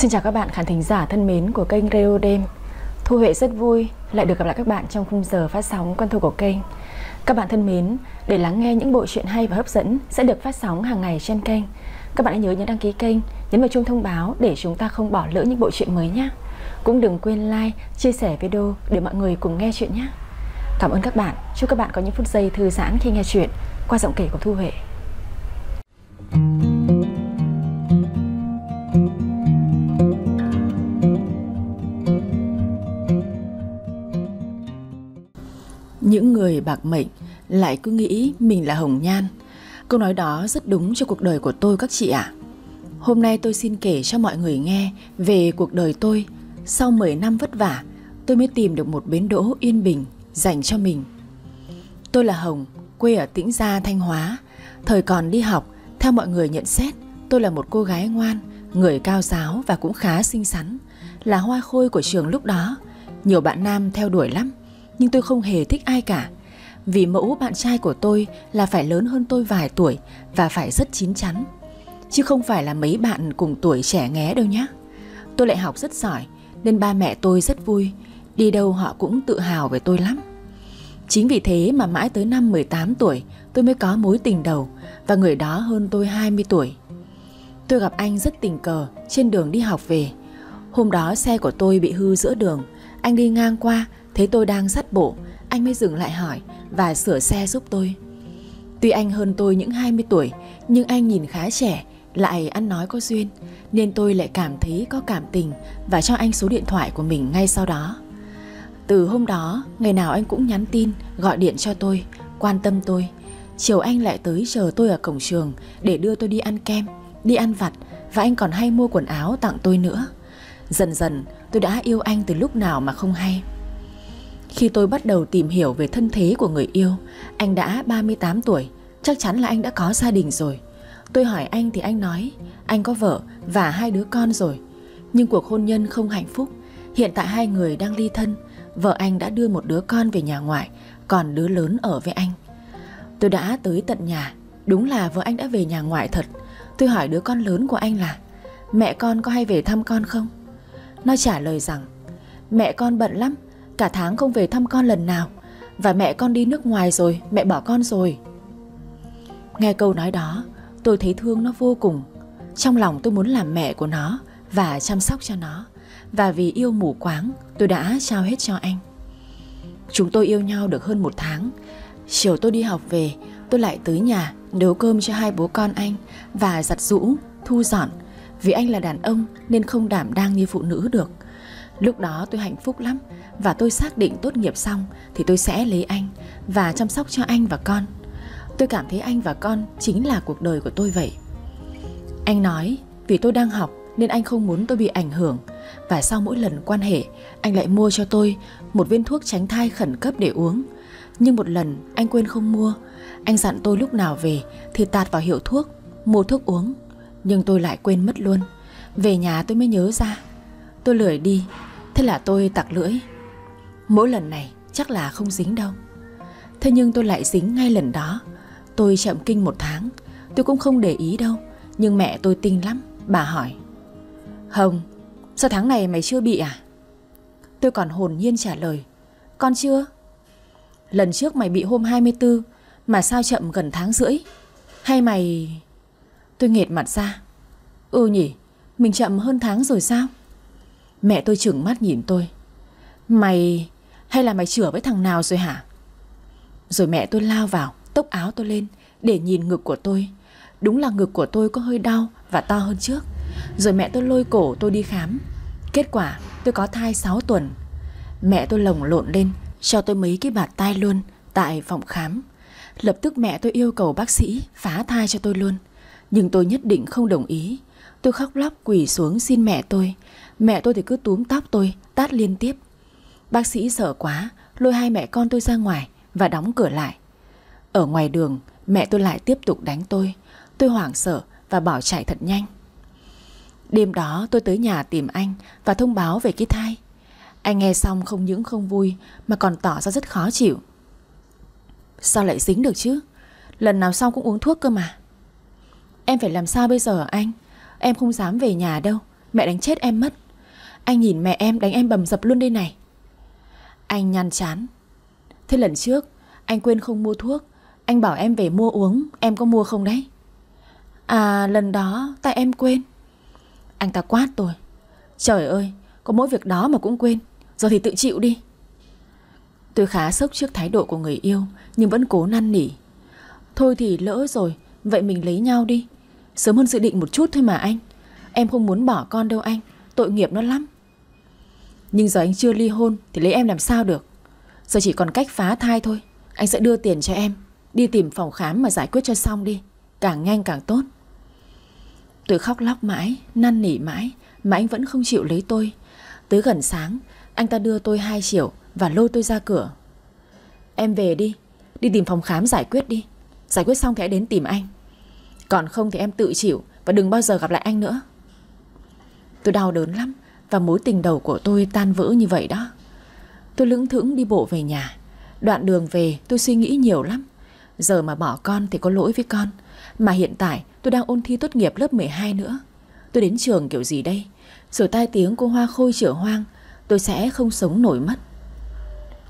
Xin chào các bạn khán thính giả thân mến của kênh Radio Đêm Thu Huệ rất vui lại được gặp lại các bạn trong khung giờ phát sóng quen thuộc của kênh Các bạn thân mến, để lắng nghe những bộ truyện hay và hấp dẫn sẽ được phát sóng hàng ngày trên kênh Các bạn hãy nhớ nhấn đăng ký kênh, nhấn vào chuông thông báo để chúng ta không bỏ lỡ những bộ truyện mới nhé Cũng đừng quên like, chia sẻ video để mọi người cùng nghe chuyện nhé Cảm ơn các bạn, chúc các bạn có những phút giây thư giãn khi nghe chuyện qua giọng kể của Thu Huệ Thank you. những người bạc mệnh lại cứ nghĩ mình là hồng nhan. Câu nói đó rất đúng cho cuộc đời của tôi các chị ạ. À. Hôm nay tôi xin kể cho mọi người nghe về cuộc đời tôi. Sau 10 năm vất vả, tôi mới tìm được một bến đỗ yên bình dành cho mình. Tôi là Hồng, quê ở Tĩnh Gia, Thanh Hóa. Thời còn đi học, theo mọi người nhận xét, tôi là một cô gái ngoan, người cao giáo và cũng khá xinh xắn. Là hoa khôi của trường lúc đó. Nhiều bạn nam theo đuổi lắm nhưng tôi không hề thích ai cả. Vì mẫu bạn trai của tôi là phải lớn hơn tôi vài tuổi và phải rất chín chắn. Chứ không phải là mấy bạn cùng tuổi trẻ nghé đâu nhé. Tôi lại học rất giỏi nên ba mẹ tôi rất vui, đi đâu họ cũng tự hào về tôi lắm. Chính vì thế mà mãi tới năm 18 tuổi tôi mới có mối tình đầu và người đó hơn tôi 20 tuổi. Tôi gặp anh rất tình cờ trên đường đi học về. Hôm đó xe của tôi bị hư giữa đường, anh đi ngang qua Thấy tôi đang sắt bộ, anh mới dừng lại hỏi và sửa xe giúp tôi. Tuy anh hơn tôi những 20 tuổi, nhưng anh nhìn khá trẻ, lại ăn nói có duyên, nên tôi lại cảm thấy có cảm tình và cho anh số điện thoại của mình ngay sau đó. Từ hôm đó, ngày nào anh cũng nhắn tin, gọi điện cho tôi, quan tâm tôi. Chiều anh lại tới chờ tôi ở cổng trường để đưa tôi đi ăn kem, đi ăn vặt và anh còn hay mua quần áo tặng tôi nữa. Dần dần, tôi đã yêu anh từ lúc nào mà không hay. Khi tôi bắt đầu tìm hiểu về thân thế của người yêu, anh đã 38 tuổi, chắc chắn là anh đã có gia đình rồi. Tôi hỏi anh thì anh nói, anh có vợ và hai đứa con rồi. Nhưng cuộc hôn nhân không hạnh phúc, hiện tại hai người đang ly thân, vợ anh đã đưa một đứa con về nhà ngoại, còn đứa lớn ở với anh. Tôi đã tới tận nhà, đúng là vợ anh đã về nhà ngoại thật. Tôi hỏi đứa con lớn của anh là, mẹ con có hay về thăm con không? Nó trả lời rằng, mẹ con bận lắm, Cả tháng không về thăm con lần nào Và mẹ con đi nước ngoài rồi Mẹ bỏ con rồi Nghe câu nói đó Tôi thấy thương nó vô cùng Trong lòng tôi muốn làm mẹ của nó Và chăm sóc cho nó Và vì yêu mù quáng Tôi đã trao hết cho anh Chúng tôi yêu nhau được hơn một tháng Chiều tôi đi học về Tôi lại tới nhà nấu cơm cho hai bố con anh Và giặt rũ, thu dọn Vì anh là đàn ông nên không đảm đang như phụ nữ được Lúc đó tôi hạnh phúc lắm và tôi xác định tốt nghiệp xong thì tôi sẽ lấy anh và chăm sóc cho anh và con. Tôi cảm thấy anh và con chính là cuộc đời của tôi vậy. Anh nói vì tôi đang học nên anh không muốn tôi bị ảnh hưởng và sau mỗi lần quan hệ anh lại mua cho tôi một viên thuốc tránh thai khẩn cấp để uống. Nhưng một lần anh quên không mua, anh dặn tôi lúc nào về thì tạt vào hiệu thuốc, mua thuốc uống. Nhưng tôi lại quên mất luôn. Về nhà tôi mới nhớ ra. Tôi lười đi Thế là tôi tặc lưỡi Mỗi lần này chắc là không dính đâu Thế nhưng tôi lại dính ngay lần đó Tôi chậm kinh một tháng Tôi cũng không để ý đâu Nhưng mẹ tôi tinh lắm Bà hỏi Hồng Sao tháng này mày chưa bị à Tôi còn hồn nhiên trả lời Con chưa Lần trước mày bị hôm 24 Mà sao chậm gần tháng rưỡi Hay mày Tôi nghệt mặt ra Ừ nhỉ Mình chậm hơn tháng rồi sao Mẹ tôi chừng mắt nhìn tôi Mày... hay là mày chửa với thằng nào rồi hả? Rồi mẹ tôi lao vào Tốc áo tôi lên Để nhìn ngực của tôi Đúng là ngực của tôi có hơi đau Và to hơn trước Rồi mẹ tôi lôi cổ tôi đi khám Kết quả tôi có thai 6 tuần Mẹ tôi lồng lộn lên Cho tôi mấy cái bạt tai luôn Tại phòng khám Lập tức mẹ tôi yêu cầu bác sĩ phá thai cho tôi luôn Nhưng tôi nhất định không đồng ý Tôi khóc lóc quỳ xuống xin mẹ tôi Mẹ tôi thì cứ túm tóc tôi, tát liên tiếp. Bác sĩ sợ quá, lôi hai mẹ con tôi ra ngoài và đóng cửa lại. Ở ngoài đường, mẹ tôi lại tiếp tục đánh tôi. Tôi hoảng sợ và bỏ chạy thật nhanh. Đêm đó tôi tới nhà tìm anh và thông báo về cái thai. Anh nghe xong không những không vui mà còn tỏ ra rất khó chịu. Sao lại dính được chứ? Lần nào sau cũng uống thuốc cơ mà. Em phải làm sao bây giờ anh? Em không dám về nhà đâu. Mẹ đánh chết em mất. Anh nhìn mẹ em đánh em bầm dập luôn đây này Anh nhăn chán Thế lần trước Anh quên không mua thuốc Anh bảo em về mua uống Em có mua không đấy À lần đó tại em quên Anh ta quát tôi Trời ơi Có mỗi việc đó mà cũng quên Giờ thì tự chịu đi Tôi khá sốc trước thái độ của người yêu Nhưng vẫn cố năn nỉ Thôi thì lỡ rồi Vậy mình lấy nhau đi Sớm hơn dự định một chút thôi mà anh Em không muốn bỏ con đâu anh tội nghiệp nó lắm Nhưng giờ anh chưa ly hôn Thì lấy em làm sao được Giờ chỉ còn cách phá thai thôi Anh sẽ đưa tiền cho em Đi tìm phòng khám mà giải quyết cho xong đi Càng nhanh càng tốt Tôi khóc lóc mãi, năn nỉ mãi Mà anh vẫn không chịu lấy tôi Tới gần sáng, anh ta đưa tôi 2 triệu Và lôi tôi ra cửa Em về đi, đi tìm phòng khám giải quyết đi Giải quyết xong thì đến tìm anh Còn không thì em tự chịu Và đừng bao giờ gặp lại anh nữa Tôi đau đớn lắm Và mối tình đầu của tôi tan vỡ như vậy đó Tôi lững thững đi bộ về nhà Đoạn đường về tôi suy nghĩ nhiều lắm Giờ mà bỏ con thì có lỗi với con Mà hiện tại tôi đang ôn thi tốt nghiệp lớp 12 nữa Tôi đến trường kiểu gì đây sửa tai tiếng cô hoa khôi chữa hoang Tôi sẽ không sống nổi mất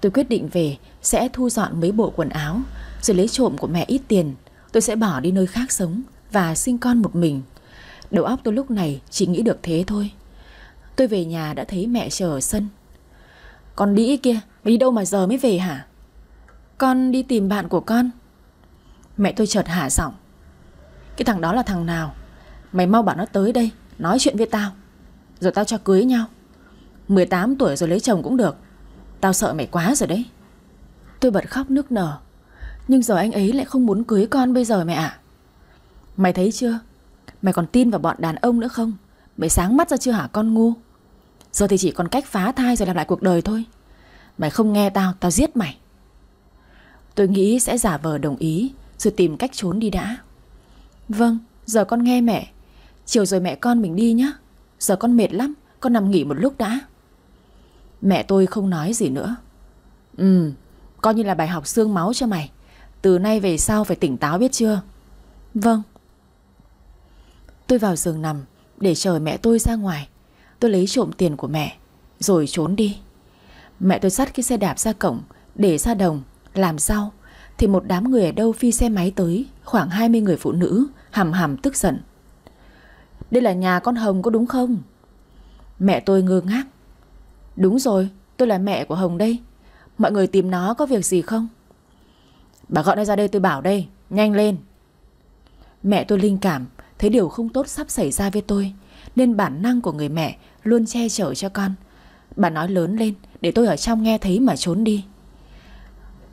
Tôi quyết định về Sẽ thu dọn mấy bộ quần áo Rồi lấy trộm của mẹ ít tiền Tôi sẽ bỏ đi nơi khác sống Và sinh con một mình Đầu óc tôi lúc này chỉ nghĩ được thế thôi Tôi về nhà đã thấy mẹ chờ ở sân Con đĩ kia Đi đâu mà giờ mới về hả Con đi tìm bạn của con Mẹ tôi chợt hạ giọng Cái thằng đó là thằng nào Mày mau bảo nó tới đây Nói chuyện với tao Rồi tao cho cưới nhau 18 tuổi rồi lấy chồng cũng được Tao sợ mày quá rồi đấy Tôi bật khóc nước nở Nhưng giờ anh ấy lại không muốn cưới con bây giờ mẹ ạ Mày thấy chưa Mày còn tin vào bọn đàn ông nữa không Mày sáng mắt ra chưa hả con ngu Giờ thì chỉ còn cách phá thai rồi làm lại cuộc đời thôi Mày không nghe tao Tao giết mày Tôi nghĩ sẽ giả vờ đồng ý Rồi tìm cách trốn đi đã Vâng giờ con nghe mẹ Chiều rồi mẹ con mình đi nhá. Giờ con mệt lắm Con nằm nghỉ một lúc đã Mẹ tôi không nói gì nữa Ừ Coi như là bài học xương máu cho mày Từ nay về sau phải tỉnh táo biết chưa Vâng Tôi vào giường nằm Để chờ mẹ tôi ra ngoài Tôi lấy trộm tiền của mẹ Rồi trốn đi Mẹ tôi dắt cái xe đạp ra cổng Để ra đồng Làm sao Thì một đám người ở đâu phi xe máy tới Khoảng 20 người phụ nữ Hầm hầm tức giận Đây là nhà con Hồng có đúng không Mẹ tôi ngơ ngác Đúng rồi tôi là mẹ của Hồng đây Mọi người tìm nó có việc gì không Bà gọi nó ra đây tôi bảo đây Nhanh lên Mẹ tôi linh cảm Thấy điều không tốt sắp xảy ra với tôi Nên bản năng của người mẹ Luôn che chở cho con Bà nói lớn lên để tôi ở trong nghe thấy mà trốn đi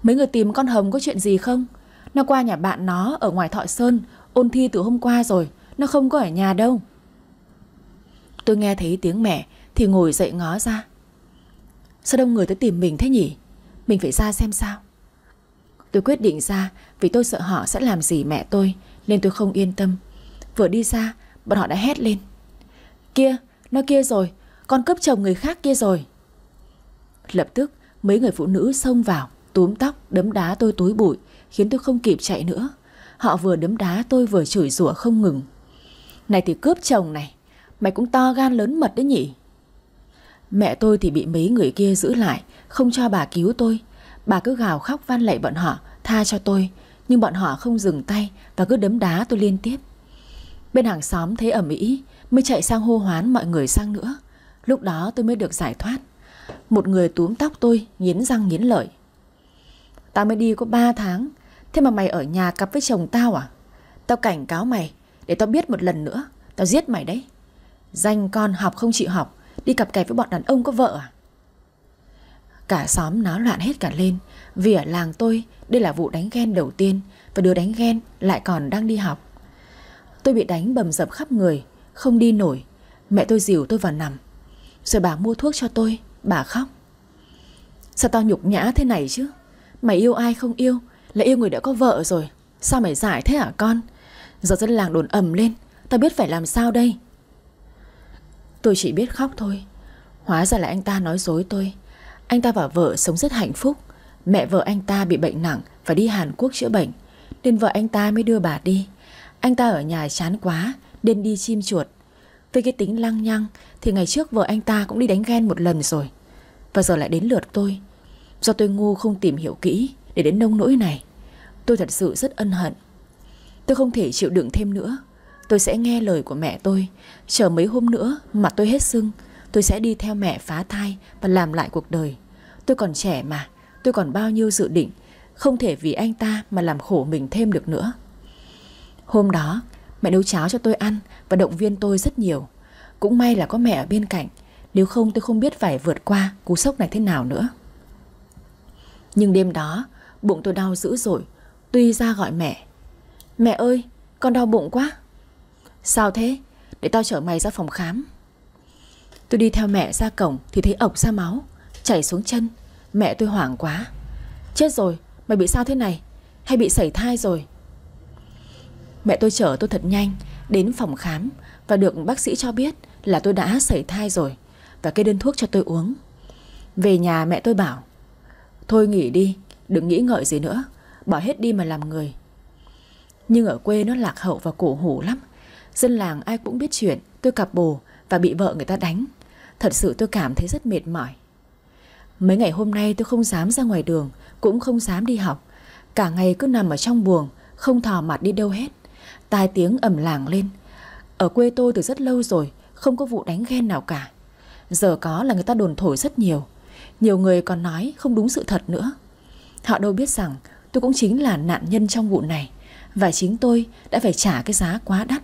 Mấy người tìm con Hồng có chuyện gì không? Nó qua nhà bạn nó ở ngoài Thọ Sơn Ôn thi từ hôm qua rồi Nó không có ở nhà đâu Tôi nghe thấy tiếng mẹ Thì ngồi dậy ngó ra Sao đông người tới tìm mình thế nhỉ? Mình phải ra xem sao Tôi quyết định ra Vì tôi sợ họ sẽ làm gì mẹ tôi Nên tôi không yên tâm Vừa đi ra Bọn họ đã hét lên Kia nó kia rồi Con cướp chồng người khác kia rồi Lập tức mấy người phụ nữ xông vào Túm tóc đấm đá tôi túi bụi Khiến tôi không kịp chạy nữa Họ vừa đấm đá tôi vừa chửi rủa không ngừng Này thì cướp chồng này Mày cũng to gan lớn mật đấy nhỉ Mẹ tôi thì bị mấy người kia giữ lại Không cho bà cứu tôi Bà cứ gào khóc van lạy bọn họ Tha cho tôi Nhưng bọn họ không dừng tay Và cứ đấm đá tôi liên tiếp Bên hàng xóm thấy ẩm ý Mới chạy sang hô hoán mọi người sang nữa Lúc đó tôi mới được giải thoát Một người túm tóc tôi nghiến răng nghiến lợi Tao mới đi có 3 tháng Thế mà mày ở nhà cặp với chồng tao à Tao cảnh cáo mày Để tao biết một lần nữa Tao giết mày đấy Danh con học không chịu học Đi cặp kẹp với bọn đàn ông có vợ à Cả xóm náo loạn hết cả lên Vì ở làng tôi Đây là vụ đánh ghen đầu tiên Và đứa đánh ghen lại còn đang đi học Tôi bị đánh bầm dập khắp người Không đi nổi Mẹ tôi dìu tôi vào nằm Rồi bà mua thuốc cho tôi Bà khóc Sao tao nhục nhã thế này chứ Mày yêu ai không yêu Là yêu người đã có vợ rồi Sao mày giải thế hả con Giờ dân làng đồn ầm lên Tao biết phải làm sao đây Tôi chỉ biết khóc thôi Hóa ra là anh ta nói dối tôi Anh ta và vợ sống rất hạnh phúc Mẹ vợ anh ta bị bệnh nặng Phải đi Hàn Quốc chữa bệnh Nên vợ anh ta mới đưa bà đi anh ta ở nhà chán quá Nên đi chim chuột Với cái tính lăng nhăng Thì ngày trước vợ anh ta cũng đi đánh ghen một lần rồi Và giờ lại đến lượt tôi Do tôi ngu không tìm hiểu kỹ Để đến nông nỗi này Tôi thật sự rất ân hận Tôi không thể chịu đựng thêm nữa Tôi sẽ nghe lời của mẹ tôi Chờ mấy hôm nữa mà tôi hết sưng Tôi sẽ đi theo mẹ phá thai Và làm lại cuộc đời Tôi còn trẻ mà Tôi còn bao nhiêu dự định Không thể vì anh ta mà làm khổ mình thêm được nữa Hôm đó, mẹ nấu cháo cho tôi ăn và động viên tôi rất nhiều. Cũng may là có mẹ ở bên cạnh, nếu không tôi không biết phải vượt qua cú sốc này thế nào nữa. Nhưng đêm đó, bụng tôi đau dữ rồi, tuy ra gọi mẹ. Mẹ ơi, con đau bụng quá. Sao thế? Để tao chở mày ra phòng khám. Tôi đi theo mẹ ra cổng thì thấy ộc ra máu, chảy xuống chân. Mẹ tôi hoảng quá. Chết rồi, mày bị sao thế này? Hay bị sảy thai rồi? Mẹ tôi chở tôi thật nhanh Đến phòng khám Và được bác sĩ cho biết là tôi đã sảy thai rồi Và kê đơn thuốc cho tôi uống Về nhà mẹ tôi bảo Thôi nghỉ đi Đừng nghĩ ngợi gì nữa Bỏ hết đi mà làm người Nhưng ở quê nó lạc hậu và cổ hủ lắm Dân làng ai cũng biết chuyện Tôi cặp bồ và bị vợ người ta đánh Thật sự tôi cảm thấy rất mệt mỏi Mấy ngày hôm nay tôi không dám ra ngoài đường Cũng không dám đi học Cả ngày cứ nằm ở trong buồng Không thò mặt đi đâu hết tai tiếng ầm làng lên. Ở quê tôi từ rất lâu rồi, không có vụ đánh ghen nào cả. Giờ có là người ta đồn thổi rất nhiều. Nhiều người còn nói không đúng sự thật nữa. Họ đâu biết rằng tôi cũng chính là nạn nhân trong vụ này. Và chính tôi đã phải trả cái giá quá đắt,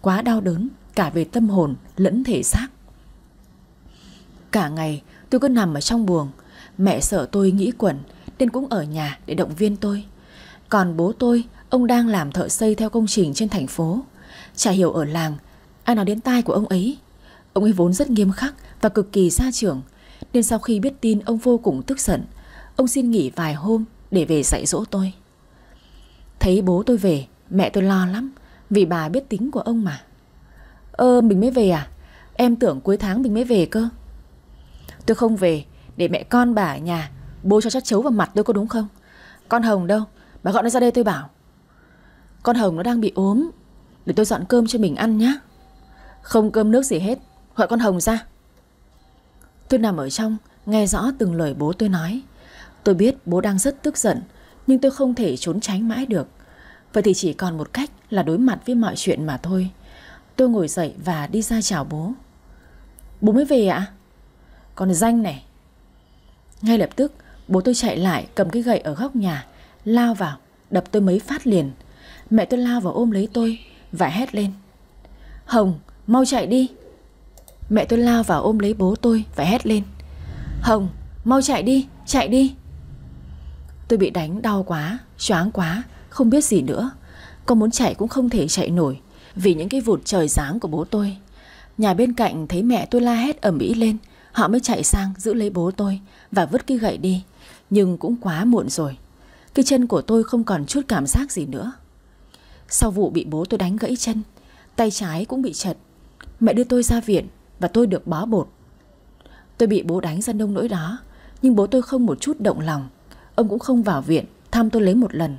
quá đau đớn cả về tâm hồn lẫn thể xác. Cả ngày tôi cứ nằm ở trong buồng, mẹ sợ tôi nghĩ quẩn nên cũng ở nhà để động viên tôi. Còn bố tôi Ông đang làm thợ xây theo công trình trên thành phố Chả hiểu ở làng Ai nói đến tai của ông ấy Ông ấy vốn rất nghiêm khắc và cực kỳ gia trưởng Nên sau khi biết tin ông vô cùng tức giận Ông xin nghỉ vài hôm Để về dạy dỗ tôi Thấy bố tôi về Mẹ tôi lo lắm Vì bà biết tính của ông mà Ơ ờ, mình mới về à Em tưởng cuối tháng mình mới về cơ Tôi không về Để mẹ con bà ở nhà Bố cho chát chấu vào mặt tôi có đúng không Con Hồng đâu Bà gọi nó ra đây tôi bảo con Hồng nó đang bị ốm Để tôi dọn cơm cho mình ăn nhé Không cơm nước gì hết Gọi con Hồng ra Tôi nằm ở trong Nghe rõ từng lời bố tôi nói Tôi biết bố đang rất tức giận Nhưng tôi không thể trốn tránh mãi được Vậy thì chỉ còn một cách là đối mặt với mọi chuyện mà thôi Tôi ngồi dậy và đi ra chào bố Bố mới về ạ à? Còn danh này Ngay lập tức bố tôi chạy lại cầm cái gậy ở góc nhà Lao vào đập tôi mấy phát liền Mẹ tôi lao vào ôm lấy tôi Và hét lên Hồng mau chạy đi Mẹ tôi lao vào ôm lấy bố tôi và hét lên Hồng mau chạy đi chạy đi Tôi bị đánh đau quá choáng quá không biết gì nữa con muốn chạy cũng không thể chạy nổi Vì những cái vụt trời giáng của bố tôi Nhà bên cạnh thấy mẹ tôi la hét ẩm ĩ lên Họ mới chạy sang giữ lấy bố tôi Và vứt cái gậy đi Nhưng cũng quá muộn rồi Cái chân của tôi không còn chút cảm giác gì nữa sau vụ bị bố tôi đánh gãy chân Tay trái cũng bị chật Mẹ đưa tôi ra viện Và tôi được bó bột Tôi bị bố đánh ra nông nỗi đó Nhưng bố tôi không một chút động lòng Ông cũng không vào viện Thăm tôi lấy một lần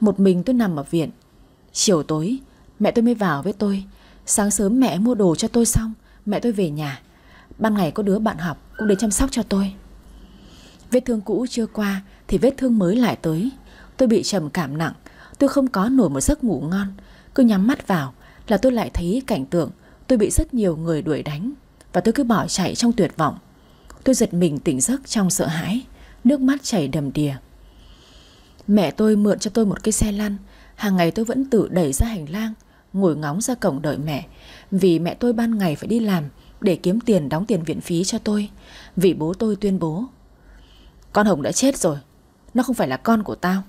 Một mình tôi nằm ở viện Chiều tối Mẹ tôi mới vào với tôi Sáng sớm mẹ mua đồ cho tôi xong Mẹ tôi về nhà Ban ngày có đứa bạn học cũng đến chăm sóc cho tôi Vết thương cũ chưa qua Thì vết thương mới lại tới Tôi bị trầm cảm nặng Tôi không có nổi một giấc ngủ ngon Cứ nhắm mắt vào là tôi lại thấy cảnh tượng Tôi bị rất nhiều người đuổi đánh Và tôi cứ bỏ chạy trong tuyệt vọng Tôi giật mình tỉnh giấc trong sợ hãi Nước mắt chảy đầm đìa Mẹ tôi mượn cho tôi một cái xe lăn Hàng ngày tôi vẫn tự đẩy ra hành lang Ngồi ngóng ra cổng đợi mẹ Vì mẹ tôi ban ngày phải đi làm Để kiếm tiền đóng tiền viện phí cho tôi Vì bố tôi tuyên bố Con Hồng đã chết rồi Nó không phải là con của tao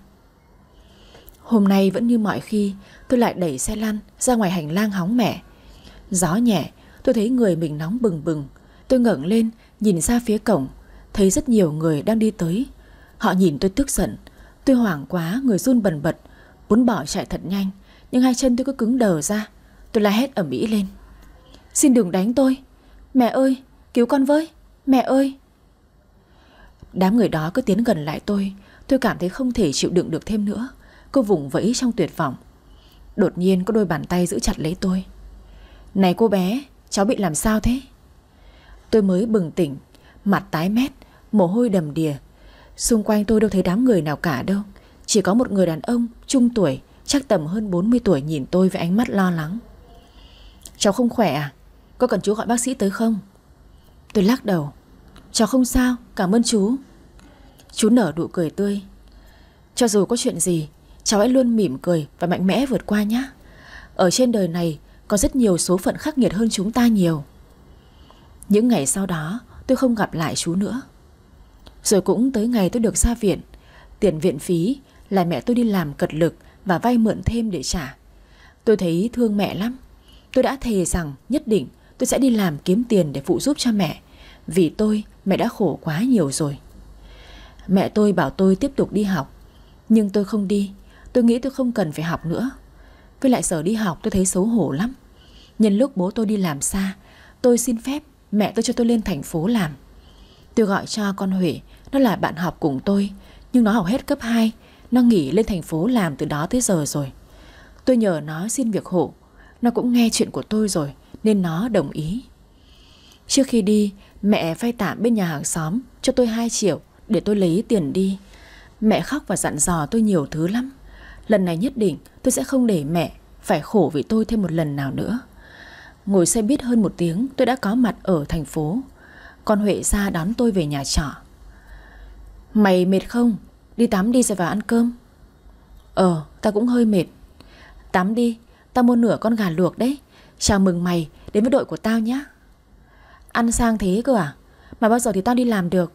Hôm nay vẫn như mọi khi Tôi lại đẩy xe lăn ra ngoài hành lang hóng mẹ Gió nhẹ Tôi thấy người mình nóng bừng bừng Tôi ngẩng lên nhìn ra phía cổng Thấy rất nhiều người đang đi tới Họ nhìn tôi tức giận Tôi hoảng quá người run bần bật Muốn bỏ chạy thật nhanh Nhưng hai chân tôi cứ cứng đờ ra Tôi la hét ẩm ĩ lên Xin đừng đánh tôi Mẹ ơi cứu con với Mẹ ơi Đám người đó cứ tiến gần lại tôi Tôi cảm thấy không thể chịu đựng được thêm nữa Cô vùng vẫy trong tuyệt vọng Đột nhiên có đôi bàn tay giữ chặt lấy tôi Này cô bé Cháu bị làm sao thế Tôi mới bừng tỉnh Mặt tái mét Mồ hôi đầm đìa Xung quanh tôi đâu thấy đám người nào cả đâu Chỉ có một người đàn ông trung tuổi Chắc tầm hơn 40 tuổi nhìn tôi với ánh mắt lo lắng Cháu không khỏe à Có cần chú gọi bác sĩ tới không Tôi lắc đầu Cháu không sao, cảm ơn chú Chú nở nụ cười tươi Cho dù có chuyện gì cháu hãy luôn mỉm cười và mạnh mẽ vượt qua nhé. Ở trên đời này có rất nhiều số phận khắc nghiệt hơn chúng ta nhiều. Những ngày sau đó tôi không gặp lại chú nữa. Rồi cũng tới ngày tôi được ra viện, tiền viện phí là mẹ tôi đi làm cật lực và vay mượn thêm để trả. Tôi thấy thương mẹ lắm. Tôi đã thề rằng nhất định tôi sẽ đi làm kiếm tiền để phụ giúp cho mẹ. Vì tôi, mẹ đã khổ quá nhiều rồi. Mẹ tôi bảo tôi tiếp tục đi học, nhưng tôi không đi Tôi nghĩ tôi không cần phải học nữa Với lại giờ đi học tôi thấy xấu hổ lắm Nhân lúc bố tôi đi làm xa Tôi xin phép mẹ tôi cho tôi lên thành phố làm Tôi gọi cho con Huệ Nó là bạn học cùng tôi Nhưng nó học hết cấp 2 Nó nghỉ lên thành phố làm từ đó tới giờ rồi Tôi nhờ nó xin việc hộ Nó cũng nghe chuyện của tôi rồi Nên nó đồng ý Trước khi đi Mẹ vay tạm bên nhà hàng xóm Cho tôi 2 triệu Để tôi lấy tiền đi Mẹ khóc và dặn dò tôi nhiều thứ lắm Lần này nhất định tôi sẽ không để mẹ phải khổ vì tôi thêm một lần nào nữa. Ngồi xe biết hơn một tiếng tôi đã có mặt ở thành phố. Con Huệ ra đón tôi về nhà trọ. Mày mệt không? Đi tắm đi rồi vào ăn cơm. Ờ, ta cũng hơi mệt. Tắm đi, ta mua nửa con gà luộc đấy. Chào mừng mày đến với đội của tao nhé. Ăn sang thế cơ à? Mà bao giờ thì tao đi làm được?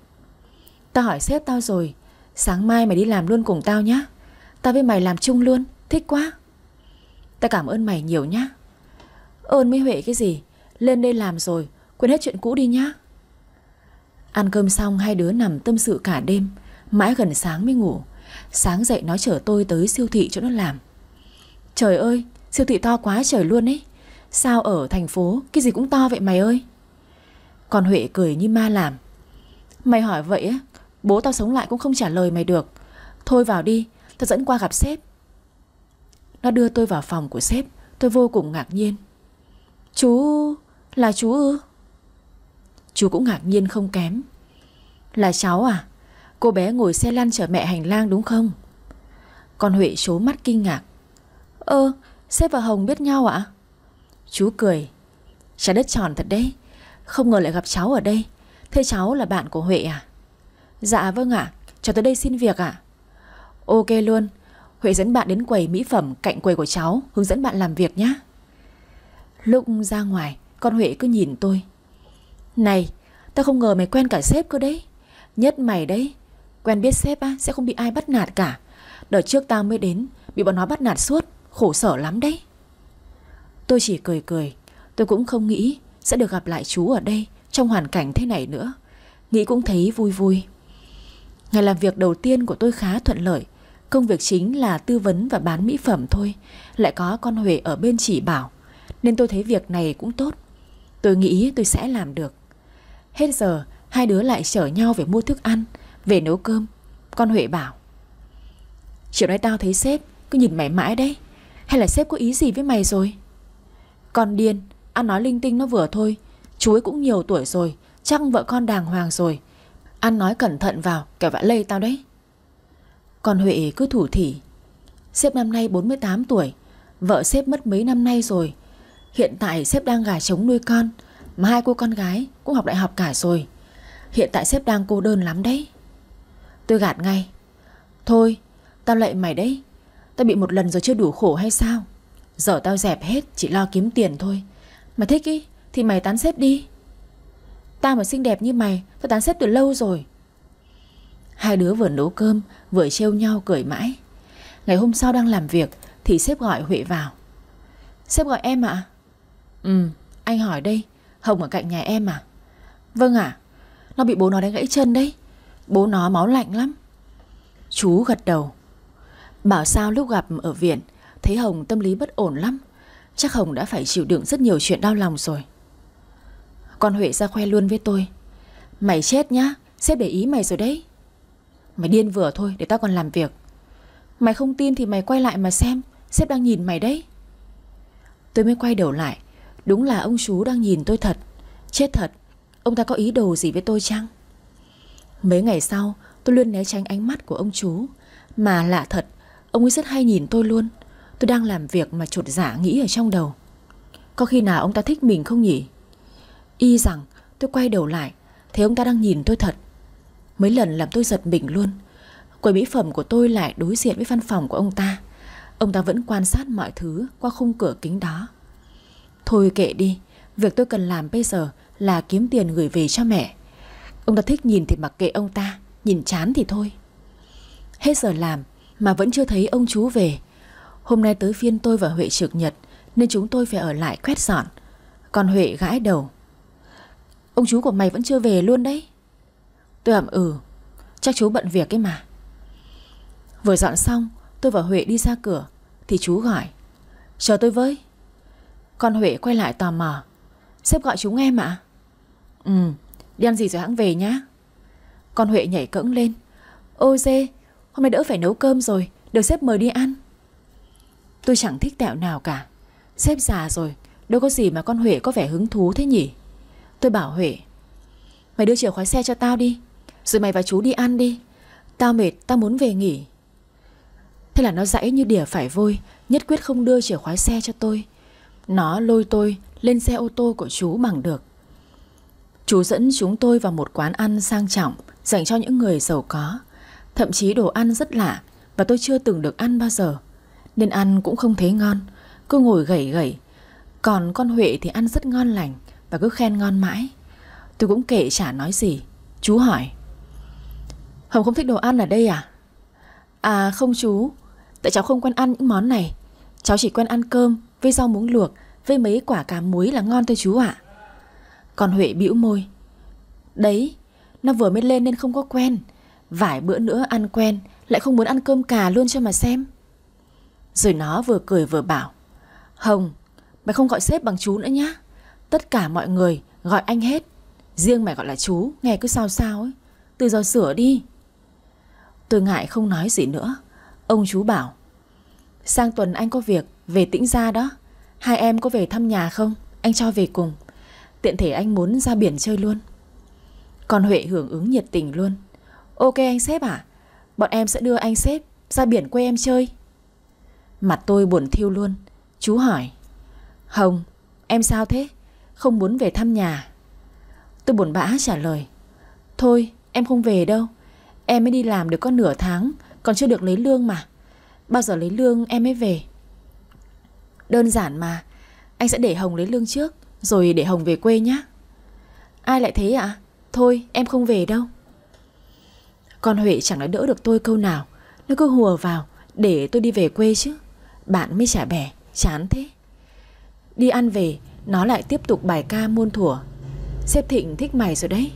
Tao hỏi sếp tao rồi, sáng mai mày đi làm luôn cùng tao nhé. Tao với mày làm chung luôn Thích quá Tao cảm ơn mày nhiều nhá Ơn mới Huệ cái gì Lên đây làm rồi Quên hết chuyện cũ đi nhá Ăn cơm xong hai đứa nằm tâm sự cả đêm Mãi gần sáng mới ngủ Sáng dậy nó chở tôi tới siêu thị chỗ nó làm Trời ơi Siêu thị to quá trời luôn ấy Sao ở thành phố cái gì cũng to vậy mày ơi Còn Huệ cười như ma làm Mày hỏi vậy á Bố tao sống lại cũng không trả lời mày được Thôi vào đi Tôi dẫn qua gặp sếp Nó đưa tôi vào phòng của sếp Tôi vô cùng ngạc nhiên Chú... là chú ư? Chú cũng ngạc nhiên không kém Là cháu à? Cô bé ngồi xe lăn chở mẹ hành lang đúng không? Con Huệ chố mắt kinh ngạc Ơ, sếp và Hồng biết nhau ạ? Chú cười Trái đất tròn thật đấy Không ngờ lại gặp cháu ở đây Thế cháu là bạn của Huệ à? Dạ vâng ạ, cháu tới đây xin việc ạ Ok luôn Huệ dẫn bạn đến quầy mỹ phẩm cạnh quầy của cháu Hướng dẫn bạn làm việc nhé Lúc ra ngoài Con Huệ cứ nhìn tôi Này Tao không ngờ mày quen cả sếp cơ đấy Nhất mày đấy Quen biết sếp á, sẽ không bị ai bắt nạt cả Đợt trước tao mới đến Bị bọn nó bắt nạt suốt Khổ sở lắm đấy Tôi chỉ cười cười Tôi cũng không nghĩ sẽ được gặp lại chú ở đây Trong hoàn cảnh thế này nữa Nghĩ cũng thấy vui vui Ngày làm việc đầu tiên của tôi khá thuận lợi Công việc chính là tư vấn và bán mỹ phẩm thôi Lại có con Huệ ở bên chỉ bảo Nên tôi thấy việc này cũng tốt Tôi nghĩ tôi sẽ làm được Hết giờ Hai đứa lại chở nhau về mua thức ăn Về nấu cơm Con Huệ bảo Chiều nay tao thấy sếp Cứ nhìn mày mãi đấy Hay là sếp có ý gì với mày rồi Con điên Ăn nói linh tinh nó vừa thôi Chú ấy cũng nhiều tuổi rồi Chắc vợ con đàng hoàng rồi Ăn nói cẩn thận vào Kẻo vã lây tao đấy còn Huệ cứ thủ thỉ xếp năm nay 48 tuổi Vợ xếp mất mấy năm nay rồi Hiện tại xếp đang gà trống nuôi con Mà hai cô con gái cũng học đại học cả rồi Hiện tại xếp đang cô đơn lắm đấy Tôi gạt ngay Thôi tao lệ mày đấy Tao bị một lần rồi chưa đủ khổ hay sao Giờ tao dẹp hết chỉ lo kiếm tiền thôi Mà thích ý Thì mày tán xếp đi Tao mà xinh đẹp như mày Tao tán xếp từ lâu rồi Hai đứa vừa nấu cơm Vừa trêu nhau cười mãi Ngày hôm sau đang làm việc Thì sếp gọi Huệ vào Sếp gọi em ạ Ừ anh hỏi đây Hồng ở cạnh nhà em à Vâng ạ Nó bị bố nó đánh gãy chân đấy Bố nó máu lạnh lắm Chú gật đầu Bảo sao lúc gặp ở viện Thấy Hồng tâm lý bất ổn lắm Chắc Hồng đã phải chịu đựng rất nhiều chuyện đau lòng rồi Con Huệ ra khoe luôn với tôi Mày chết nhá Sếp để ý mày rồi đấy Mày điên vừa thôi để tao còn làm việc Mày không tin thì mày quay lại mà xem Sếp đang nhìn mày đấy Tôi mới quay đầu lại Đúng là ông chú đang nhìn tôi thật Chết thật Ông ta có ý đồ gì với tôi chăng Mấy ngày sau tôi luôn né tránh ánh mắt của ông chú Mà lạ thật Ông ấy rất hay nhìn tôi luôn Tôi đang làm việc mà trột giả dạ nghĩ ở trong đầu Có khi nào ông ta thích mình không nhỉ Y rằng tôi quay đầu lại Thấy ông ta đang nhìn tôi thật Mấy lần làm tôi giật mình luôn Quầy mỹ phẩm của tôi lại đối diện với văn phòng của ông ta Ông ta vẫn quan sát mọi thứ qua khung cửa kính đó Thôi kệ đi Việc tôi cần làm bây giờ là kiếm tiền gửi về cho mẹ Ông ta thích nhìn thì mặc kệ ông ta Nhìn chán thì thôi Hết giờ làm mà vẫn chưa thấy ông chú về Hôm nay tới phiên tôi và Huệ trực nhật Nên chúng tôi phải ở lại quét dọn Còn Huệ gãi đầu Ông chú của mày vẫn chưa về luôn đấy Tôi ẩm ừ Chắc chú bận việc ấy mà Vừa dọn xong tôi và Huệ đi ra cửa Thì chú gọi Chờ tôi với Con Huệ quay lại tò mò xếp gọi chúng em mà à? Ừ Đi ăn gì rồi hãng về nhá Con Huệ nhảy cẫng lên Ôi dê Hôm nay đỡ phải nấu cơm rồi Được xếp mời đi ăn Tôi chẳng thích tẹo nào cả xếp già rồi Đâu có gì mà con Huệ có vẻ hứng thú thế nhỉ Tôi bảo Huệ Mày đưa chìa khóa xe cho tao đi rồi mày và chú đi ăn đi Tao mệt tao muốn về nghỉ Thế là nó dãy như đỉa phải vôi Nhất quyết không đưa chìa khóa xe cho tôi Nó lôi tôi lên xe ô tô của chú bằng được Chú dẫn chúng tôi vào một quán ăn sang trọng Dành cho những người giàu có Thậm chí đồ ăn rất lạ Và tôi chưa từng được ăn bao giờ Nên ăn cũng không thấy ngon Cứ ngồi gầy gầy Còn con Huệ thì ăn rất ngon lành Và cứ khen ngon mãi Tôi cũng kệ chả nói gì Chú hỏi Hồng không thích đồ ăn ở đây à À không chú Tại cháu không quen ăn những món này Cháu chỉ quen ăn cơm với rau muống luộc Với mấy quả cà muối là ngon thôi chú ạ Còn Huệ bĩu môi Đấy Nó vừa mới lên nên không có quen Vài bữa nữa ăn quen Lại không muốn ăn cơm cà luôn cho mà xem Rồi nó vừa cười vừa bảo Hồng Mày không gọi sếp bằng chú nữa nhá Tất cả mọi người gọi anh hết Riêng mày gọi là chú Nghe cứ sao sao ấy Từ giờ sửa đi Tôi ngại không nói gì nữa Ông chú bảo Sang tuần anh có việc về tĩnh gia đó Hai em có về thăm nhà không Anh cho về cùng Tiện thể anh muốn ra biển chơi luôn Còn Huệ hưởng ứng nhiệt tình luôn Ok anh sếp à Bọn em sẽ đưa anh sếp ra biển quê em chơi Mặt tôi buồn thiêu luôn Chú hỏi Hồng em sao thế Không muốn về thăm nhà Tôi buồn bã trả lời Thôi em không về đâu Em mới đi làm được có nửa tháng Còn chưa được lấy lương mà Bao giờ lấy lương em mới về Đơn giản mà Anh sẽ để Hồng lấy lương trước Rồi để Hồng về quê nhé Ai lại thế ạ à? Thôi em không về đâu Con Huệ chẳng nói đỡ được tôi câu nào Nó cứ hùa vào Để tôi đi về quê chứ Bạn mới trả bẻ Chán thế Đi ăn về Nó lại tiếp tục bài ca muôn thủa Sếp Thịnh thích mày rồi đấy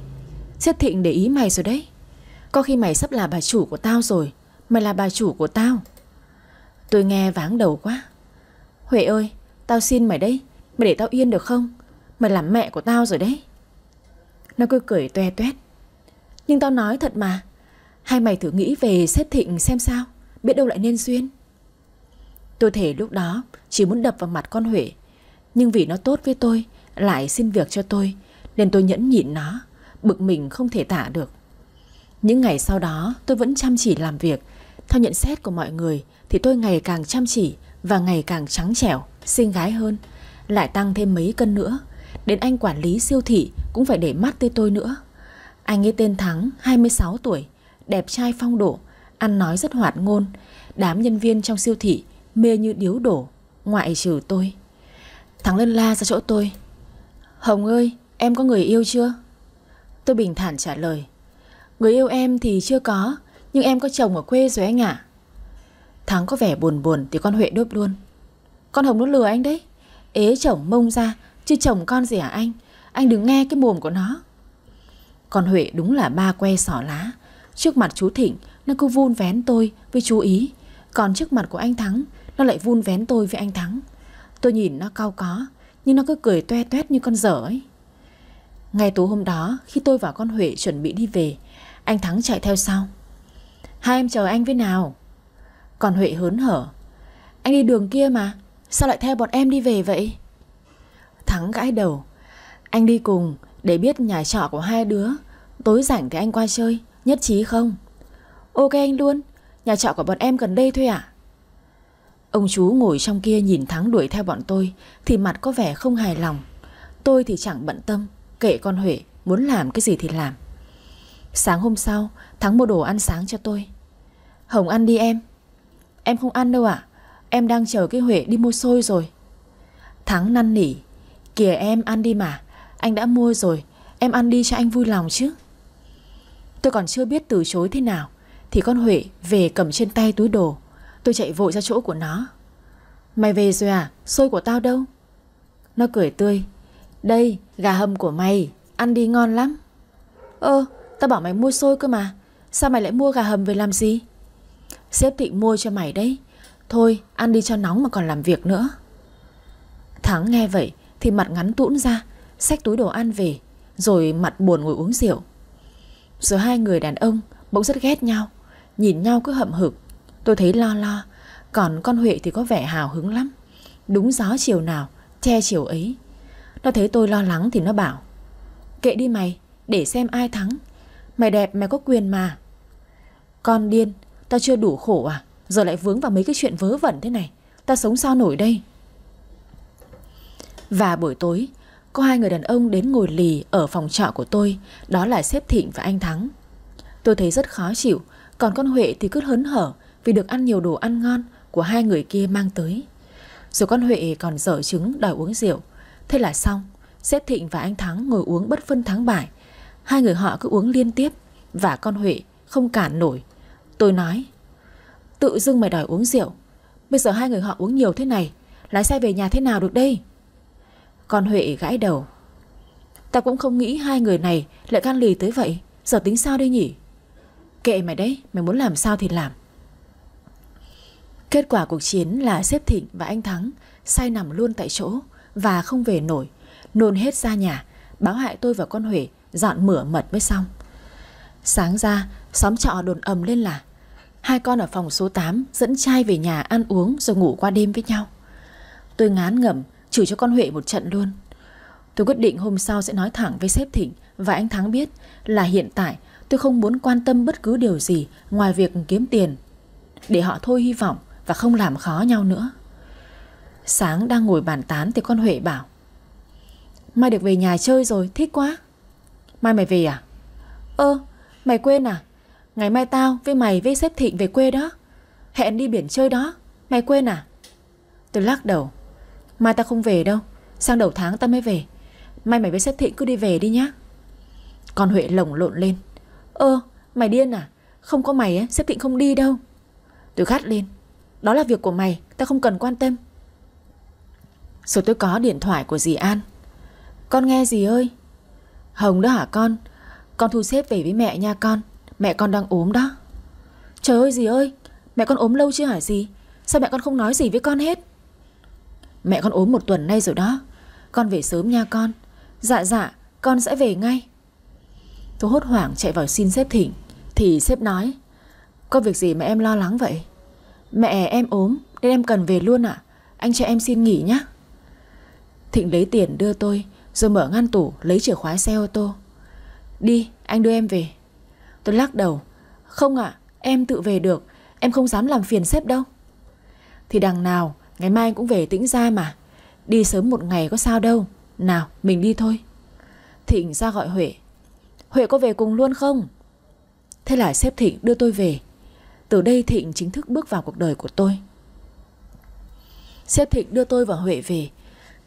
Sếp Thịnh để ý mày rồi đấy có khi mày sắp là bà chủ của tao rồi Mày là bà chủ của tao Tôi nghe váng đầu quá Huệ ơi Tao xin mày đấy Mày để tao yên được không Mày làm mẹ của tao rồi đấy Nó cứ cười toe tuét. Nhưng tao nói thật mà Hay mày thử nghĩ về xếp thịnh xem sao Biết đâu lại nên duyên Tôi thể lúc đó Chỉ muốn đập vào mặt con Huệ Nhưng vì nó tốt với tôi Lại xin việc cho tôi Nên tôi nhẫn nhịn nó Bực mình không thể tả được những ngày sau đó tôi vẫn chăm chỉ làm việc Theo nhận xét của mọi người Thì tôi ngày càng chăm chỉ Và ngày càng trắng trẻo, xinh gái hơn Lại tăng thêm mấy cân nữa Đến anh quản lý siêu thị Cũng phải để mắt tới tôi nữa Anh ấy tên Thắng, 26 tuổi Đẹp trai phong độ Ăn nói rất hoạt ngôn Đám nhân viên trong siêu thị Mê như điếu đổ Ngoại trừ tôi Thắng lên la ra chỗ tôi Hồng ơi, em có người yêu chưa? Tôi bình thản trả lời Người yêu em thì chưa có Nhưng em có chồng ở quê rồi anh ạ Thắng có vẻ buồn buồn thì con Huệ đốt luôn Con Hồng nó lừa anh đấy Ế chồng mông ra Chứ chồng con gì hả anh Anh đừng nghe cái mồm của nó Con Huệ đúng là ba que sỏ lá Trước mặt chú Thịnh Nó cứ vun vén tôi với chú Ý Còn trước mặt của anh Thắng Nó lại vun vén tôi với anh Thắng Tôi nhìn nó cao có Nhưng nó cứ cười toe toét như con dở ấy Ngày tối hôm đó Khi tôi và con Huệ chuẩn bị đi về anh Thắng chạy theo sau Hai em chờ anh với nào Còn Huệ hớn hở Anh đi đường kia mà Sao lại theo bọn em đi về vậy Thắng gãi đầu Anh đi cùng để biết nhà trọ của hai đứa Tối rảnh thì anh qua chơi Nhất trí không Ok anh luôn Nhà trọ của bọn em gần đây thôi ạ. Ông chú ngồi trong kia nhìn Thắng đuổi theo bọn tôi Thì mặt có vẻ không hài lòng Tôi thì chẳng bận tâm Kệ con Huệ muốn làm cái gì thì làm Sáng hôm sau Thắng mua đồ ăn sáng cho tôi Hồng ăn đi em Em không ăn đâu ạ Em đang chờ cái Huệ đi mua xôi rồi Thắng năn nỉ Kìa em ăn đi mà Anh đã mua rồi Em ăn đi cho anh vui lòng chứ Tôi còn chưa biết từ chối thế nào Thì con Huệ về cầm trên tay túi đồ Tôi chạy vội ra chỗ của nó Mày về rồi à Xôi của tao đâu Nó cười tươi Đây gà hầm của mày Ăn đi ngon lắm Ơ Tao bảo mày mua xôi cơ mà Sao mày lại mua gà hầm về làm gì Sếp Thịnh mua cho mày đấy Thôi ăn đi cho nóng mà còn làm việc nữa Thắng nghe vậy Thì mặt ngắn tũn ra Xách túi đồ ăn về Rồi mặt buồn ngồi uống rượu Rồi hai người đàn ông bỗng rất ghét nhau Nhìn nhau cứ hậm hực Tôi thấy lo lo Còn con Huệ thì có vẻ hào hứng lắm Đúng gió chiều nào Che chiều ấy Nó thấy tôi lo lắng thì nó bảo Kệ đi mày Để xem ai thắng Mày đẹp mày có quyền mà Con điên Tao chưa đủ khổ à Giờ lại vướng vào mấy cái chuyện vớ vẩn thế này Tao sống sao nổi đây Và buổi tối Có hai người đàn ông đến ngồi lì Ở phòng trọ của tôi Đó là xếp Thịnh và anh Thắng Tôi thấy rất khó chịu Còn con Huệ thì cứ hớn hở Vì được ăn nhiều đồ ăn ngon Của hai người kia mang tới Rồi con Huệ còn dở trứng đòi uống rượu Thế là xong xếp Thịnh và anh Thắng ngồi uống bất phân thắng bại Hai người họ cứ uống liên tiếp Và con Huệ không cản nổi Tôi nói Tự dưng mày đòi uống rượu Bây giờ hai người họ uống nhiều thế này Lái xe về nhà thế nào được đây Con Huệ gãi đầu Ta cũng không nghĩ hai người này lại gan lì tới vậy Giờ tính sao đây nhỉ Kệ mày đấy Mày muốn làm sao thì làm Kết quả cuộc chiến là xếp Thịnh và anh Thắng Say nằm luôn tại chỗ Và không về nổi Nôn hết ra nhà Báo hại tôi và con Huệ dọn mửa mật mới xong. Sáng ra, xóm trọ đồn ầm lên là hai con ở phòng số 8 dẫn trai về nhà ăn uống rồi ngủ qua đêm với nhau. Tôi ngán ngẩm, chửi cho con Huệ một trận luôn. Tôi quyết định hôm sau sẽ nói thẳng với sếp Thịnh và anh Thắng biết là hiện tại tôi không muốn quan tâm bất cứ điều gì ngoài việc kiếm tiền để họ thôi hy vọng và không làm khó nhau nữa. Sáng đang ngồi bàn tán thì con Huệ bảo Mai được về nhà chơi rồi, thích quá. Mai mày về à? Ơ, mày quên à? Ngày mai tao với mày với xếp Thịnh về quê đó. Hẹn đi biển chơi đó. Mày quên à? Tôi lắc đầu. Mai tao không về đâu. Sang đầu tháng tao mới về. Mai mày với xếp Thịnh cứ đi về đi nhá. Con Huệ lồng lộn lên. Ơ, mày điên à? Không có mày ấy, sếp Thịnh không đi đâu. Tôi gắt lên. Đó là việc của mày, tao không cần quan tâm. Rồi tôi có điện thoại của dì An. Con nghe dì ơi, Hồng đó hả con Con thu xếp về với mẹ nha con Mẹ con đang ốm đó Trời ơi dì ơi Mẹ con ốm lâu chưa hả dì Sao mẹ con không nói gì với con hết Mẹ con ốm một tuần nay rồi đó Con về sớm nha con Dạ dạ con sẽ về ngay Tôi hốt hoảng chạy vào xin xếp thỉnh Thì xếp nói Có việc gì mà em lo lắng vậy Mẹ em ốm nên em cần về luôn ạ Anh cho em xin nghỉ nhé Thịnh lấy tiền đưa tôi rồi mở ngăn tủ lấy chìa khóa xe ô tô Đi anh đưa em về Tôi lắc đầu Không ạ em tự về được Em không dám làm phiền sếp đâu Thì đằng nào ngày mai anh cũng về tĩnh ra mà Đi sớm một ngày có sao đâu Nào mình đi thôi Thịnh ra gọi Huệ Huệ có về cùng luôn không Thế là sếp Thịnh đưa tôi về Từ đây Thịnh chính thức bước vào cuộc đời của tôi Sếp Thịnh đưa tôi và Huệ về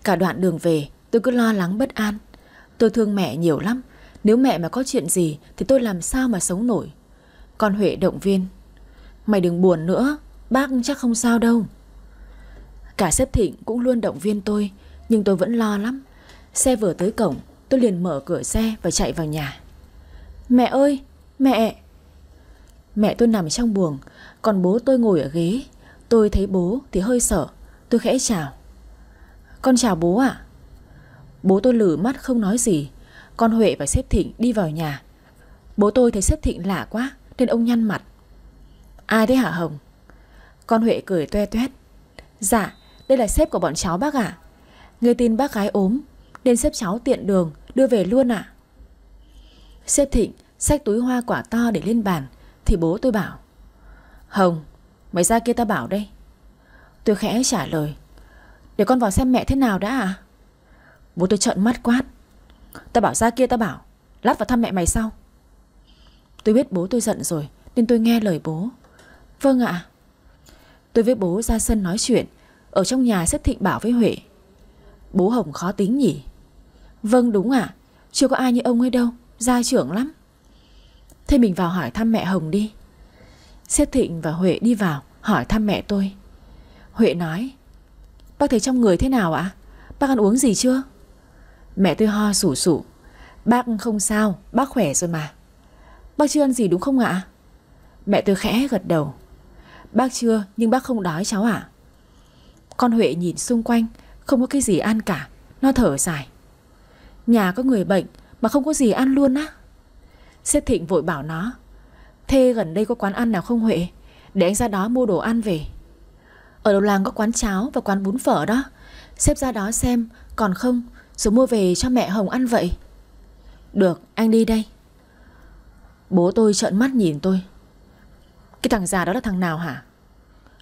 Cả đoạn đường về Tôi cứ lo lắng bất an Tôi thương mẹ nhiều lắm Nếu mẹ mà có chuyện gì Thì tôi làm sao mà sống nổi Con Huệ động viên Mày đừng buồn nữa Bác chắc không sao đâu Cả xếp thịnh cũng luôn động viên tôi Nhưng tôi vẫn lo lắm Xe vừa tới cổng Tôi liền mở cửa xe và chạy vào nhà Mẹ ơi Mẹ Mẹ tôi nằm trong buồng Còn bố tôi ngồi ở ghế Tôi thấy bố thì hơi sợ Tôi khẽ chào Con chào bố ạ Bố tôi lử mắt không nói gì Con Huệ và xếp Thịnh đi vào nhà Bố tôi thấy xếp Thịnh lạ quá Nên ông nhăn mặt Ai thế hả Hồng Con Huệ cười toe toét Dạ đây là xếp của bọn cháu bác ạ à. Người tin bác gái ốm Nên xếp cháu tiện đường đưa về luôn ạ Xếp Thịnh xách túi hoa quả to để lên bàn Thì bố tôi bảo Hồng mày ra kia ta bảo đây Tôi khẽ trả lời Để con vào xem mẹ thế nào đã à Bố tôi trợn mắt quát Tao bảo ra kia tao bảo Lát vào thăm mẹ mày sau Tôi biết bố tôi giận rồi Nên tôi nghe lời bố Vâng ạ Tôi với bố ra sân nói chuyện Ở trong nhà xếp thịnh bảo với Huệ Bố Hồng khó tính nhỉ Vâng đúng ạ Chưa có ai như ông ấy đâu Gia trưởng lắm Thế mình vào hỏi thăm mẹ Hồng đi Xếp thịnh và Huệ đi vào Hỏi thăm mẹ tôi Huệ nói Bác thấy trong người thế nào ạ Bác ăn uống gì chưa Mẹ tôi ho sủ sủ Bác không sao, bác khỏe rồi mà Bác chưa ăn gì đúng không ạ? Mẹ tôi khẽ gật đầu Bác chưa nhưng bác không đói cháu ạ Con Huệ nhìn xung quanh Không có cái gì ăn cả Nó thở dài Nhà có người bệnh mà không có gì ăn luôn á Xếp Thịnh vội bảo nó Thế gần đây có quán ăn nào không Huệ Để anh ra đó mua đồ ăn về Ở đầu làng có quán cháo và quán bún phở đó Xếp ra đó xem Còn không rồi mua về cho mẹ Hồng ăn vậy Được anh đi đây Bố tôi trợn mắt nhìn tôi Cái thằng già đó là thằng nào hả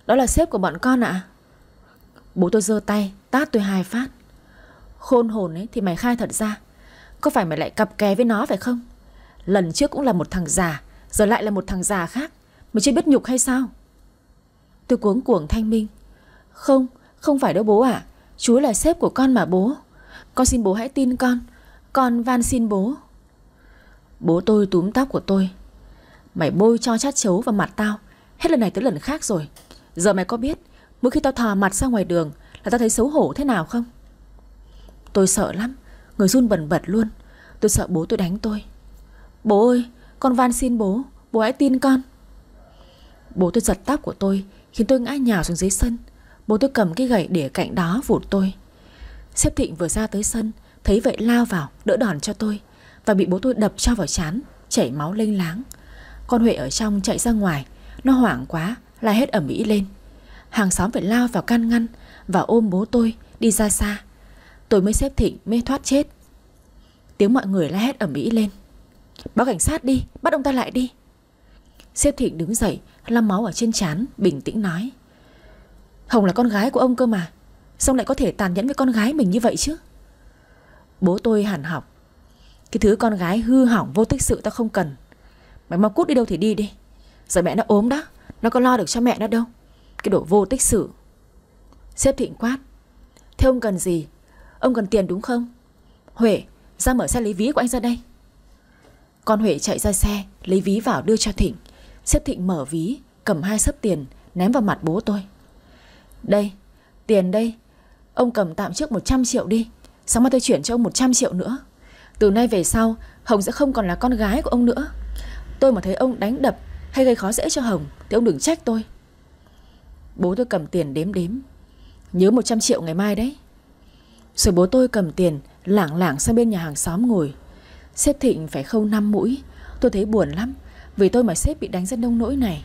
Đó là sếp của bọn con ạ Bố tôi giơ tay Tát tôi hai phát Khôn hồn ấy thì mày khai thật ra Có phải mày lại cặp kè với nó phải không Lần trước cũng là một thằng già Giờ lại là một thằng già khác Mày chưa biết nhục hay sao Tôi cuống cuồng thanh minh Không, không phải đâu bố ạ Chú là sếp của con mà bố con xin bố hãy tin con Con van xin bố Bố tôi túm tóc của tôi Mày bôi cho chát chấu vào mặt tao Hết lần này tới lần khác rồi Giờ mày có biết Mỗi khi tao thò mặt ra ngoài đường Là tao thấy xấu hổ thế nào không Tôi sợ lắm Người run bẩn bật luôn Tôi sợ bố tôi đánh tôi Bố ơi con van xin bố Bố hãy tin con Bố tôi giật tóc của tôi Khiến tôi ngã nhào xuống dưới sân Bố tôi cầm cái gậy để cạnh đó vụt tôi Sếp Thịnh vừa ra tới sân Thấy vậy lao vào đỡ đòn cho tôi Và bị bố tôi đập cho vào chán Chảy máu lênh láng Con Huệ ở trong chạy ra ngoài Nó hoảng quá la hết ẩm ý lên Hàng xóm phải lao vào can ngăn Và ôm bố tôi đi ra xa Tôi mới xếp Thịnh mê thoát chết Tiếng mọi người la hét ẩm ý lên Báo cảnh sát đi Bắt ông ta lại đi Xếp Thịnh đứng dậy Lăm máu ở trên chán Bình tĩnh nói Hồng là con gái của ông cơ mà Xong lại có thể tàn nhẫn với con gái mình như vậy chứ Bố tôi hẳn học Cái thứ con gái hư hỏng vô tích sự ta không cần Mày mau cút đi đâu thì đi đi Giờ mẹ nó ốm đó Nó có lo được cho mẹ nó đâu Cái đồ vô tích sự Xếp thịnh quát Thế ông cần gì Ông cần tiền đúng không Huệ ra mở xe lấy ví của anh ra đây Con Huệ chạy ra xe Lấy ví vào đưa cho Thịnh Xếp Thịnh mở ví Cầm hai sấp tiền Ném vào mặt bố tôi Đây Tiền đây Ông cầm tạm trước 100 triệu đi Sáng mai tôi chuyển cho ông 100 triệu nữa Từ nay về sau Hồng sẽ không còn là con gái của ông nữa Tôi mà thấy ông đánh đập hay gây khó dễ cho Hồng Thì ông đừng trách tôi Bố tôi cầm tiền đếm đếm Nhớ 100 triệu ngày mai đấy Rồi bố tôi cầm tiền Lảng lảng sang bên nhà hàng xóm ngồi Sếp Thịnh phải khâu 5 mũi Tôi thấy buồn lắm Vì tôi mà sếp bị đánh ra đông nỗi này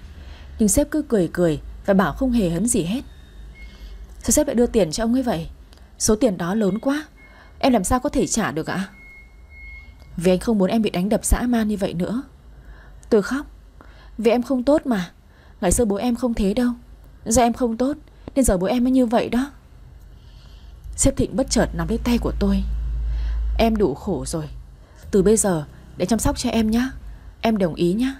Nhưng sếp cứ cười cười Và bảo không hề hấn gì hết Sao sếp lại đưa tiền cho ông ấy vậy Số tiền đó lớn quá Em làm sao có thể trả được ạ Vì anh không muốn em bị đánh đập xã man như vậy nữa Tôi khóc Vì em không tốt mà Ngày xưa bố em không thế đâu Do em không tốt Nên giờ bố em mới như vậy đó Sếp Thịnh bất chợt nắm lấy tay của tôi Em đủ khổ rồi Từ bây giờ để chăm sóc cho em nhé Em đồng ý nhé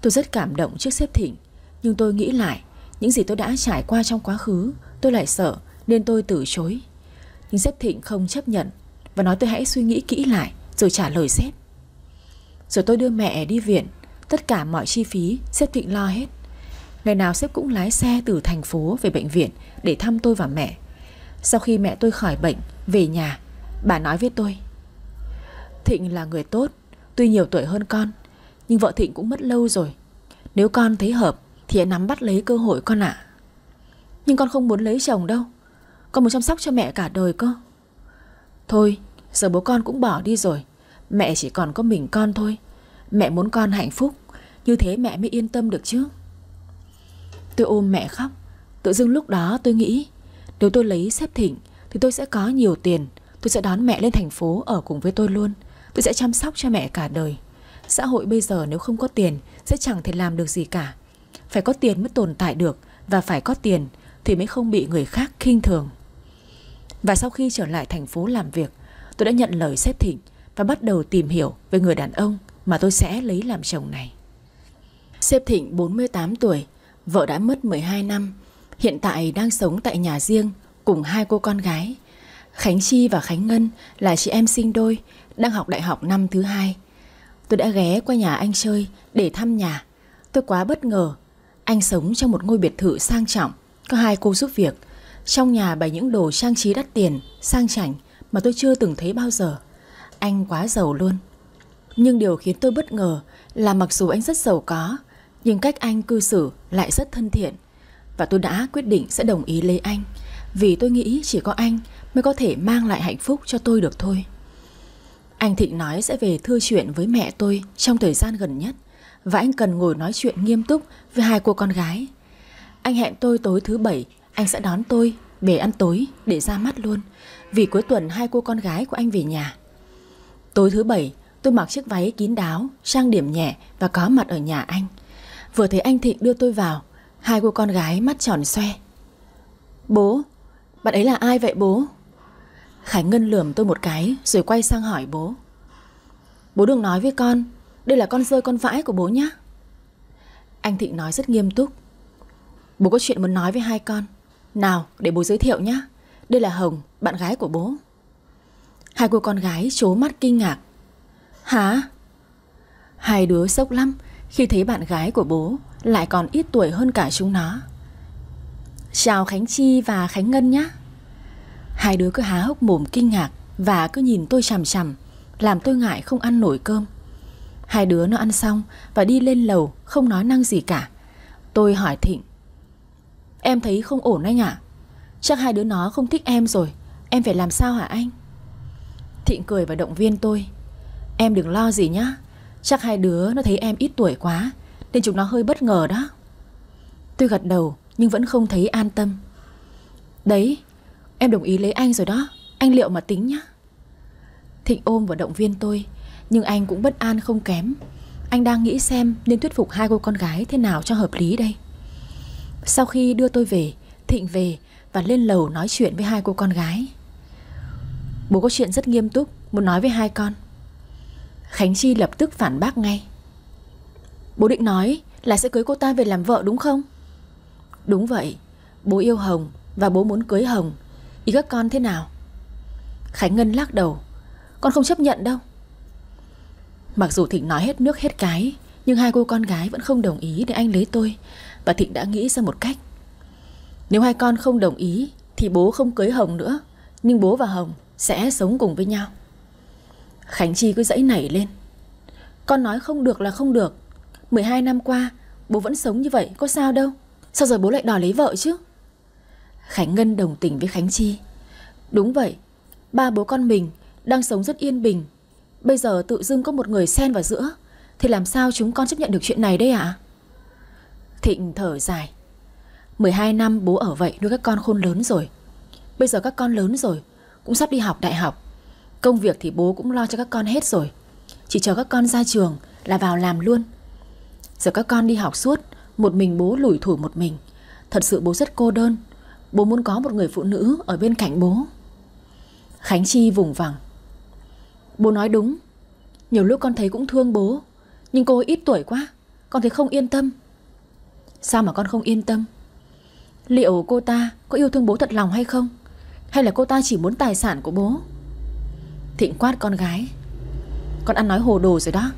Tôi rất cảm động trước sếp Thịnh Nhưng tôi nghĩ lại Những gì tôi đã trải qua trong quá khứ Tôi lại sợ nên tôi từ chối Nhưng sếp Thịnh không chấp nhận Và nói tôi hãy suy nghĩ kỹ lại Rồi trả lời sếp Rồi tôi đưa mẹ đi viện Tất cả mọi chi phí sếp Thịnh lo hết Ngày nào sếp cũng lái xe từ thành phố về bệnh viện Để thăm tôi và mẹ Sau khi mẹ tôi khỏi bệnh Về nhà Bà nói với tôi Thịnh là người tốt Tuy nhiều tuổi hơn con Nhưng vợ Thịnh cũng mất lâu rồi Nếu con thấy hợp Thì hãy nắm bắt lấy cơ hội con ạ à. Nhưng con không muốn lấy chồng đâu Con muốn chăm sóc cho mẹ cả đời cơ Thôi giờ bố con cũng bỏ đi rồi Mẹ chỉ còn có mình con thôi Mẹ muốn con hạnh phúc Như thế mẹ mới yên tâm được chứ Tôi ôm mẹ khóc Tự dưng lúc đó tôi nghĩ Nếu tôi lấy xếp thịnh Thì tôi sẽ có nhiều tiền Tôi sẽ đón mẹ lên thành phố ở cùng với tôi luôn Tôi sẽ chăm sóc cho mẹ cả đời Xã hội bây giờ nếu không có tiền Sẽ chẳng thể làm được gì cả Phải có tiền mới tồn tại được Và phải có tiền thì mới không bị người khác khinh thường. Và sau khi trở lại thành phố làm việc, tôi đã nhận lời xếp thịnh và bắt đầu tìm hiểu về người đàn ông mà tôi sẽ lấy làm chồng này. Xếp Thịnh 48 tuổi, vợ đã mất 12 năm, hiện tại đang sống tại nhà riêng cùng hai cô con gái. Khánh Chi và Khánh Ngân là chị em sinh đôi, đang học đại học năm thứ hai. Tôi đã ghé qua nhà anh chơi để thăm nhà. Tôi quá bất ngờ. Anh sống trong một ngôi biệt thự sang trọng có hai cô giúp việc Trong nhà bày những đồ trang trí đắt tiền Sang chảnh mà tôi chưa từng thấy bao giờ Anh quá giàu luôn Nhưng điều khiến tôi bất ngờ Là mặc dù anh rất giàu có Nhưng cách anh cư xử lại rất thân thiện Và tôi đã quyết định sẽ đồng ý lấy anh Vì tôi nghĩ chỉ có anh Mới có thể mang lại hạnh phúc cho tôi được thôi Anh Thịnh nói sẽ về thư chuyện với mẹ tôi Trong thời gian gần nhất Và anh cần ngồi nói chuyện nghiêm túc Với hai cô con gái anh hẹn tôi tối thứ bảy Anh sẽ đón tôi về ăn tối để ra mắt luôn Vì cuối tuần hai cô con gái của anh về nhà Tối thứ bảy tôi mặc chiếc váy kín đáo Trang điểm nhẹ và có mặt ở nhà anh Vừa thấy anh Thịnh đưa tôi vào Hai cô con gái mắt tròn xoe Bố, bạn ấy là ai vậy bố? Khải Ngân lườm tôi một cái rồi quay sang hỏi bố Bố đừng nói với con Đây là con rơi con vãi của bố nhá Anh Thịnh nói rất nghiêm túc Bố có chuyện muốn nói với hai con Nào để bố giới thiệu nhé Đây là Hồng, bạn gái của bố Hai cô con gái chố mắt kinh ngạc Hả? Hai đứa sốc lắm Khi thấy bạn gái của bố Lại còn ít tuổi hơn cả chúng nó Chào Khánh Chi và Khánh Ngân nhé Hai đứa cứ há hốc mồm kinh ngạc Và cứ nhìn tôi chằm chằm Làm tôi ngại không ăn nổi cơm Hai đứa nó ăn xong Và đi lên lầu Không nói năng gì cả Tôi hỏi Thịnh Em thấy không ổn anh ạ Chắc hai đứa nó không thích em rồi Em phải làm sao hả anh Thịnh cười và động viên tôi Em đừng lo gì nhá Chắc hai đứa nó thấy em ít tuổi quá Nên chúng nó hơi bất ngờ đó Tôi gật đầu nhưng vẫn không thấy an tâm Đấy Em đồng ý lấy anh rồi đó Anh liệu mà tính nhá Thịnh ôm và động viên tôi Nhưng anh cũng bất an không kém Anh đang nghĩ xem nên thuyết phục hai cô con gái thế nào cho hợp lý đây sau khi đưa tôi về, Thịnh về và lên lầu nói chuyện với hai cô con gái. Bố có chuyện rất nghiêm túc, muốn nói với hai con. Khánh Chi lập tức phản bác ngay. Bố định nói là sẽ cưới cô ta về làm vợ đúng không? Đúng vậy, bố yêu Hồng và bố muốn cưới Hồng. Ý các con thế nào? Khánh Ngân lắc đầu. Con không chấp nhận đâu. Mặc dù Thịnh nói hết nước hết cái, nhưng hai cô con gái vẫn không đồng ý để anh lấy tôi. Và Thịnh đã nghĩ ra một cách Nếu hai con không đồng ý Thì bố không cưới Hồng nữa Nhưng bố và Hồng sẽ sống cùng với nhau Khánh Chi cứ dãy nảy lên Con nói không được là không được 12 năm qua Bố vẫn sống như vậy có sao đâu Sao giờ bố lại đòi lấy vợ chứ Khánh Ngân đồng tình với Khánh Chi Đúng vậy Ba bố con mình đang sống rất yên bình Bây giờ tự dưng có một người xen vào giữa Thì làm sao chúng con chấp nhận được chuyện này đây ạ Thịnh thở dài 12 năm bố ở vậy nuôi các con khôn lớn rồi Bây giờ các con lớn rồi Cũng sắp đi học đại học Công việc thì bố cũng lo cho các con hết rồi Chỉ chờ các con ra trường là vào làm luôn Giờ các con đi học suốt Một mình bố lủi thủi một mình Thật sự bố rất cô đơn Bố muốn có một người phụ nữ ở bên cạnh bố Khánh Chi vùng vằng Bố nói đúng Nhiều lúc con thấy cũng thương bố Nhưng cô ít tuổi quá Con thấy không yên tâm Sao mà con không yên tâm Liệu cô ta có yêu thương bố thật lòng hay không Hay là cô ta chỉ muốn tài sản của bố Thịnh quát con gái Con ăn nói hồ đồ rồi đó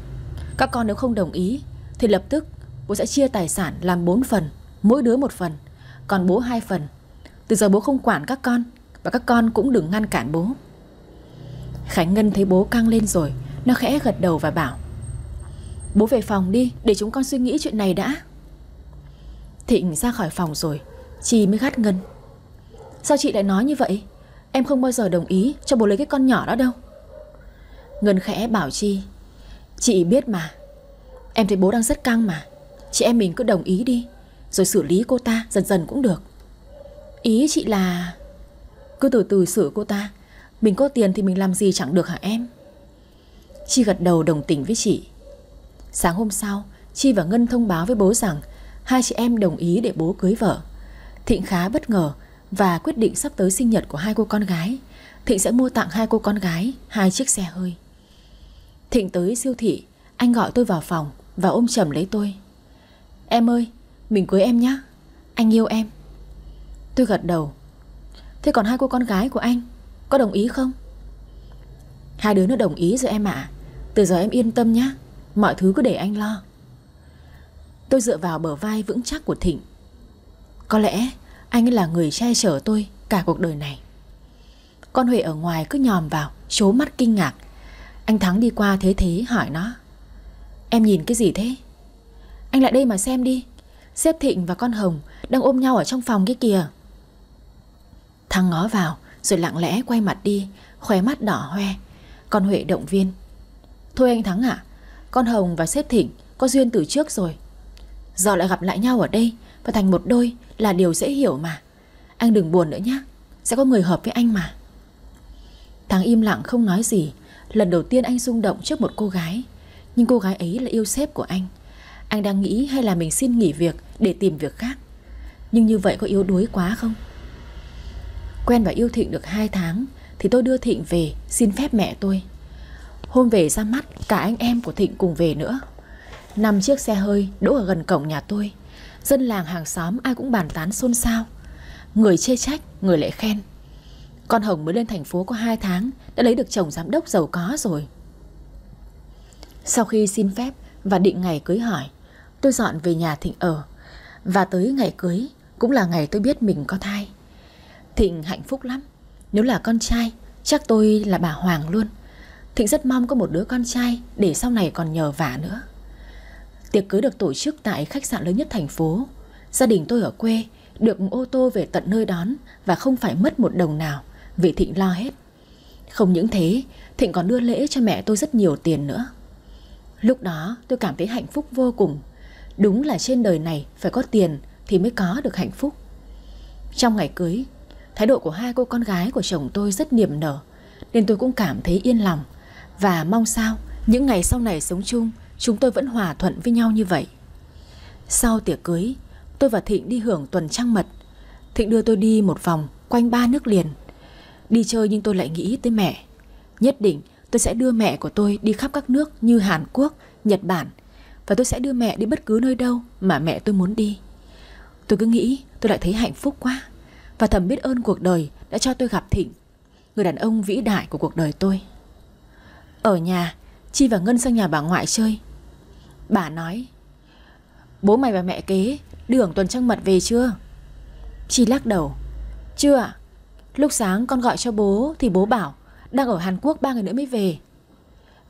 Các con nếu không đồng ý Thì lập tức bố sẽ chia tài sản làm 4 phần Mỗi đứa một phần Còn bố hai phần Từ giờ bố không quản các con Và các con cũng đừng ngăn cản bố Khánh Ngân thấy bố căng lên rồi Nó khẽ gật đầu và bảo Bố về phòng đi để chúng con suy nghĩ chuyện này đã Thịnh ra khỏi phòng rồi Chị mới gắt Ngân Sao chị lại nói như vậy Em không bao giờ đồng ý cho bố lấy cái con nhỏ đó đâu Ngân khẽ bảo Chi Chị biết mà Em thấy bố đang rất căng mà Chị em mình cứ đồng ý đi Rồi xử lý cô ta dần dần cũng được Ý chị là Cứ từ từ xử cô ta Mình có tiền thì mình làm gì chẳng được hả em Chi gật đầu đồng tình với chị Sáng hôm sau Chi và Ngân thông báo với bố rằng hai chị em đồng ý để bố cưới vợ. Thịnh khá bất ngờ và quyết định sắp tới sinh nhật của hai cô con gái, Thịnh sẽ mua tặng hai cô con gái hai chiếc xe hơi. Thịnh tới siêu thị, anh gọi tôi vào phòng và ôm chầm lấy tôi. Em ơi, mình cưới em nhé. Anh yêu em. Tôi gật đầu. Thế còn hai cô con gái của anh, có đồng ý không? Hai đứa nó đồng ý rồi em ạ. Từ giờ em yên tâm nhé. Mọi thứ cứ để anh lo. Tôi dựa vào bờ vai vững chắc của Thịnh Có lẽ anh là người che chở tôi cả cuộc đời này Con Huệ ở ngoài cứ nhòm vào Chố mắt kinh ngạc Anh Thắng đi qua thế thế hỏi nó Em nhìn cái gì thế Anh lại đây mà xem đi Xếp Thịnh và con Hồng đang ôm nhau ở trong phòng cái kìa Thắng ngó vào rồi lặng lẽ quay mặt đi Khóe mắt đỏ hoe Con Huệ động viên Thôi anh Thắng ạ à, Con Hồng và xếp Thịnh có duyên từ trước rồi Giờ lại gặp lại nhau ở đây Và thành một đôi là điều dễ hiểu mà Anh đừng buồn nữa nhé Sẽ có người hợp với anh mà Thằng im lặng không nói gì Lần đầu tiên anh rung động trước một cô gái Nhưng cô gái ấy là yêu sếp của anh Anh đang nghĩ hay là mình xin nghỉ việc Để tìm việc khác Nhưng như vậy có yếu đuối quá không Quen và yêu Thịnh được 2 tháng Thì tôi đưa Thịnh về xin phép mẹ tôi Hôm về ra mắt cả anh em của Thịnh cùng về nữa năm chiếc xe hơi đỗ ở gần cổng nhà tôi Dân làng hàng xóm ai cũng bàn tán xôn xao Người chê trách, người lại khen Con Hồng mới lên thành phố có 2 tháng Đã lấy được chồng giám đốc giàu có rồi Sau khi xin phép và định ngày cưới hỏi Tôi dọn về nhà Thịnh ở Và tới ngày cưới cũng là ngày tôi biết mình có thai Thịnh hạnh phúc lắm Nếu là con trai Chắc tôi là bà Hoàng luôn Thịnh rất mong có một đứa con trai Để sau này còn nhờ vả nữa Tiệc cưới được tổ chức tại khách sạn lớn nhất thành phố. Gia đình tôi ở quê được ô tô về tận nơi đón và không phải mất một đồng nào vì Thịnh lo hết. Không những thế, Thịnh còn đưa lễ cho mẹ tôi rất nhiều tiền nữa. Lúc đó tôi cảm thấy hạnh phúc vô cùng. Đúng là trên đời này phải có tiền thì mới có được hạnh phúc. Trong ngày cưới, thái độ của hai cô con gái của chồng tôi rất niềm nở nên tôi cũng cảm thấy yên lòng và mong sao những ngày sau này sống chung Chúng tôi vẫn hòa thuận với nhau như vậy Sau tiệc cưới Tôi và Thịnh đi hưởng tuần trăng mật Thịnh đưa tôi đi một vòng Quanh ba nước liền Đi chơi nhưng tôi lại nghĩ tới mẹ Nhất định tôi sẽ đưa mẹ của tôi đi khắp các nước Như Hàn Quốc, Nhật Bản Và tôi sẽ đưa mẹ đi bất cứ nơi đâu Mà mẹ tôi muốn đi Tôi cứ nghĩ tôi lại thấy hạnh phúc quá Và thầm biết ơn cuộc đời đã cho tôi gặp Thịnh Người đàn ông vĩ đại của cuộc đời tôi Ở nhà Chi và Ngân sang nhà bà ngoại chơi Bà nói Bố mày và mẹ kế đường tuần trăng mật về chưa? Chi lắc đầu Chưa Lúc sáng con gọi cho bố thì bố bảo Đang ở Hàn Quốc ba ngày nữa mới về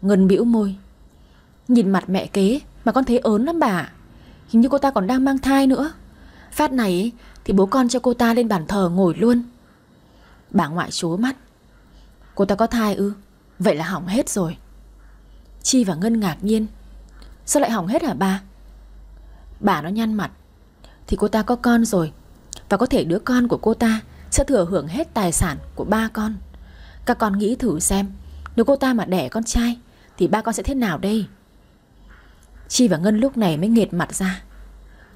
Ngân bĩu môi Nhìn mặt mẹ kế mà con thấy ớn lắm bà Hình như cô ta còn đang mang thai nữa Phát này thì bố con cho cô ta lên bàn thờ ngồi luôn Bà ngoại chúa mắt Cô ta có thai ư Vậy là hỏng hết rồi Chi và Ngân ngạc nhiên Sao lại hỏng hết hả ba? Bà nó nhăn mặt Thì cô ta có con rồi Và có thể đứa con của cô ta Sẽ thừa hưởng hết tài sản của ba con Các con nghĩ thử xem Nếu cô ta mà đẻ con trai Thì ba con sẽ thế nào đây Chi và Ngân lúc này mới nghiệt mặt ra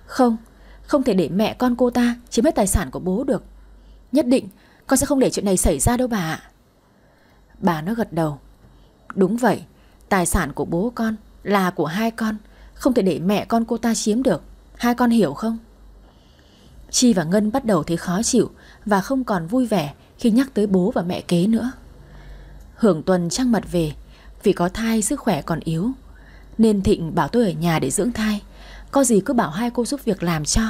Không Không thể để mẹ con cô ta chiếm hết tài sản của bố được Nhất định Con sẽ không để chuyện này xảy ra đâu bà ạ Bà nó gật đầu Đúng vậy Tài sản của bố con là của hai con Không thể để mẹ con cô ta chiếm được Hai con hiểu không Chi và Ngân bắt đầu thấy khó chịu Và không còn vui vẻ khi nhắc tới bố và mẹ kế nữa Hưởng tuần trăng mật về Vì có thai sức khỏe còn yếu Nên Thịnh bảo tôi ở nhà để dưỡng thai Có gì cứ bảo hai cô giúp việc làm cho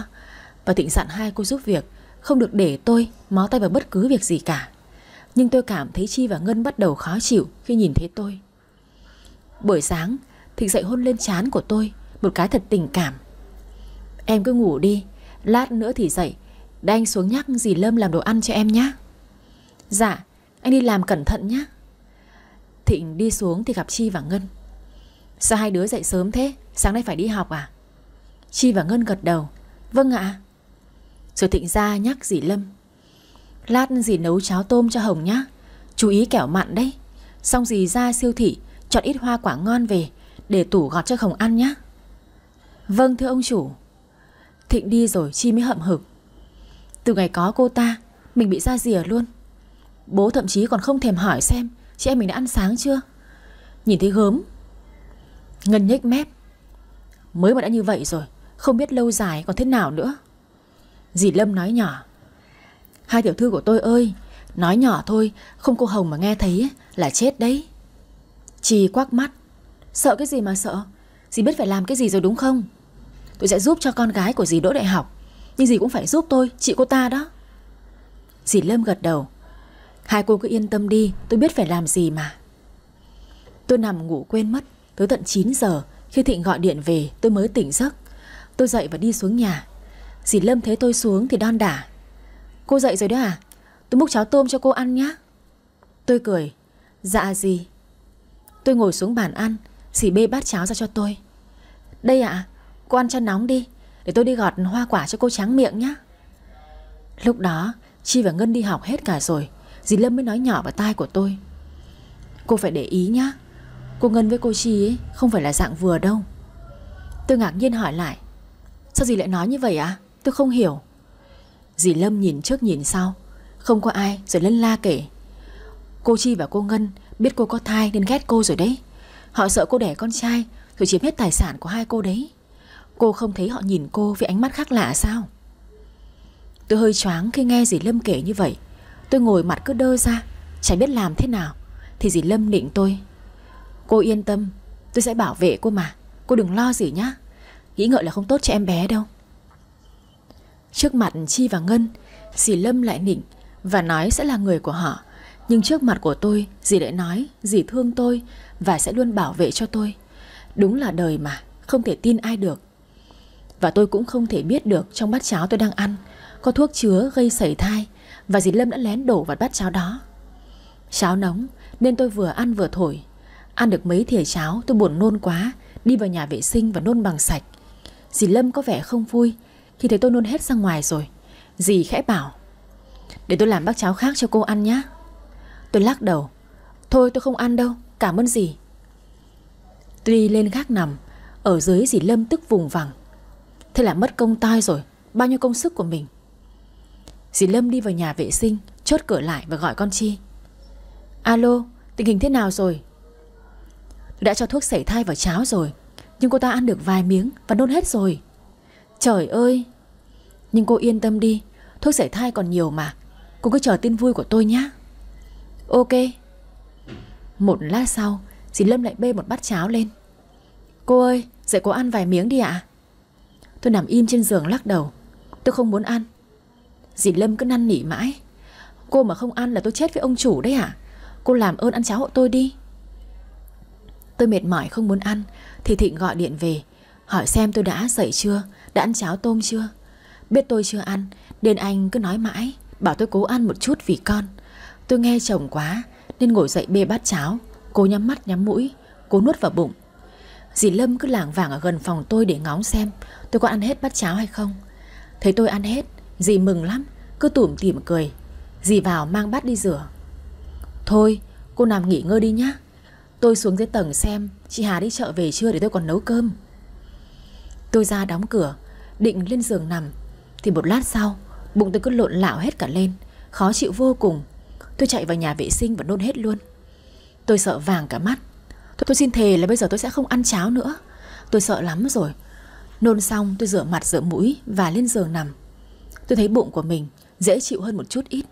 Và Thịnh dặn hai cô giúp việc Không được để tôi mó tay vào bất cứ việc gì cả Nhưng tôi cảm thấy Chi và Ngân bắt đầu khó chịu Khi nhìn thấy tôi Buổi sáng Thịnh dậy hôn lên trán của tôi Một cái thật tình cảm Em cứ ngủ đi Lát nữa thì dậy Để anh xuống nhắc dì Lâm làm đồ ăn cho em nhé Dạ Anh đi làm cẩn thận nhé Thịnh đi xuống thì gặp Chi và Ngân Sao hai đứa dậy sớm thế Sáng nay phải đi học à Chi và Ngân gật đầu Vâng ạ Rồi Thịnh ra nhắc dì Lâm Lát dì nấu cháo tôm cho Hồng nhá Chú ý kẻo mặn đấy Xong dì ra siêu thị Chọn ít hoa quả ngon về để tủ gọt cho Hồng ăn nhé Vâng thưa ông chủ Thịnh đi rồi Chi mới hậm hực Từ ngày có cô ta Mình bị ra rìa luôn Bố thậm chí còn không thèm hỏi xem Chị em mình đã ăn sáng chưa Nhìn thấy gớm Ngân nhếch mép Mới mà đã như vậy rồi Không biết lâu dài còn thế nào nữa Dì Lâm nói nhỏ Hai tiểu thư của tôi ơi Nói nhỏ thôi Không cô Hồng mà nghe thấy là chết đấy Chi quắc mắt Sợ cái gì mà sợ Dì biết phải làm cái gì rồi đúng không Tôi sẽ giúp cho con gái của dì đỗ đại học Nhưng dì cũng phải giúp tôi, chị cô ta đó Dì Lâm gật đầu Hai cô cứ yên tâm đi Tôi biết phải làm gì mà Tôi nằm ngủ quên mất Tới tận 9 giờ Khi Thịnh gọi điện về tôi mới tỉnh giấc Tôi dậy và đi xuống nhà Dì Lâm thấy tôi xuống thì đon đả Cô dậy rồi đó à Tôi múc cháo tôm cho cô ăn nhé Tôi cười Dạ gì Tôi ngồi xuống bàn ăn Dì bê bát cháo ra cho tôi Đây ạ Cô ăn cho nóng đi Để tôi đi gọt hoa quả cho cô tráng miệng nhé Lúc đó Chi và Ngân đi học hết cả rồi Dì Lâm mới nói nhỏ vào tai của tôi Cô phải để ý nhá Cô Ngân với cô Chi ấy không phải là dạng vừa đâu Tôi ngạc nhiên hỏi lại Sao dì lại nói như vậy ạ Tôi không hiểu Dì Lâm nhìn trước nhìn sau Không có ai rồi lân la kể Cô Chi và cô Ngân biết cô có thai nên ghét cô rồi đấy Họ sợ cô đẻ con trai Rồi chiếm hết tài sản của hai cô đấy Cô không thấy họ nhìn cô với ánh mắt khác lạ sao Tôi hơi choáng khi nghe dì Lâm kể như vậy Tôi ngồi mặt cứ đơ ra Chẳng biết làm thế nào Thì dì Lâm định tôi Cô yên tâm Tôi sẽ bảo vệ cô mà Cô đừng lo gì nhá Nghĩ ngợi là không tốt cho em bé đâu Trước mặt Chi và Ngân Dì Lâm lại nịnh Và nói sẽ là người của họ Nhưng trước mặt của tôi Dì lại nói Dì thương tôi và sẽ luôn bảo vệ cho tôi. Đúng là đời mà, không thể tin ai được. Và tôi cũng không thể biết được trong bát cháo tôi đang ăn có thuốc chứa gây sẩy thai và dì Lâm đã lén đổ vào bát cháo đó. Cháo nóng nên tôi vừa ăn vừa thổi. Ăn được mấy thìa cháo tôi buồn nôn quá, đi vào nhà vệ sinh và nôn bằng sạch. Dì Lâm có vẻ không vui khi thấy tôi nôn hết ra ngoài rồi. Dì khẽ bảo, để tôi làm bát cháo khác cho cô ăn nhé. Tôi lắc đầu, thôi tôi không ăn đâu, Cảm ơn dì Tuy lên gác nằm Ở dưới dì Lâm tức vùng vằng Thế là mất công tai rồi Bao nhiêu công sức của mình Dì Lâm đi vào nhà vệ sinh Chốt cửa lại và gọi con Chi Alo tình hình thế nào rồi Đã cho thuốc sảy thai vào cháo rồi Nhưng cô ta ăn được vài miếng Và nôn hết rồi Trời ơi Nhưng cô yên tâm đi Thuốc sảy thai còn nhiều mà Cô cứ chờ tin vui của tôi nhé Ok một lát sau Dì Lâm lại bê một bát cháo lên Cô ơi dậy cô ăn vài miếng đi ạ Tôi nằm im trên giường lắc đầu Tôi không muốn ăn Dì Lâm cứ năn nỉ mãi Cô mà không ăn là tôi chết với ông chủ đấy ạ à? Cô làm ơn ăn cháo hộ tôi đi Tôi mệt mỏi không muốn ăn Thì Thịnh gọi điện về Hỏi xem tôi đã dậy chưa Đã ăn cháo tôm chưa Biết tôi chưa ăn Nên anh cứ nói mãi Bảo tôi cố ăn một chút vì con Tôi nghe chồng quá nên ngồi dậy bê bát cháo Cô nhắm mắt nhắm mũi Cô nuốt vào bụng Dì Lâm cứ lảng vảng ở gần phòng tôi để ngóng xem Tôi có ăn hết bát cháo hay không Thấy tôi ăn hết Dì mừng lắm Cứ tủm tỉm cười Dì vào mang bát đi rửa Thôi cô nằm nghỉ ngơi đi nhá Tôi xuống dưới tầng xem Chị Hà đi chợ về chưa để tôi còn nấu cơm Tôi ra đóng cửa Định lên giường nằm Thì một lát sau Bụng tôi cứ lộn lạo hết cả lên Khó chịu vô cùng Tôi chạy vào nhà vệ sinh và nôn hết luôn Tôi sợ vàng cả mắt Tôi, tôi xin thề là bây giờ tôi sẽ không ăn cháo nữa Tôi sợ lắm rồi Nôn xong tôi rửa mặt rửa mũi Và lên giường nằm Tôi thấy bụng của mình dễ chịu hơn một chút ít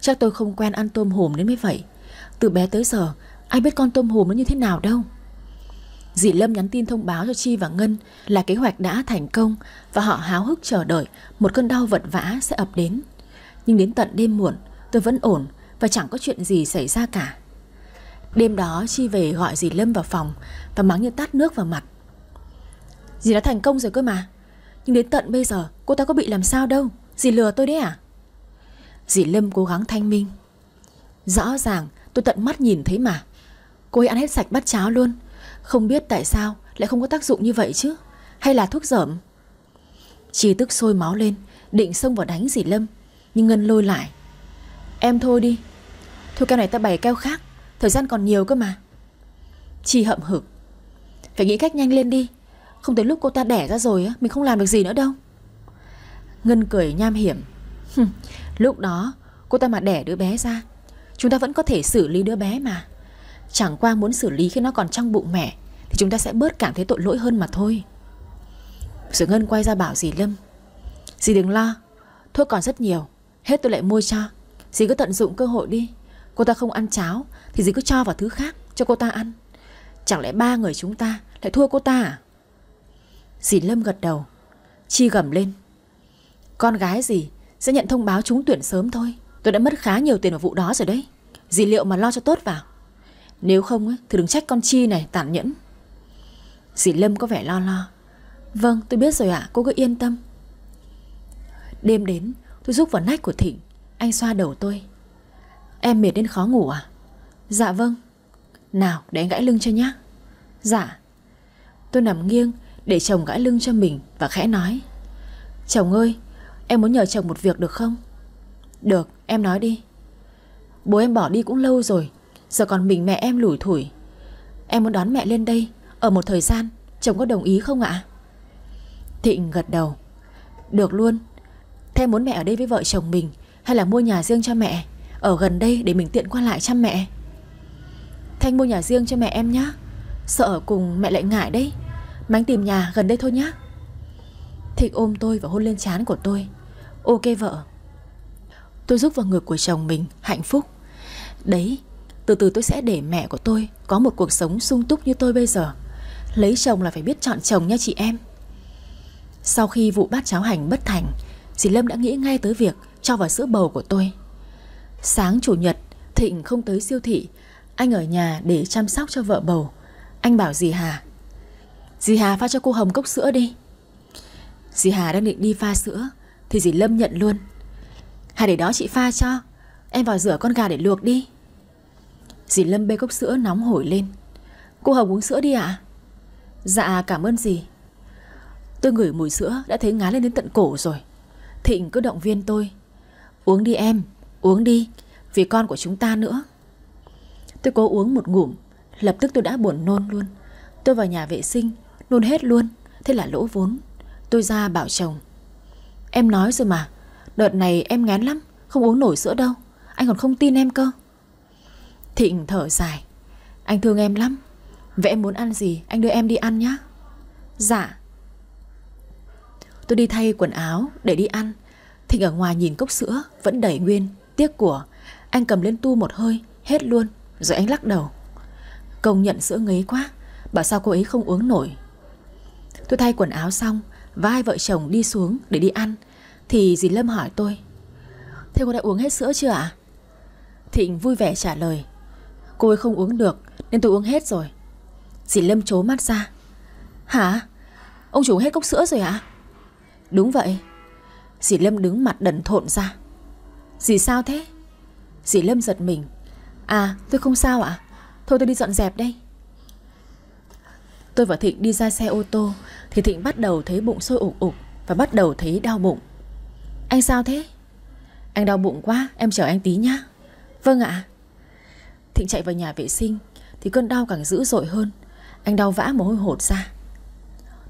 Chắc tôi không quen ăn tôm hùm đến mới vậy Từ bé tới giờ Ai biết con tôm hùm nó như thế nào đâu Dì Lâm nhắn tin thông báo cho Chi và Ngân là kế hoạch đã thành công và họ háo hức chờ đợi một cơn đau vật vã sẽ ập đến. Nhưng đến tận đêm muộn, tôi vẫn ổn và chẳng có chuyện gì xảy ra cả. Đêm đó Chi về gọi dì Lâm vào phòng và mắng như tát nước vào mặt. Dì đã thành công rồi cơ mà. Nhưng đến tận bây giờ cô ta có bị làm sao đâu. Dì lừa tôi đấy à? Dì Lâm cố gắng thanh minh. Rõ ràng tôi tận mắt nhìn thấy mà. Cô ấy ăn hết sạch bát cháo luôn. Không biết tại sao lại không có tác dụng như vậy chứ. Hay là thuốc dởm? Chi tức sôi máu lên, định xông vào đánh dì Lâm. Nhưng Ngân lôi lại. Em thôi đi, Thôi keo này ta bày keo khác Thời gian còn nhiều cơ mà Chi hậm hực Phải nghĩ cách nhanh lên đi Không tới lúc cô ta đẻ ra rồi á Mình không làm được gì nữa đâu Ngân cười nham hiểm Lúc đó cô ta mà đẻ đứa bé ra Chúng ta vẫn có thể xử lý đứa bé mà Chẳng qua muốn xử lý khi nó còn trong bụng mẹ Thì chúng ta sẽ bớt cảm thấy tội lỗi hơn mà thôi Sự Ngân quay ra bảo dì Lâm Dì đừng lo Thuốc còn rất nhiều Hết tôi lại mua cho Dì cứ tận dụng cơ hội đi Cô ta không ăn cháo Thì gì cứ cho vào thứ khác cho cô ta ăn Chẳng lẽ ba người chúng ta lại thua cô ta à Dì Lâm gật đầu Chi gầm lên Con gái gì sẽ nhận thông báo trúng tuyển sớm thôi Tôi đã mất khá nhiều tiền vào vụ đó rồi đấy Dì liệu mà lo cho tốt vào Nếu không ấy, thì đừng trách con Chi này tàn nhẫn Dì Lâm có vẻ lo lo Vâng tôi biết rồi ạ cô cứ yên tâm Đêm đến tôi rúc vào nách của Thịnh Anh xoa đầu tôi Em mệt đến khó ngủ à Dạ vâng Nào để anh gãi lưng cho nhé Dạ Tôi nằm nghiêng để chồng gãi lưng cho mình và khẽ nói Chồng ơi Em muốn nhờ chồng một việc được không Được em nói đi Bố em bỏ đi cũng lâu rồi Giờ còn mình mẹ em lủi thủi Em muốn đón mẹ lên đây Ở một thời gian Chồng có đồng ý không ạ Thịnh gật đầu Được luôn Thế muốn mẹ ở đây với vợ chồng mình Hay là mua nhà riêng cho mẹ ở gần đây để mình tiện qua lại chăm mẹ Thanh mua nhà riêng cho mẹ em nhá Sợ ở cùng mẹ lại ngại đấy Mánh tìm nhà gần đây thôi nhá Thịnh ôm tôi và hôn lên trán của tôi Ok vợ Tôi giúp vào ngực của chồng mình Hạnh phúc Đấy Từ từ tôi sẽ để mẹ của tôi Có một cuộc sống sung túc như tôi bây giờ Lấy chồng là phải biết chọn chồng nha chị em Sau khi vụ bát cháo hành bất thành Dì Lâm đã nghĩ ngay tới việc Cho vào sữa bầu của tôi Sáng chủ nhật, Thịnh không tới siêu thị, anh ở nhà để chăm sóc cho vợ bầu. Anh bảo dì Hà, dì Hà pha cho cô Hồng cốc sữa đi. Dì Hà đang định đi pha sữa, thì dì Lâm nhận luôn. Hà để đó chị pha cho, em vào rửa con gà để luộc đi. Dì Lâm bê cốc sữa nóng hổi lên. Cô Hồng uống sữa đi ạ. Dạ cảm ơn dì. Tôi ngửi mùi sữa đã thấy ngá lên đến tận cổ rồi. Thịnh cứ động viên tôi. Uống đi em, Uống đi, vì con của chúng ta nữa. Tôi cố uống một ngụm, lập tức tôi đã buồn nôn luôn. Tôi vào nhà vệ sinh, nôn hết luôn, thế là lỗ vốn. Tôi ra bảo chồng. Em nói rồi mà, đợt này em ngán lắm, không uống nổi sữa đâu. Anh còn không tin em cơ. Thịnh thở dài. Anh thương em lắm. Vậy em muốn ăn gì, anh đưa em đi ăn nhá. Dạ. Tôi đi thay quần áo để đi ăn. Thịnh ở ngoài nhìn cốc sữa vẫn đầy nguyên tiếc của Anh cầm lên tu một hơi Hết luôn Rồi anh lắc đầu Công nhận sữa ngấy quá Bảo sao cô ấy không uống nổi Tôi thay quần áo xong Và vợ chồng đi xuống để đi ăn Thì dì Lâm hỏi tôi Thế cô đã uống hết sữa chưa ạ à? Thịnh vui vẻ trả lời Cô ấy không uống được Nên tôi uống hết rồi Dì Lâm chố mắt ra Hả? Ông chủ hết cốc sữa rồi ạ? À? Đúng vậy Dì Lâm đứng mặt đần thộn ra Dì sao thế? Dì Lâm giật mình. À, tôi không sao ạ. Thôi tôi đi dọn dẹp đây. Tôi và Thịnh đi ra xe ô tô thì Thịnh bắt đầu thấy bụng sôi ục ục và bắt đầu thấy đau bụng. Anh sao thế? Anh đau bụng quá, em chờ anh tí nhá. Vâng ạ. Thịnh chạy vào nhà vệ sinh thì cơn đau càng dữ dội hơn. Anh đau vã mồ hôi hột ra.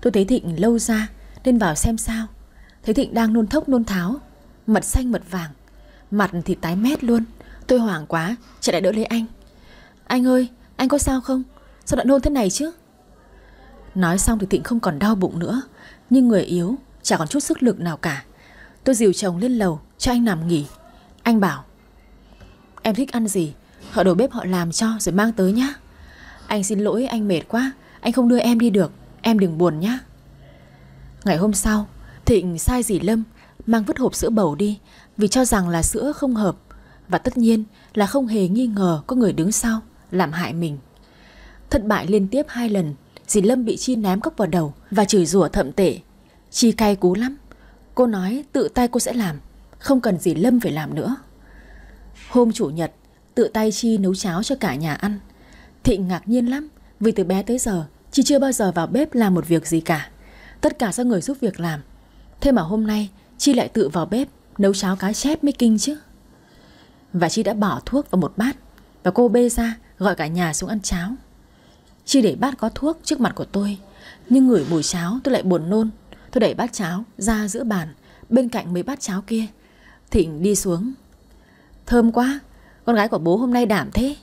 Tôi thấy Thịnh lâu ra nên vào xem sao. Thấy Thịnh đang nôn thốc nôn tháo, mật xanh mật vàng. Mặt thì tái mét luôn Tôi hoảng quá chạy lại đỡ lấy anh Anh ơi anh có sao không Sao lại nôn thế này chứ Nói xong thì Thịnh không còn đau bụng nữa Nhưng người yếu chả còn chút sức lực nào cả Tôi dìu chồng lên lầu cho anh nằm nghỉ Anh bảo Em thích ăn gì Họ đồ bếp họ làm cho rồi mang tới nhá Anh xin lỗi anh mệt quá Anh không đưa em đi được Em đừng buồn nhá Ngày hôm sau Thịnh sai dì Lâm Mang vứt hộp sữa bầu đi vì cho rằng là sữa không hợp và tất nhiên là không hề nghi ngờ có người đứng sau làm hại mình. Thất bại liên tiếp hai lần, dì Lâm bị Chi ném cốc vào đầu và chửi rủa thậm tệ. Chi cay cú lắm, cô nói tự tay cô sẽ làm, không cần dì Lâm phải làm nữa. Hôm chủ nhật, tự tay Chi nấu cháo cho cả nhà ăn. Thịnh ngạc nhiên lắm vì từ bé tới giờ Chi chưa bao giờ vào bếp làm một việc gì cả. Tất cả do người giúp việc làm. Thế mà hôm nay Chi lại tự vào bếp Nấu cháo cá chép mới kinh chứ Và chị đã bỏ thuốc vào một bát Và cô bê ra gọi cả nhà xuống ăn cháo Chị để bát có thuốc trước mặt của tôi Nhưng ngửi mùi cháo tôi lại buồn nôn Tôi đẩy bát cháo ra giữa bàn Bên cạnh mấy bát cháo kia Thịnh đi xuống Thơm quá Con gái của bố hôm nay đảm thế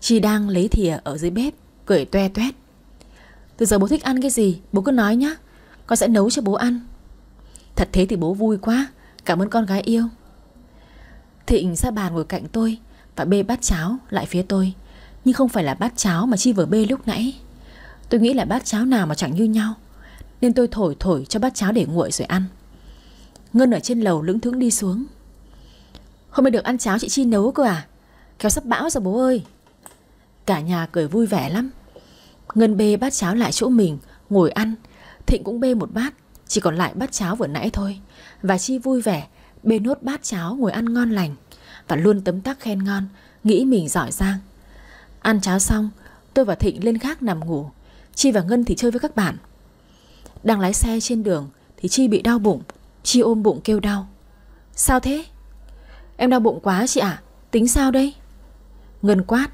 Chị đang lấy thìa ở dưới bếp Cười toe toét Từ giờ bố thích ăn cái gì Bố cứ nói nhá Con sẽ nấu cho bố ăn Thật thế thì bố vui quá Cảm ơn con gái yêu Thịnh ra bàn ngồi cạnh tôi Và bê bát cháo lại phía tôi Nhưng không phải là bát cháo mà Chi vừa bê lúc nãy Tôi nghĩ là bát cháo nào mà chẳng như nhau Nên tôi thổi thổi cho bát cháo để nguội rồi ăn Ngân ở trên lầu lững thững đi xuống Hôm nay được ăn cháo chị Chi nấu cơ à Kéo sắp bão rồi bố ơi Cả nhà cười vui vẻ lắm Ngân bê bát cháo lại chỗ mình Ngồi ăn Thịnh cũng bê một bát chỉ còn lại bát cháo vừa nãy thôi Và Chi vui vẻ Bê nốt bát cháo ngồi ăn ngon lành Và luôn tấm tắc khen ngon Nghĩ mình giỏi giang Ăn cháo xong Tôi và Thịnh lên khác nằm ngủ Chi và Ngân thì chơi với các bạn Đang lái xe trên đường Thì Chi bị đau bụng Chi ôm bụng kêu đau Sao thế? Em đau bụng quá chị ạ Tính sao đây? Ngân quát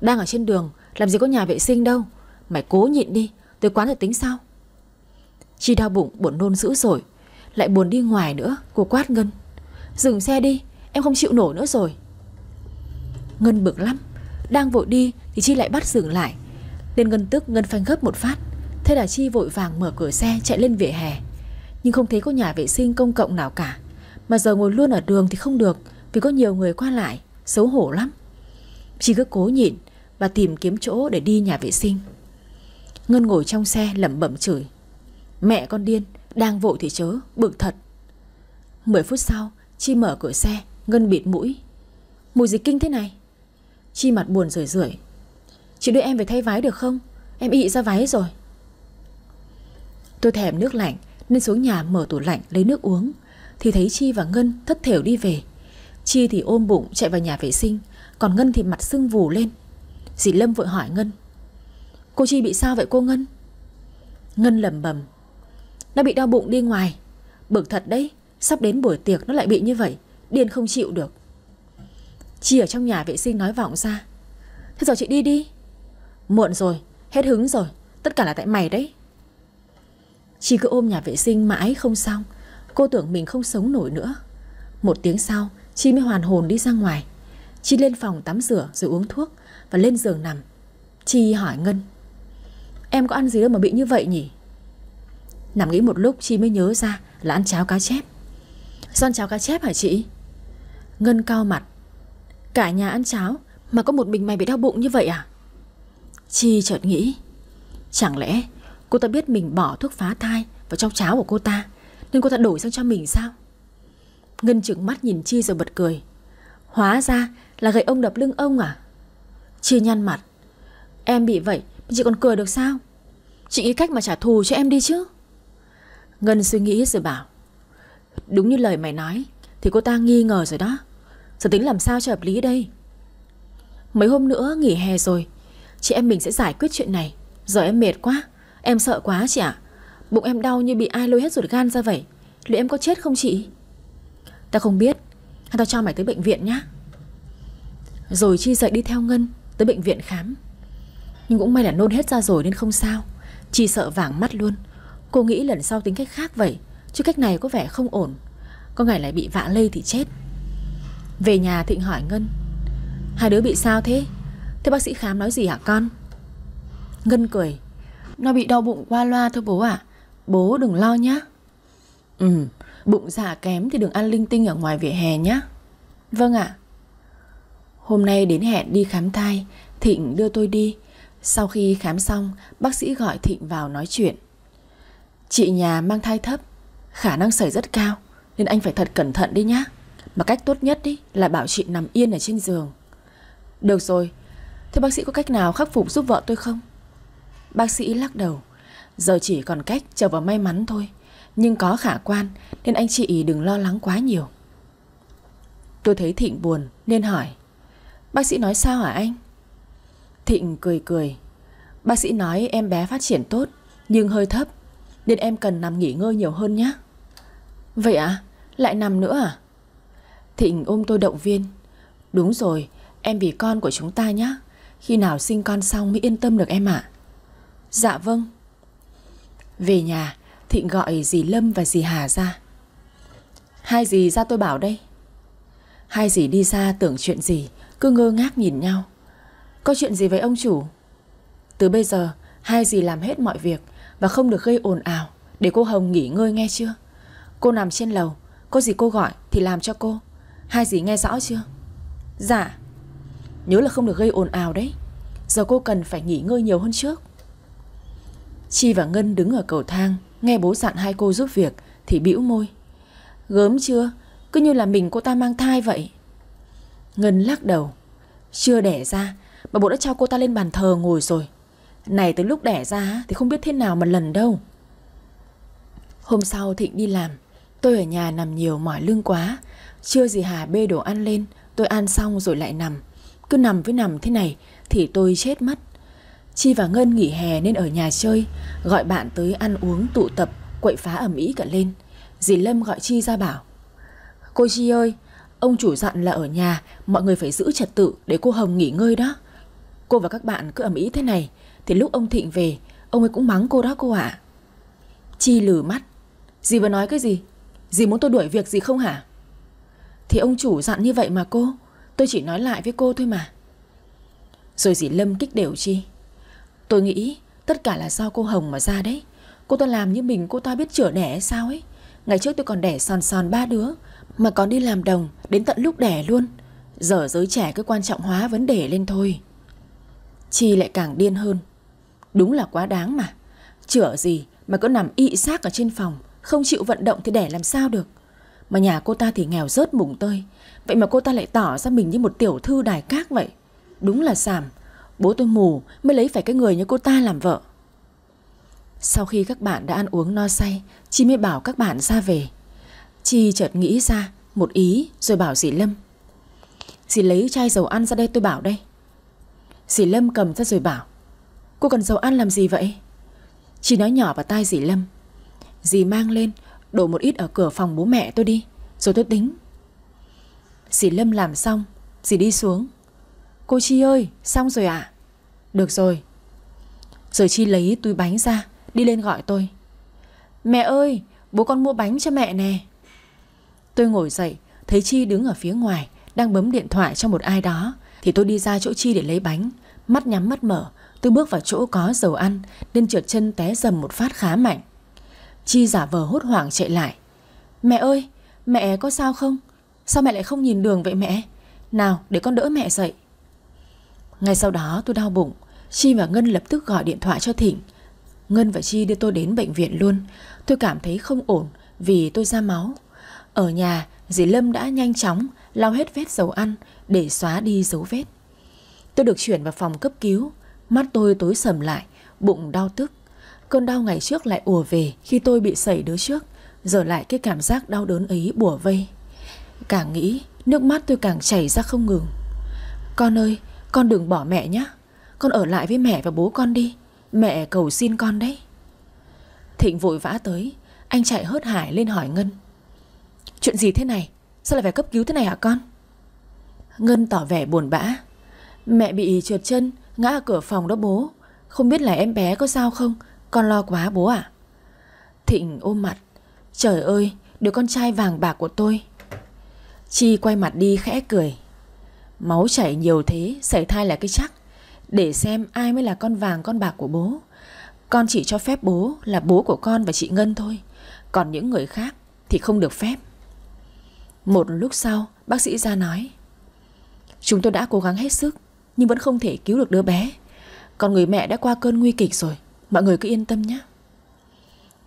Đang ở trên đường Làm gì có nhà vệ sinh đâu Mày cố nhịn đi tôi quán rồi tính sao Chi đau bụng buồn nôn dữ rồi Lại buồn đi ngoài nữa Cô quát Ngân Dừng xe đi Em không chịu nổi nữa rồi Ngân bực lắm Đang vội đi Thì Chi lại bắt dừng lại Nên Ngân tức Ngân phanh gấp một phát Thế là Chi vội vàng mở cửa xe chạy lên vỉa hè Nhưng không thấy có nhà vệ sinh công cộng nào cả Mà giờ ngồi luôn ở đường thì không được Vì có nhiều người qua lại Xấu hổ lắm Chi cứ cố nhịn Và tìm kiếm chỗ để đi nhà vệ sinh Ngân ngồi trong xe lẩm bẩm chửi Mẹ con điên, đang vội thì chớ, bực thật. 10 phút sau, Chi mở cửa xe, Ngân bịt mũi. Mùi gì kinh thế này? Chi mặt buồn rười rượi. Chị đưa em về thay váy được không? Em ị ra váy rồi. Tôi thèm nước lạnh nên xuống nhà mở tủ lạnh lấy nước uống. Thì thấy Chi và Ngân thất thểu đi về. Chi thì ôm bụng chạy vào nhà vệ sinh, còn Ngân thì mặt sưng vù lên. Dì Lâm vội hỏi Ngân. Cô Chi bị sao vậy cô Ngân? Ngân lầm bầm nó bị đau bụng đi ngoài Bực thật đấy Sắp đến buổi tiệc nó lại bị như vậy Điên không chịu được Chi ở trong nhà vệ sinh nói vọng ra Thế giờ chị đi đi Muộn rồi, hết hứng rồi Tất cả là tại mày đấy Chi cứ ôm nhà vệ sinh mãi không xong Cô tưởng mình không sống nổi nữa Một tiếng sau Chi mới hoàn hồn đi ra ngoài Chi lên phòng tắm rửa rồi uống thuốc Và lên giường nằm Chi hỏi Ngân Em có ăn gì đâu mà bị như vậy nhỉ Nằm nghĩ một lúc Chi mới nhớ ra là ăn cháo cá chép Son cháo cá chép hả chị? Ngân cao mặt Cả nhà ăn cháo Mà có một mình mày bị đau bụng như vậy à? Chi chợt nghĩ Chẳng lẽ cô ta biết mình bỏ thuốc phá thai Vào trong cháo của cô ta Nên cô ta đổi sang cho mình sao? Ngân trừng mắt nhìn Chi rồi bật cười Hóa ra là gậy ông đập lưng ông à? Chi nhăn mặt Em bị vậy Chị còn cười được sao? Chị nghĩ cách mà trả thù cho em đi chứ Ngân suy nghĩ rồi bảo Đúng như lời mày nói Thì cô ta nghi ngờ rồi đó Giờ tính làm sao cho hợp lý đây Mấy hôm nữa nghỉ hè rồi Chị em mình sẽ giải quyết chuyện này Giờ em mệt quá Em sợ quá chị ạ Bụng em đau như bị ai lôi hết ruột gan ra vậy Liệu em có chết không chị Ta không biết Hay ta cho mày tới bệnh viện nhá Rồi Chi dậy đi theo Ngân Tới bệnh viện khám Nhưng cũng may là nôn hết ra rồi nên không sao Chi sợ vàng mắt luôn Cô nghĩ lần sau tính cách khác vậy Chứ cách này có vẻ không ổn Có ngày lại bị vạ lây thì chết Về nhà Thịnh hỏi Ngân Hai đứa bị sao thế Thế bác sĩ khám nói gì hả con Ngân cười Nó bị đau bụng qua loa thôi bố ạ Bố đừng lo nhá Ừ bụng giả kém thì đừng ăn linh tinh ở ngoài vỉa hè nhá Vâng ạ Hôm nay đến hẹn đi khám thai Thịnh đưa tôi đi Sau khi khám xong Bác sĩ gọi Thịnh vào nói chuyện Chị nhà mang thai thấp Khả năng xảy rất cao Nên anh phải thật cẩn thận đi nhá Mà cách tốt nhất đi là bảo chị nằm yên ở trên giường Được rồi Thế bác sĩ có cách nào khắc phục giúp vợ tôi không Bác sĩ lắc đầu Giờ chỉ còn cách chờ vào may mắn thôi Nhưng có khả quan Nên anh chị đừng lo lắng quá nhiều Tôi thấy Thịnh buồn Nên hỏi Bác sĩ nói sao hả anh Thịnh cười cười Bác sĩ nói em bé phát triển tốt Nhưng hơi thấp nên em cần nằm nghỉ ngơi nhiều hơn nhé Vậy à Lại nằm nữa à Thịnh ôm tôi động viên Đúng rồi em vì con của chúng ta nhé Khi nào sinh con xong mới yên tâm được em ạ Dạ vâng Về nhà Thịnh gọi dì Lâm và dì Hà ra Hai dì ra tôi bảo đây Hai dì đi ra tưởng chuyện gì Cứ ngơ ngác nhìn nhau Có chuyện gì với ông chủ Từ bây giờ Hai dì làm hết mọi việc và không được gây ồn ào để cô Hồng nghỉ ngơi nghe chưa? Cô nằm trên lầu, có gì cô gọi thì làm cho cô. Hai gì nghe rõ chưa? Dạ. Nhớ là không được gây ồn ào đấy. Giờ cô cần phải nghỉ ngơi nhiều hơn trước. Chi và Ngân đứng ở cầu thang, nghe bố dặn hai cô giúp việc thì bĩu môi. Gớm chưa? Cứ như là mình cô ta mang thai vậy. Ngân lắc đầu. Chưa đẻ ra, mà bố đã cho cô ta lên bàn thờ ngồi rồi. Này từ lúc đẻ ra thì không biết thế nào mà lần đâu Hôm sau Thịnh đi làm Tôi ở nhà nằm nhiều mỏi lưng quá Chưa gì Hà bê đồ ăn lên Tôi ăn xong rồi lại nằm Cứ nằm với nằm thế này Thì tôi chết mất Chi và Ngân nghỉ hè nên ở nhà chơi Gọi bạn tới ăn uống tụ tập Quậy phá ẩm ý cả lên Dì Lâm gọi Chi ra bảo Cô Chi ơi Ông chủ dặn là ở nhà Mọi người phải giữ trật tự để cô Hồng nghỉ ngơi đó Cô và các bạn cứ ẩm ý thế này thì lúc ông Thịnh về Ông ấy cũng mắng cô đó cô ạ Chi lử mắt Dì vừa nói cái gì Dì muốn tôi đuổi việc gì không hả Thì ông chủ dặn như vậy mà cô Tôi chỉ nói lại với cô thôi mà Rồi dì Lâm kích đều Chi Tôi nghĩ tất cả là do cô Hồng mà ra đấy Cô ta làm như mình cô ta biết chữa đẻ sao ấy Ngày trước tôi còn đẻ sòn sòn ba đứa Mà còn đi làm đồng Đến tận lúc đẻ luôn Giờ giới trẻ cứ quan trọng hóa vấn đề lên thôi Chi lại càng điên hơn Đúng là quá đáng mà. Chữa gì mà cứ nằm y xác ở trên phòng, không chịu vận động thì để làm sao được. Mà nhà cô ta thì nghèo rớt mùng tơi, vậy mà cô ta lại tỏ ra mình như một tiểu thư đài các vậy. Đúng là sàm, bố tôi mù mới lấy phải cái người như cô ta làm vợ. Sau khi các bạn đã ăn uống no say, Chi mới bảo các bạn ra về. Chi chợt nghĩ ra một ý rồi bảo dì Lâm. Dì lấy chai dầu ăn ra đây tôi bảo đây. Dì Lâm cầm ra rồi bảo. Cô cần dầu ăn làm gì vậy Chị nói nhỏ vào tai dì Lâm Dì mang lên Đổ một ít ở cửa phòng bố mẹ tôi đi Rồi tôi tính Dì Lâm làm xong Dì đi xuống Cô Chi ơi xong rồi ạ à? Được rồi Rồi Chi lấy túi bánh ra Đi lên gọi tôi Mẹ ơi bố con mua bánh cho mẹ nè Tôi ngồi dậy Thấy Chi đứng ở phía ngoài Đang bấm điện thoại cho một ai đó Thì tôi đi ra chỗ Chi để lấy bánh Mắt nhắm mắt mở Tôi bước vào chỗ có dầu ăn Nên trượt chân té dầm một phát khá mạnh Chi giả vờ hốt hoảng chạy lại Mẹ ơi Mẹ có sao không Sao mẹ lại không nhìn đường vậy mẹ Nào để con đỡ mẹ dậy Ngay sau đó tôi đau bụng Chi và Ngân lập tức gọi điện thoại cho Thịnh Ngân và Chi đưa tôi đến bệnh viện luôn Tôi cảm thấy không ổn Vì tôi ra máu Ở nhà dì Lâm đã nhanh chóng Lau hết vết dầu ăn Để xóa đi dấu vết Tôi được chuyển vào phòng cấp cứu Mắt tôi tối sầm lại, bụng đau tức. Cơn đau ngày trước lại ùa về khi tôi bị sẩy đứa trước. Giờ lại cái cảm giác đau đớn ấy bùa vây. Càng nghĩ, nước mắt tôi càng chảy ra không ngừng. Con ơi, con đừng bỏ mẹ nhé. Con ở lại với mẹ và bố con đi. Mẹ cầu xin con đấy. Thịnh vội vã tới, anh chạy hớt hải lên hỏi Ngân. Chuyện gì thế này? Sao lại phải cấp cứu thế này hả con? Ngân tỏ vẻ buồn bã. Mẹ bị trượt chân Ngã cửa phòng đó bố Không biết là em bé có sao không Con lo quá bố ạ Thịnh ôm mặt Trời ơi đứa con trai vàng bạc của tôi Chi quay mặt đi khẽ cười Máu chảy nhiều thế Xảy thai là cái chắc Để xem ai mới là con vàng con bạc của bố Con chỉ cho phép bố Là bố của con và chị Ngân thôi Còn những người khác thì không được phép Một lúc sau Bác sĩ ra nói Chúng tôi đã cố gắng hết sức nhưng vẫn không thể cứu được đứa bé. Còn người mẹ đã qua cơn nguy kịch rồi, mọi người cứ yên tâm nhé.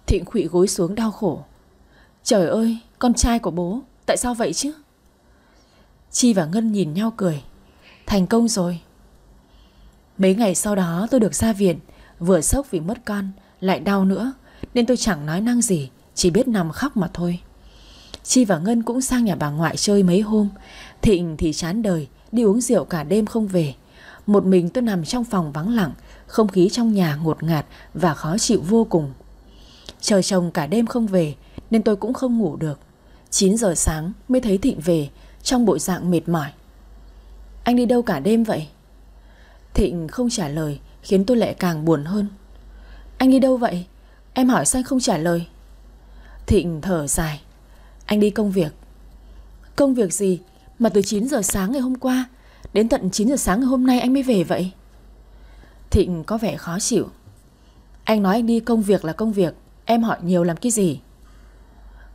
Thịnh khụy gối xuống đau khổ. Trời ơi, con trai của bố, tại sao vậy chứ? Chi và Ngân nhìn nhau cười. Thành công rồi. Mấy ngày sau đó tôi được ra viện, vừa sốc vì mất con, lại đau nữa, nên tôi chẳng nói năng gì, chỉ biết nằm khóc mà thôi. Chi và Ngân cũng sang nhà bà ngoại chơi mấy hôm Thịnh thì chán đời Đi uống rượu cả đêm không về một mình tôi nằm trong phòng vắng lặng, không khí trong nhà ngột ngạt và khó chịu vô cùng. Chờ chồng cả đêm không về nên tôi cũng không ngủ được. 9 giờ sáng mới thấy Thịnh về trong bộ dạng mệt mỏi. Anh đi đâu cả đêm vậy? Thịnh không trả lời khiến tôi lại càng buồn hơn. Anh đi đâu vậy? Em hỏi sao không trả lời? Thịnh thở dài. Anh đi công việc. Công việc gì mà từ 9 giờ sáng ngày hôm qua Đến tận 9 giờ sáng ngày hôm nay anh mới về vậy Thịnh có vẻ khó chịu Anh nói anh đi công việc là công việc Em hỏi nhiều làm cái gì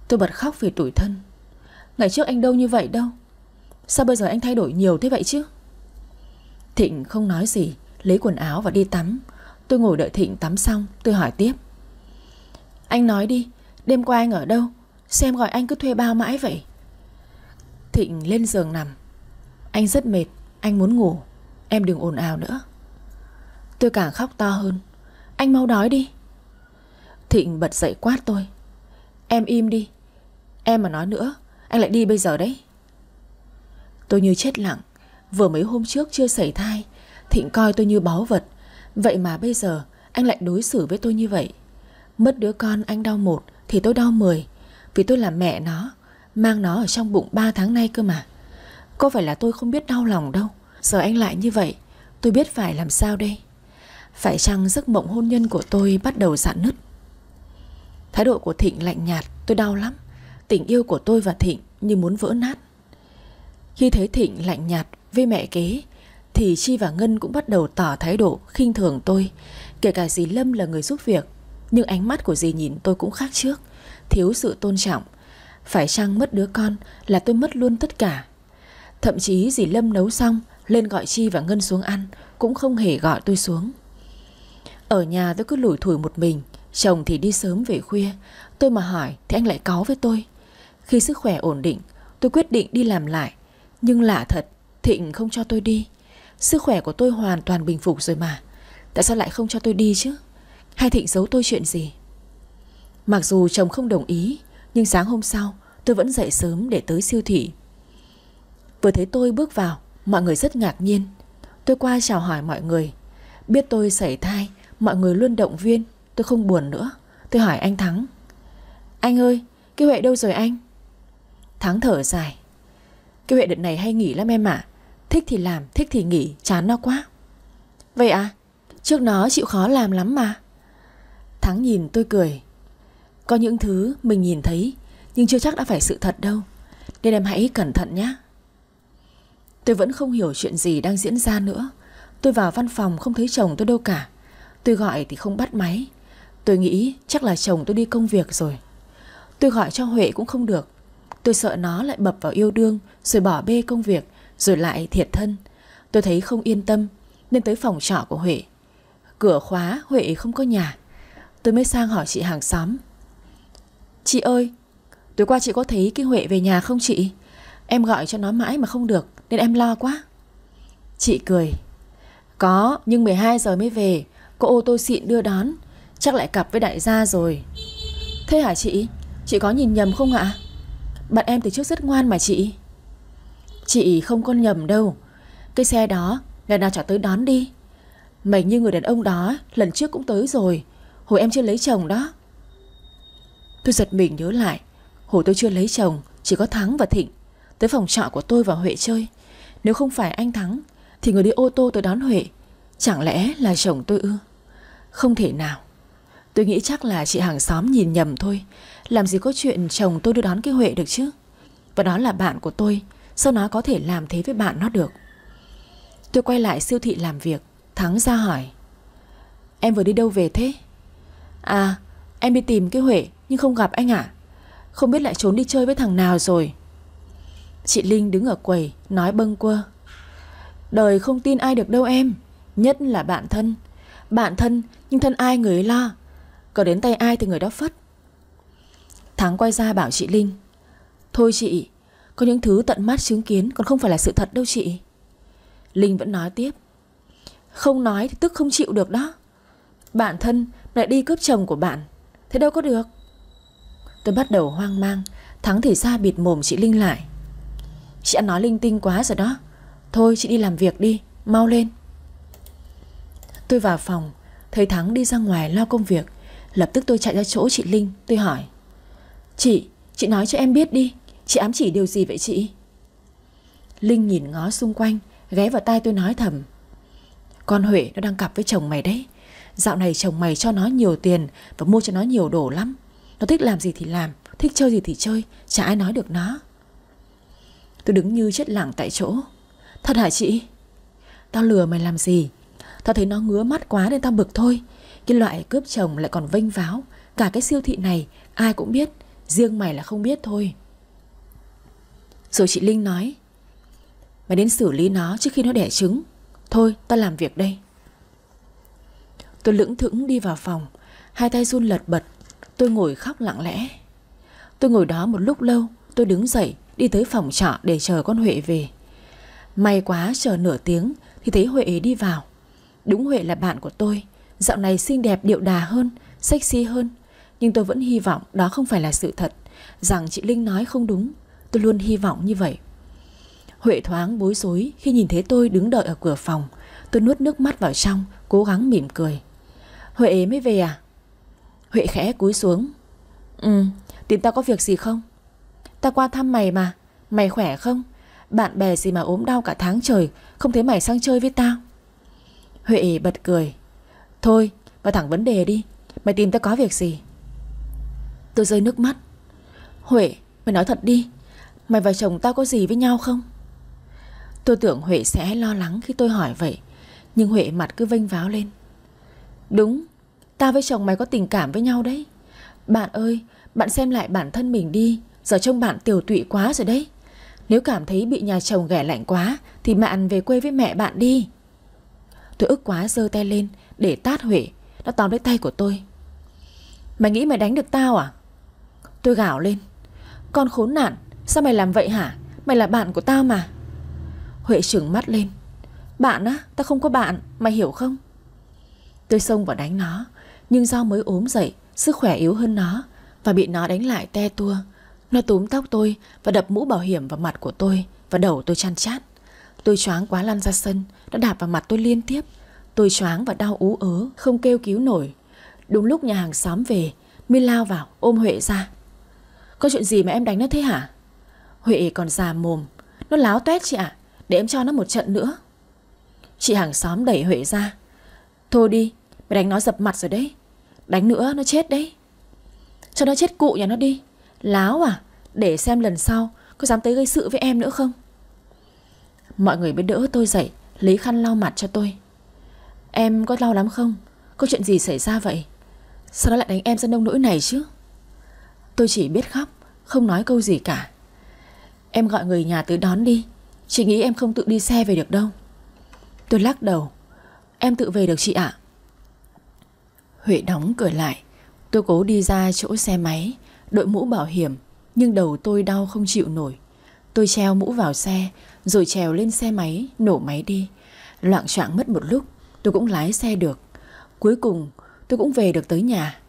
Tôi bật khóc vì tủi thân Ngày trước anh đâu như vậy đâu Sao bây giờ anh thay đổi nhiều thế vậy chứ Thịnh không nói gì Lấy quần áo và đi tắm Tôi ngồi đợi Thịnh tắm xong Tôi hỏi tiếp Anh nói đi Đêm qua anh ở đâu Xem gọi anh cứ thuê bao mãi vậy Thịnh lên giường nằm Anh rất mệt anh muốn ngủ Em đừng ồn ào nữa Tôi càng khóc to hơn Anh mau đói đi Thịnh bật dậy quát tôi Em im đi Em mà nói nữa Anh lại đi bây giờ đấy Tôi như chết lặng Vừa mấy hôm trước chưa xảy thai Thịnh coi tôi như báu vật Vậy mà bây giờ anh lại đối xử với tôi như vậy Mất đứa con anh đau một Thì tôi đau mười Vì tôi là mẹ nó Mang nó ở trong bụng 3 tháng nay cơ mà có phải là tôi không biết đau lòng đâu Giờ anh lại như vậy Tôi biết phải làm sao đây Phải chăng giấc mộng hôn nhân của tôi bắt đầu dạn nứt Thái độ của Thịnh lạnh nhạt Tôi đau lắm Tình yêu của tôi và Thịnh như muốn vỡ nát Khi thấy Thịnh lạnh nhạt với mẹ kế Thì Chi và Ngân cũng bắt đầu tỏ thái độ khinh thường tôi Kể cả dì Lâm là người giúp việc Nhưng ánh mắt của dì nhìn tôi cũng khác trước Thiếu sự tôn trọng Phải chăng mất đứa con là tôi mất luôn tất cả Thậm chí dì Lâm nấu xong Lên gọi Chi và Ngân xuống ăn Cũng không hề gọi tôi xuống Ở nhà tôi cứ lủi thủi một mình Chồng thì đi sớm về khuya Tôi mà hỏi thì anh lại có với tôi Khi sức khỏe ổn định Tôi quyết định đi làm lại Nhưng lạ thật Thịnh không cho tôi đi Sức khỏe của tôi hoàn toàn bình phục rồi mà Tại sao lại không cho tôi đi chứ Hay Thịnh giấu tôi chuyện gì Mặc dù chồng không đồng ý Nhưng sáng hôm sau tôi vẫn dậy sớm để tới siêu thị Vừa thấy tôi bước vào Mọi người rất ngạc nhiên Tôi qua chào hỏi mọi người Biết tôi xảy thai Mọi người luôn động viên Tôi không buồn nữa Tôi hỏi anh Thắng Anh ơi Cái Huệ đâu rồi anh Thắng thở dài Cái Huệ đợt này hay nghỉ lắm em ạ Thích thì làm Thích thì nghỉ Chán nó quá Vậy à Trước nó chịu khó làm lắm mà Thắng nhìn tôi cười Có những thứ mình nhìn thấy Nhưng chưa chắc đã phải sự thật đâu Nên em hãy cẩn thận nhé Tôi vẫn không hiểu chuyện gì đang diễn ra nữa Tôi vào văn phòng không thấy chồng tôi đâu cả Tôi gọi thì không bắt máy Tôi nghĩ chắc là chồng tôi đi công việc rồi Tôi gọi cho Huệ cũng không được Tôi sợ nó lại bập vào yêu đương Rồi bỏ bê công việc Rồi lại thiệt thân Tôi thấy không yên tâm Nên tới phòng trọ của Huệ Cửa khóa Huệ không có nhà Tôi mới sang hỏi chị hàng xóm Chị ơi Tối qua chị có thấy cái Huệ về nhà không chị Em gọi cho nó mãi mà không được nên em lo quá. Chị cười. Có, nhưng 12 giờ mới về, có ô tô xịn đưa đón, chắc lại cặp với đại gia rồi. Thế hả chị? Chị có nhìn nhầm không ạ? Bạn em từ trước rất ngoan mà chị. Chị không có nhầm đâu. Cái xe đó, ngày nào chả tới đón đi. Mày như người đàn ông đó, lần trước cũng tới rồi. Hồi em chưa lấy chồng đó. Tôi giật mình nhớ lại. Hồi tôi chưa lấy chồng, chỉ có Thắng và Thịnh. Tới phòng trọ của tôi và Huệ chơi. Nếu không phải anh Thắng Thì người đi ô tô tới đón Huệ Chẳng lẽ là chồng tôi ư Không thể nào Tôi nghĩ chắc là chị hàng xóm nhìn nhầm thôi Làm gì có chuyện chồng tôi đưa đón cái Huệ được chứ Và đó là bạn của tôi Sao nó có thể làm thế với bạn nó được Tôi quay lại siêu thị làm việc Thắng ra hỏi Em vừa đi đâu về thế À em đi tìm cái Huệ Nhưng không gặp anh ạ Không biết lại trốn đi chơi với thằng nào rồi Chị Linh đứng ở quầy Nói bâng quơ Đời không tin ai được đâu em Nhất là bạn thân Bạn thân nhưng thân ai người ấy lo Có đến tay ai thì người đó phất Thắng quay ra bảo chị Linh Thôi chị Có những thứ tận mắt chứng kiến Còn không phải là sự thật đâu chị Linh vẫn nói tiếp Không nói thì tức không chịu được đó Bạn thân lại đi cướp chồng của bạn Thế đâu có được Tôi bắt đầu hoang mang Thắng thì xa bịt mồm chị Linh lại Chị ăn nói linh tinh quá rồi đó Thôi chị đi làm việc đi Mau lên Tôi vào phòng Thấy Thắng đi ra ngoài lo công việc Lập tức tôi chạy ra chỗ chị Linh Tôi hỏi Chị, chị nói cho em biết đi Chị ám chỉ điều gì vậy chị Linh nhìn ngó xung quanh Ghé vào tai tôi nói thầm Con Huệ nó đang cặp với chồng mày đấy Dạo này chồng mày cho nó nhiều tiền Và mua cho nó nhiều đồ lắm Nó thích làm gì thì làm Thích chơi gì thì chơi Chả ai nói được nó Tôi đứng như chết lặng tại chỗ Thật hả chị? Tao lừa mày làm gì? Tao thấy nó ngứa mắt quá nên tao bực thôi Cái loại cướp chồng lại còn vênh váo Cả cái siêu thị này ai cũng biết Riêng mày là không biết thôi Rồi chị Linh nói Mày đến xử lý nó trước khi nó đẻ trứng Thôi tao làm việc đây Tôi lững thững đi vào phòng Hai tay run lật bật Tôi ngồi khóc lặng lẽ Tôi ngồi đó một lúc lâu Tôi đứng dậy đi tới phòng trọ để chờ con Huệ về. May quá chờ nửa tiếng thì thấy Huệ đi vào. Đúng Huệ là bạn của tôi, dạo này xinh đẹp điệu đà hơn, sexy hơn. Nhưng tôi vẫn hy vọng đó không phải là sự thật, rằng chị Linh nói không đúng. Tôi luôn hy vọng như vậy. Huệ thoáng bối rối khi nhìn thấy tôi đứng đợi ở cửa phòng. Tôi nuốt nước mắt vào trong, cố gắng mỉm cười. Huệ mới về à? Huệ khẽ cúi xuống. Ừ, tìm tao có việc gì không? Ta qua thăm mày mà Mày khỏe không Bạn bè gì mà ốm đau cả tháng trời Không thấy mày sang chơi với tao Huệ bật cười Thôi vào thẳng vấn đề đi Mày tìm tao có việc gì Tôi rơi nước mắt Huệ mày nói thật đi Mày và chồng tao có gì với nhau không Tôi tưởng Huệ sẽ lo lắng khi tôi hỏi vậy Nhưng Huệ mặt cứ vênh váo lên Đúng Tao với chồng mày có tình cảm với nhau đấy Bạn ơi Bạn xem lại bản thân mình đi Giờ trông bạn tiểu tụy quá rồi đấy Nếu cảm thấy bị nhà chồng ghẻ lạnh quá Thì bạn về quê với mẹ bạn đi Tôi ức quá giơ tay lên Để tát Huệ Nó tóm lấy tay của tôi Mày nghĩ mày đánh được tao à Tôi gào lên Con khốn nạn Sao mày làm vậy hả Mày là bạn của tao mà Huệ trừng mắt lên Bạn á Tao không có bạn Mày hiểu không Tôi xông vào đánh nó Nhưng do mới ốm dậy Sức khỏe yếu hơn nó Và bị nó đánh lại te tua nó túm tóc tôi và đập mũ bảo hiểm vào mặt của tôi và đầu tôi chăn chát. Tôi choáng quá lăn ra sân, nó đạp vào mặt tôi liên tiếp. Tôi choáng và đau ú ớ, không kêu cứu nổi. Đúng lúc nhà hàng xóm về, mi lao vào ôm Huệ ra. Có chuyện gì mà em đánh nó thế hả? Huệ còn già mồm, nó láo toét chị ạ, để em cho nó một trận nữa. Chị hàng xóm đẩy Huệ ra. Thôi đi, mày đánh nó dập mặt rồi đấy. Đánh nữa nó chết đấy. Cho nó chết cụ nhà nó đi. Láo à Để xem lần sau Có dám tới gây sự với em nữa không Mọi người mới đỡ tôi dậy Lấy khăn lau mặt cho tôi Em có đau lắm không Có chuyện gì xảy ra vậy Sao nó lại đánh em ra nông nỗi này chứ Tôi chỉ biết khóc Không nói câu gì cả Em gọi người nhà tới đón đi Chị nghĩ em không tự đi xe về được đâu Tôi lắc đầu Em tự về được chị ạ Huệ đóng cửa lại Tôi cố đi ra chỗ xe máy đội mũ bảo hiểm, nhưng đầu tôi đau không chịu nổi. Tôi treo mũ vào xe, rồi trèo lên xe máy, nổ máy đi. Loạn choạng mất một lúc, tôi cũng lái xe được. Cuối cùng, tôi cũng về được tới nhà.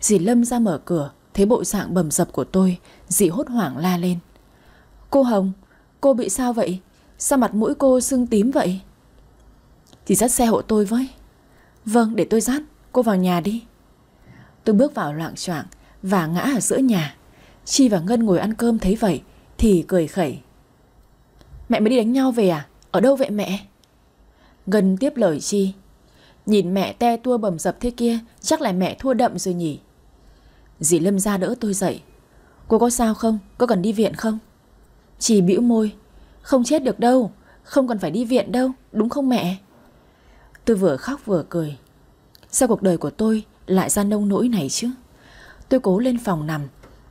Dì Lâm ra mở cửa, thấy bộ dạng bầm dập của tôi, dì hốt hoảng la lên. Cô Hồng, cô bị sao vậy? Sao mặt mũi cô sưng tím vậy? Thì dắt xe hộ tôi với. Vâng, để tôi dắt, cô vào nhà đi. Tôi bước vào loạn choạng, và ngã ở giữa nhà. Chi và Ngân ngồi ăn cơm thấy vậy thì cười khẩy. Mẹ mới đi đánh nhau về à? Ở đâu vậy mẹ? Ngân tiếp lời Chi. Nhìn mẹ te tua bầm dập thế kia chắc là mẹ thua đậm rồi nhỉ. Dì Lâm ra đỡ tôi dậy. Cô có sao không? Có cần đi viện không? Chi bĩu môi. Không chết được đâu. Không cần phải đi viện đâu. Đúng không mẹ? Tôi vừa khóc vừa cười. Sao cuộc đời của tôi lại ra nông nỗi này chứ? Tôi cố lên phòng nằm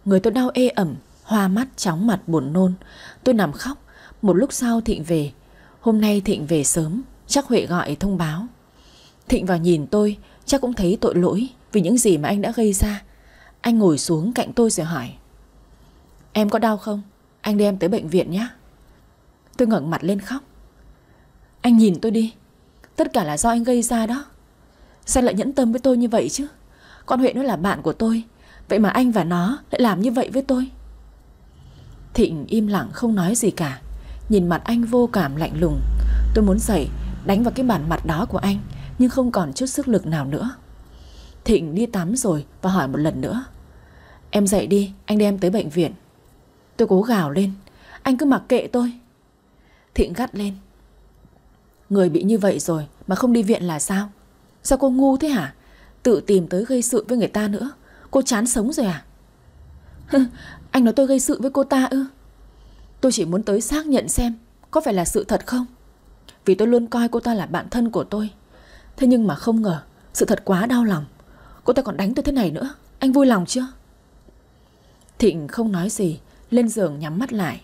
Người tôi đau ê ẩm Hoa mắt chóng mặt buồn nôn Tôi nằm khóc Một lúc sau Thịnh về Hôm nay Thịnh về sớm Chắc Huệ gọi thông báo Thịnh vào nhìn tôi Chắc cũng thấy tội lỗi Vì những gì mà anh đã gây ra Anh ngồi xuống cạnh tôi rồi hỏi Em có đau không? Anh đem tới bệnh viện nhé Tôi ngẩng mặt lên khóc Anh nhìn tôi đi Tất cả là do anh gây ra đó Sao lại nhẫn tâm với tôi như vậy chứ Con Huệ nó là bạn của tôi Vậy mà anh và nó lại làm như vậy với tôi Thịnh im lặng không nói gì cả Nhìn mặt anh vô cảm lạnh lùng Tôi muốn dậy đánh vào cái bàn mặt đó của anh Nhưng không còn chút sức lực nào nữa Thịnh đi tắm rồi và hỏi một lần nữa Em dậy đi, anh đem tới bệnh viện Tôi cố gào lên Anh cứ mặc kệ tôi Thịnh gắt lên Người bị như vậy rồi mà không đi viện là sao Sao cô ngu thế hả Tự tìm tới gây sự với người ta nữa Cô chán sống rồi à Anh nói tôi gây sự với cô ta ư Tôi chỉ muốn tới xác nhận xem Có phải là sự thật không Vì tôi luôn coi cô ta là bạn thân của tôi Thế nhưng mà không ngờ Sự thật quá đau lòng Cô ta còn đánh tôi thế này nữa Anh vui lòng chưa Thịnh không nói gì Lên giường nhắm mắt lại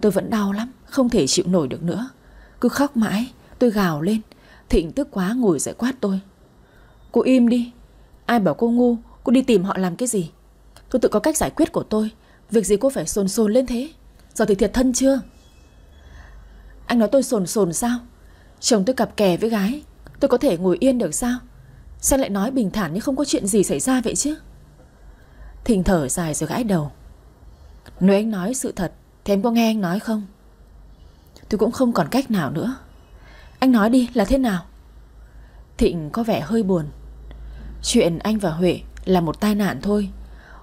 Tôi vẫn đau lắm Không thể chịu nổi được nữa Cứ khóc mãi Tôi gào lên Thịnh tức quá ngồi dậy quát tôi Cô im đi Ai bảo cô ngu Cô đi tìm họ làm cái gì Tôi tự có cách giải quyết của tôi Việc gì cô phải sồn sồn lên thế Giờ thì thiệt thân chưa Anh nói tôi sồn sồn sao Chồng tôi cặp kè với gái Tôi có thể ngồi yên được sao Sao lại nói bình thản như không có chuyện gì xảy ra vậy chứ Thình thở dài rồi gãi đầu Nếu anh nói sự thật Thì em có nghe anh nói không Tôi cũng không còn cách nào nữa Anh nói đi là thế nào Thịnh có vẻ hơi buồn Chuyện anh và Huệ là một tai nạn thôi.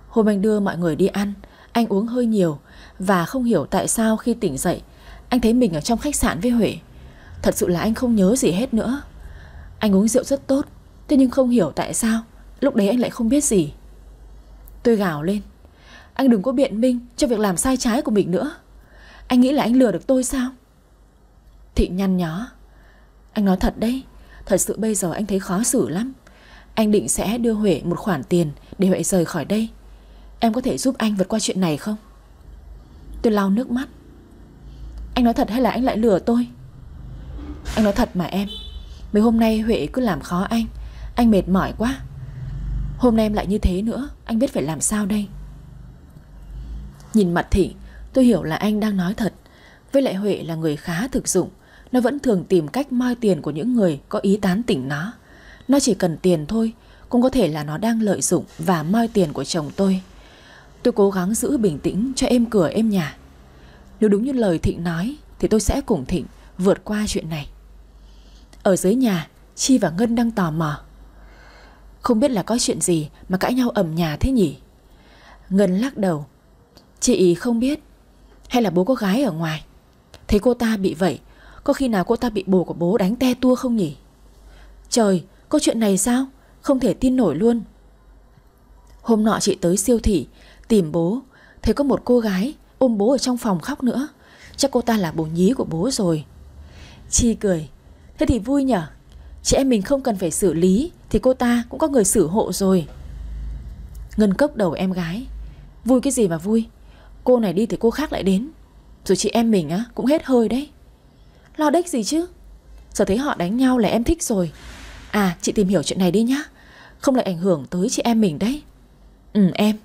Hôm anh đưa mọi người đi ăn, anh uống hơi nhiều và không hiểu tại sao khi tỉnh dậy, anh thấy mình ở trong khách sạn với Huệ. Thật sự là anh không nhớ gì hết nữa. Anh uống rượu rất tốt, thế nhưng không hiểu tại sao, lúc đấy anh lại không biết gì. Tôi gào lên, anh đừng có biện minh cho việc làm sai trái của mình nữa. Anh nghĩ là anh lừa được tôi sao? Thị nhăn nhó. Anh nói thật đấy, thật sự bây giờ anh thấy khó xử lắm. Anh định sẽ đưa Huệ một khoản tiền Để Huệ rời khỏi đây Em có thể giúp anh vượt qua chuyện này không Tôi lau nước mắt Anh nói thật hay là anh lại lừa tôi Anh nói thật mà em Mấy hôm nay Huệ cứ làm khó anh Anh mệt mỏi quá Hôm nay em lại như thế nữa Anh biết phải làm sao đây Nhìn mặt Thị Tôi hiểu là anh đang nói thật Với lại Huệ là người khá thực dụng Nó vẫn thường tìm cách moi tiền của những người có ý tán tỉnh nó nó chỉ cần tiền thôi Cũng có thể là nó đang lợi dụng Và moi tiền của chồng tôi Tôi cố gắng giữ bình tĩnh cho êm cửa êm nhà Nếu đúng như lời Thịnh nói Thì tôi sẽ cùng Thịnh vượt qua chuyện này Ở dưới nhà Chi và Ngân đang tò mò Không biết là có chuyện gì Mà cãi nhau ẩm nhà thế nhỉ Ngân lắc đầu Chị không biết Hay là bố có gái ở ngoài Thấy cô ta bị vậy Có khi nào cô ta bị bồ của bố đánh te tua không nhỉ Trời có chuyện này sao? Không thể tin nổi luôn. Hôm nọ chị tới siêu thị tìm bố, thấy có một cô gái ôm bố ở trong phòng khóc nữa. Chắc cô ta là bố nhí của bố rồi. Chi cười, thế thì vui nhở. Chị em mình không cần phải xử lý thì cô ta cũng có người xử hộ rồi. Ngân cốc đầu em gái. Vui cái gì mà vui? Cô này đi thì cô khác lại đến. Rồi chị em mình á cũng hết hơi đấy. Lo đếch gì chứ? Giờ thấy họ đánh nhau là em thích rồi. À chị tìm hiểu chuyện này đi nhá Không lại ảnh hưởng tới chị em mình đấy Ừ em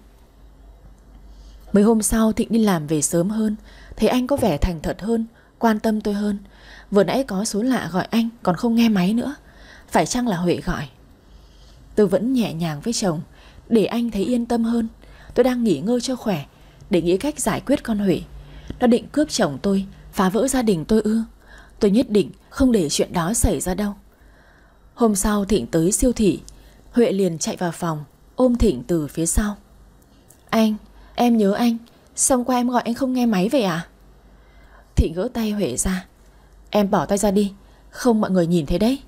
Mấy hôm sau Thịnh đi làm về sớm hơn Thấy anh có vẻ thành thật hơn Quan tâm tôi hơn Vừa nãy có số lạ gọi anh còn không nghe máy nữa Phải chăng là Huệ gọi Tôi vẫn nhẹ nhàng với chồng Để anh thấy yên tâm hơn Tôi đang nghỉ ngơi cho khỏe Để nghĩ cách giải quyết con Huệ Nó định cướp chồng tôi Phá vỡ gia đình tôi ư Tôi nhất định không để chuyện đó xảy ra đâu Hôm sau Thịnh tới siêu thị Huệ liền chạy vào phòng Ôm Thịnh từ phía sau Anh, em nhớ anh Xong qua em gọi anh không nghe máy vậy à Thịnh gỡ tay Huệ ra Em bỏ tay ra đi Không mọi người nhìn thấy đấy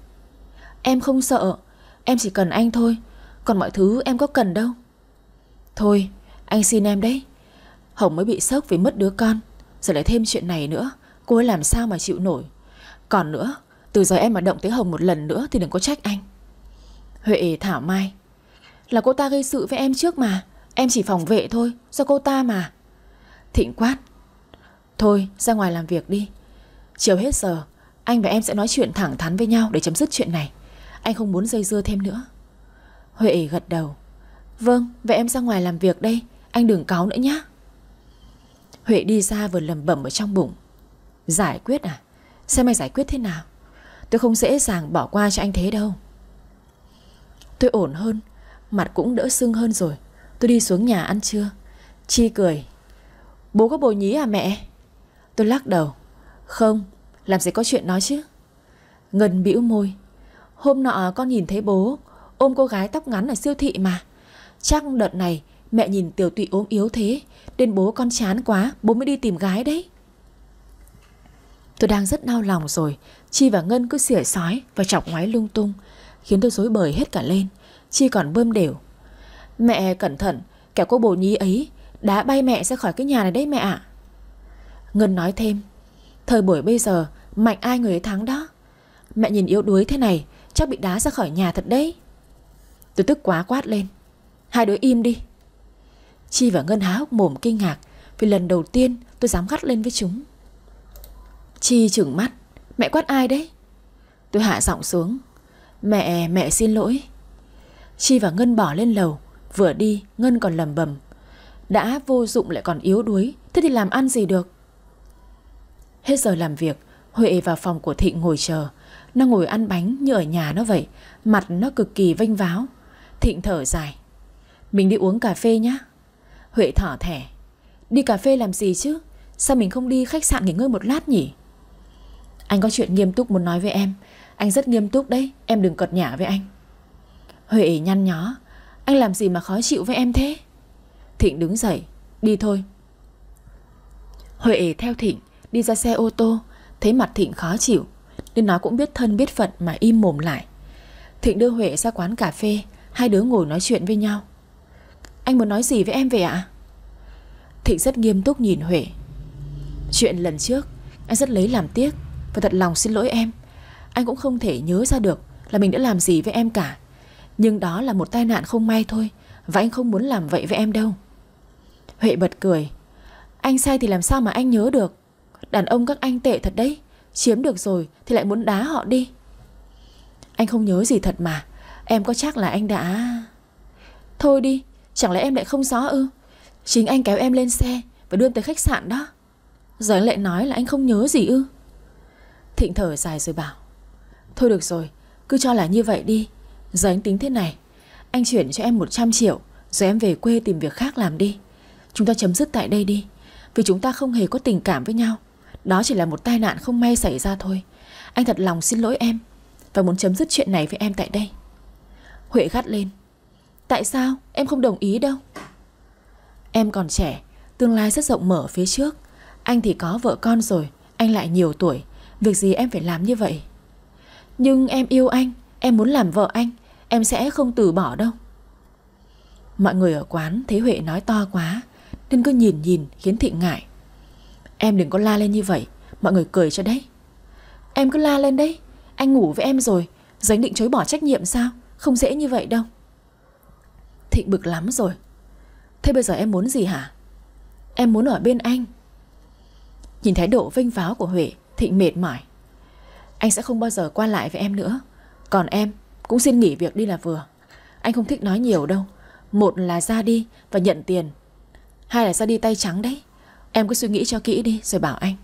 Em không sợ Em chỉ cần anh thôi Còn mọi thứ em có cần đâu Thôi anh xin em đấy Hồng mới bị sốc vì mất đứa con Rồi lại thêm chuyện này nữa Cô ấy làm sao mà chịu nổi Còn nữa từ giờ em mà động tới Hồng một lần nữa Thì đừng có trách anh Huệ thảo mai Là cô ta gây sự với em trước mà Em chỉ phòng vệ thôi Do cô ta mà Thịnh quát Thôi ra ngoài làm việc đi Chiều hết giờ Anh và em sẽ nói chuyện thẳng thắn với nhau Để chấm dứt chuyện này Anh không muốn dây dưa thêm nữa Huệ gật đầu Vâng vậy em ra ngoài làm việc đây Anh đừng cáo nữa nhé Huệ đi ra vừa lầm bẩm ở trong bụng Giải quyết à Xem mày giải quyết thế nào Tôi không dễ dàng bỏ qua cho anh thế đâu Tôi ổn hơn Mặt cũng đỡ sưng hơn rồi Tôi đi xuống nhà ăn trưa Chi cười Bố có bồ nhí à mẹ Tôi lắc đầu Không Làm gì có chuyện nói chứ Ngân bĩu môi Hôm nọ con nhìn thấy bố Ôm cô gái tóc ngắn ở siêu thị mà Chắc đợt này mẹ nhìn tiểu tụy ốm yếu thế nên bố con chán quá Bố mới đi tìm gái đấy Tôi đang rất đau lòng rồi Chi và Ngân cứ xỉa sói và chọc ngoái lung tung Khiến tôi dối bời hết cả lên Chi còn bơm đều Mẹ cẩn thận kẻ cô bồ nhí ấy Đá bay mẹ ra khỏi cái nhà này đấy mẹ ạ Ngân nói thêm Thời buổi bây giờ Mạnh ai người ấy thắng đó Mẹ nhìn yếu đuối thế này Chắc bị đá ra khỏi nhà thật đấy Tôi tức quá quát lên Hai đứa im đi Chi và Ngân há hốc mồm kinh ngạc Vì lần đầu tiên tôi dám gắt lên với chúng Chi chừng mắt Mẹ quát ai đấy Tôi hạ giọng xuống Mẹ, mẹ xin lỗi Chi và Ngân bỏ lên lầu Vừa đi, Ngân còn lầm bầm Đã vô dụng lại còn yếu đuối Thế thì làm ăn gì được Hết giờ làm việc Huệ vào phòng của Thịnh ngồi chờ Nó ngồi ăn bánh như ở nhà nó vậy Mặt nó cực kỳ vênh váo Thịnh thở dài Mình đi uống cà phê nhá. Huệ thở thẻ Đi cà phê làm gì chứ Sao mình không đi khách sạn nghỉ ngơi một lát nhỉ anh có chuyện nghiêm túc muốn nói với em Anh rất nghiêm túc đấy Em đừng cợt nhả với anh Huệ nhăn nhó Anh làm gì mà khó chịu với em thế Thịnh đứng dậy Đi thôi Huệ theo Thịnh Đi ra xe ô tô Thấy mặt Thịnh khó chịu Nên nó cũng biết thân biết phận mà im mồm lại Thịnh đưa Huệ ra quán cà phê Hai đứa ngồi nói chuyện với nhau Anh muốn nói gì với em vậy ạ Thịnh rất nghiêm túc nhìn Huệ Chuyện lần trước Anh rất lấy làm tiếc và thật lòng xin lỗi em Anh cũng không thể nhớ ra được Là mình đã làm gì với em cả Nhưng đó là một tai nạn không may thôi Và anh không muốn làm vậy với em đâu Huệ bật cười Anh sai thì làm sao mà anh nhớ được Đàn ông các anh tệ thật đấy Chiếm được rồi thì lại muốn đá họ đi Anh không nhớ gì thật mà Em có chắc là anh đã Thôi đi Chẳng lẽ em lại không rõ ư Chính anh kéo em lên xe Và đưa tới khách sạn đó Giờ anh lại nói là anh không nhớ gì ư Thịnh thở dài rồi bảo Thôi được rồi cứ cho là như vậy đi Giờ anh tính thế này Anh chuyển cho em 100 triệu Rồi em về quê tìm việc khác làm đi Chúng ta chấm dứt tại đây đi Vì chúng ta không hề có tình cảm với nhau Đó chỉ là một tai nạn không may xảy ra thôi Anh thật lòng xin lỗi em Và muốn chấm dứt chuyện này với em tại đây Huệ gắt lên Tại sao em không đồng ý đâu Em còn trẻ Tương lai rất rộng mở phía trước Anh thì có vợ con rồi Anh lại nhiều tuổi Việc gì em phải làm như vậy Nhưng em yêu anh Em muốn làm vợ anh Em sẽ không từ bỏ đâu Mọi người ở quán thấy Huệ nói to quá Nên cứ nhìn nhìn khiến thị ngại Em đừng có la lên như vậy Mọi người cười cho đấy Em cứ la lên đấy Anh ngủ với em rồi Giờ định chối bỏ trách nhiệm sao Không dễ như vậy đâu thị bực lắm rồi Thế bây giờ em muốn gì hả Em muốn ở bên anh Nhìn thái độ vinh váo của Huệ Thịnh mệt mỏi Anh sẽ không bao giờ qua lại với em nữa Còn em cũng xin nghỉ việc đi là vừa Anh không thích nói nhiều đâu Một là ra đi và nhận tiền Hai là ra đi tay trắng đấy Em cứ suy nghĩ cho kỹ đi rồi bảo anh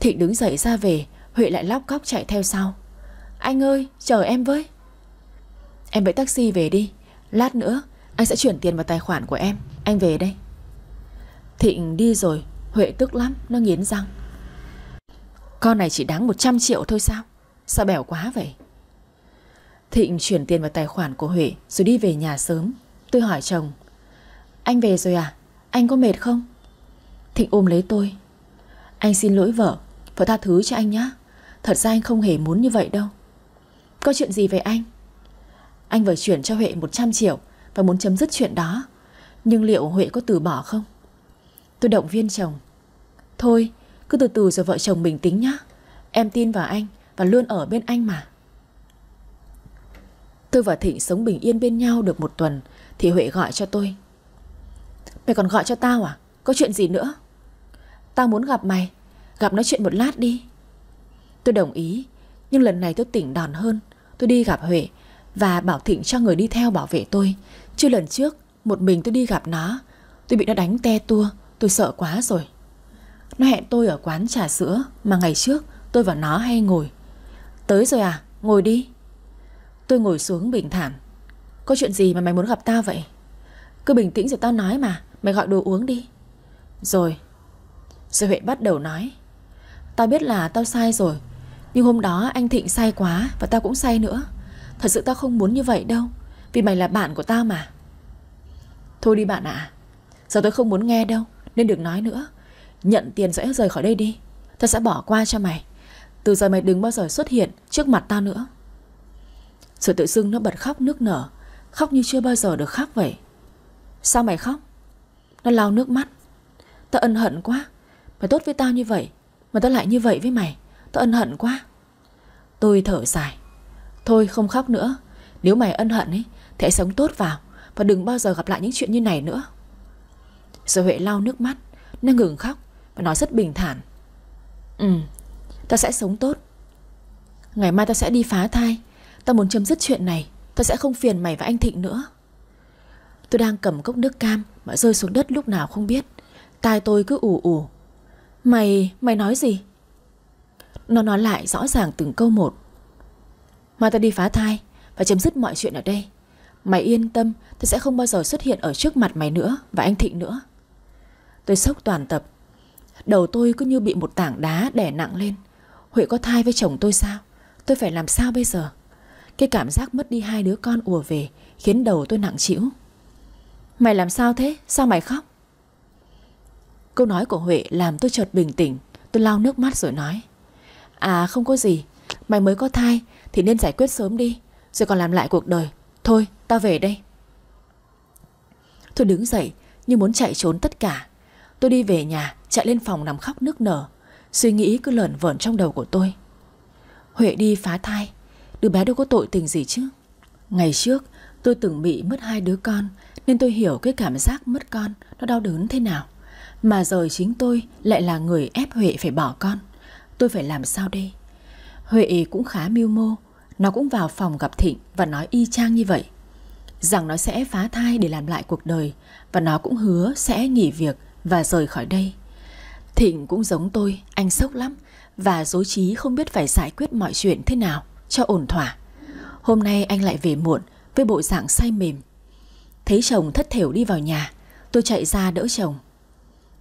Thịnh đứng dậy ra về Huệ lại lóc cóc chạy theo sau Anh ơi chờ em với Em với taxi về đi Lát nữa anh sẽ chuyển tiền vào tài khoản của em Anh về đây Thịnh đi rồi Huệ tức lắm Nó nghiến răng con này chỉ đáng 100 triệu thôi sao Sao bẻo quá vậy Thịnh chuyển tiền vào tài khoản của Huệ Rồi đi về nhà sớm Tôi hỏi chồng Anh về rồi à Anh có mệt không Thịnh ôm lấy tôi Anh xin lỗi vợ Vợ tha thứ cho anh nhá Thật ra anh không hề muốn như vậy đâu Có chuyện gì về anh Anh vừa chuyển cho Huệ 100 triệu Và muốn chấm dứt chuyện đó Nhưng liệu Huệ có từ bỏ không Tôi động viên chồng Thôi cứ từ từ rồi vợ chồng bình tĩnh nhá Em tin vào anh và luôn ở bên anh mà Tôi và Thịnh sống bình yên bên nhau được một tuần Thì Huệ gọi cho tôi Mày còn gọi cho tao à? Có chuyện gì nữa? Tao muốn gặp mày Gặp nói chuyện một lát đi Tôi đồng ý Nhưng lần này tôi tỉnh đòn hơn Tôi đi gặp Huệ Và bảo Thịnh cho người đi theo bảo vệ tôi chưa lần trước Một mình tôi đi gặp nó Tôi bị nó đánh te tua Tôi sợ quá rồi nó hẹn tôi ở quán trà sữa mà ngày trước tôi và nó hay ngồi. Tới rồi à, ngồi đi. Tôi ngồi xuống bình thản. Có chuyện gì mà mày muốn gặp tao vậy? Cứ bình tĩnh rồi tao nói mà, mày gọi đồ uống đi. Rồi. Rồi Huệ bắt đầu nói. Tao biết là tao sai rồi, nhưng hôm đó anh Thịnh sai quá và tao cũng sai nữa. Thật sự tao không muốn như vậy đâu, vì mày là bạn của tao mà. Thôi đi bạn ạ, giờ tôi không muốn nghe đâu, nên đừng nói nữa. Nhận tiền rồi rời khỏi đây đi Tao sẽ bỏ qua cho mày Từ giờ mày đừng bao giờ xuất hiện trước mặt tao nữa Rồi tự dưng nó bật khóc nước nở Khóc như chưa bao giờ được khóc vậy Sao mày khóc Nó lau nước mắt Tao ân hận quá Mày tốt với tao như vậy Mà tao lại như vậy với mày Tao ân hận quá Tôi thở dài Thôi không khóc nữa Nếu mày ân hận ấy Thì hãy sống tốt vào Và đừng bao giờ gặp lại những chuyện như này nữa Rồi Huệ lau nước mắt Nó ngừng khóc và nói rất bình thản Ừ Tao sẽ sống tốt Ngày mai tao sẽ đi phá thai Tao muốn chấm dứt chuyện này Tao sẽ không phiền mày và anh Thịnh nữa Tôi đang cầm cốc nước cam Mà rơi xuống đất lúc nào không biết Tai tôi cứ ủ ủ Mày, mày nói gì? Nó nói lại rõ ràng từng câu một Mai tao đi phá thai Và chấm dứt mọi chuyện ở đây Mày yên tâm tôi sẽ không bao giờ xuất hiện ở trước mặt mày nữa Và anh Thịnh nữa Tôi sốc toàn tập Đầu tôi cứ như bị một tảng đá đè nặng lên Huệ có thai với chồng tôi sao Tôi phải làm sao bây giờ Cái cảm giác mất đi hai đứa con ùa về Khiến đầu tôi nặng chịu Mày làm sao thế Sao mày khóc Câu nói của Huệ làm tôi chợt bình tĩnh Tôi lau nước mắt rồi nói À không có gì Mày mới có thai thì nên giải quyết sớm đi Rồi còn làm lại cuộc đời Thôi tao về đây Tôi đứng dậy như muốn chạy trốn tất cả Tôi đi về nhà Chạy lên phòng nằm khóc nước nở Suy nghĩ cứ lởn vởn trong đầu của tôi Huệ đi phá thai Đứa bé đâu có tội tình gì chứ Ngày trước tôi từng bị mất hai đứa con Nên tôi hiểu cái cảm giác mất con Nó đau đớn thế nào Mà giờ chính tôi lại là người ép Huệ phải bỏ con Tôi phải làm sao đây Huệ cũng khá mưu mô Nó cũng vào phòng gặp Thịnh Và nói y chang như vậy Rằng nó sẽ phá thai để làm lại cuộc đời Và nó cũng hứa sẽ nghỉ việc Và rời khỏi đây Thịnh cũng giống tôi, anh sốc lắm và dối trí không biết phải giải quyết mọi chuyện thế nào cho ổn thỏa. Hôm nay anh lại về muộn với bộ dạng say mềm. Thấy chồng thất thểu đi vào nhà, tôi chạy ra đỡ chồng.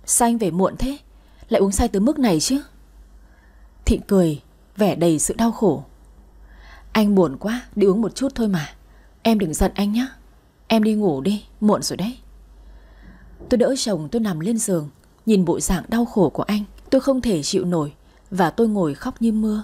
Sao anh về muộn thế? Lại uống say tới mức này chứ? Thịnh cười, vẻ đầy sự đau khổ. Anh buồn quá, đi uống một chút thôi mà. Em đừng giận anh nhé. Em đi ngủ đi, muộn rồi đấy. Tôi đỡ chồng tôi nằm lên giường Nhìn bộ dạng đau khổ của anh Tôi không thể chịu nổi Và tôi ngồi khóc như mưa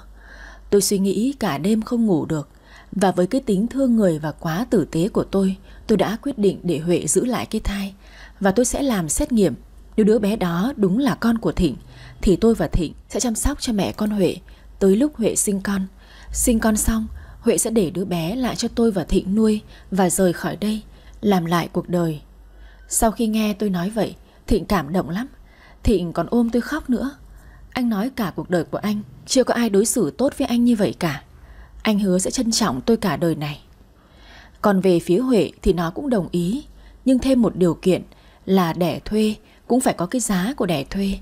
Tôi suy nghĩ cả đêm không ngủ được Và với cái tính thương người và quá tử tế của tôi Tôi đã quyết định để Huệ giữ lại cái thai Và tôi sẽ làm xét nghiệm Nếu đứa bé đó đúng là con của Thịnh Thì tôi và Thịnh sẽ chăm sóc cho mẹ con Huệ Tới lúc Huệ sinh con Sinh con xong Huệ sẽ để đứa bé lại cho tôi và Thịnh nuôi Và rời khỏi đây Làm lại cuộc đời Sau khi nghe tôi nói vậy Thịnh cảm động lắm Thịnh còn ôm tôi khóc nữa Anh nói cả cuộc đời của anh Chưa có ai đối xử tốt với anh như vậy cả Anh hứa sẽ trân trọng tôi cả đời này Còn về phía Huệ thì nó cũng đồng ý Nhưng thêm một điều kiện Là đẻ thuê Cũng phải có cái giá của đẻ thuê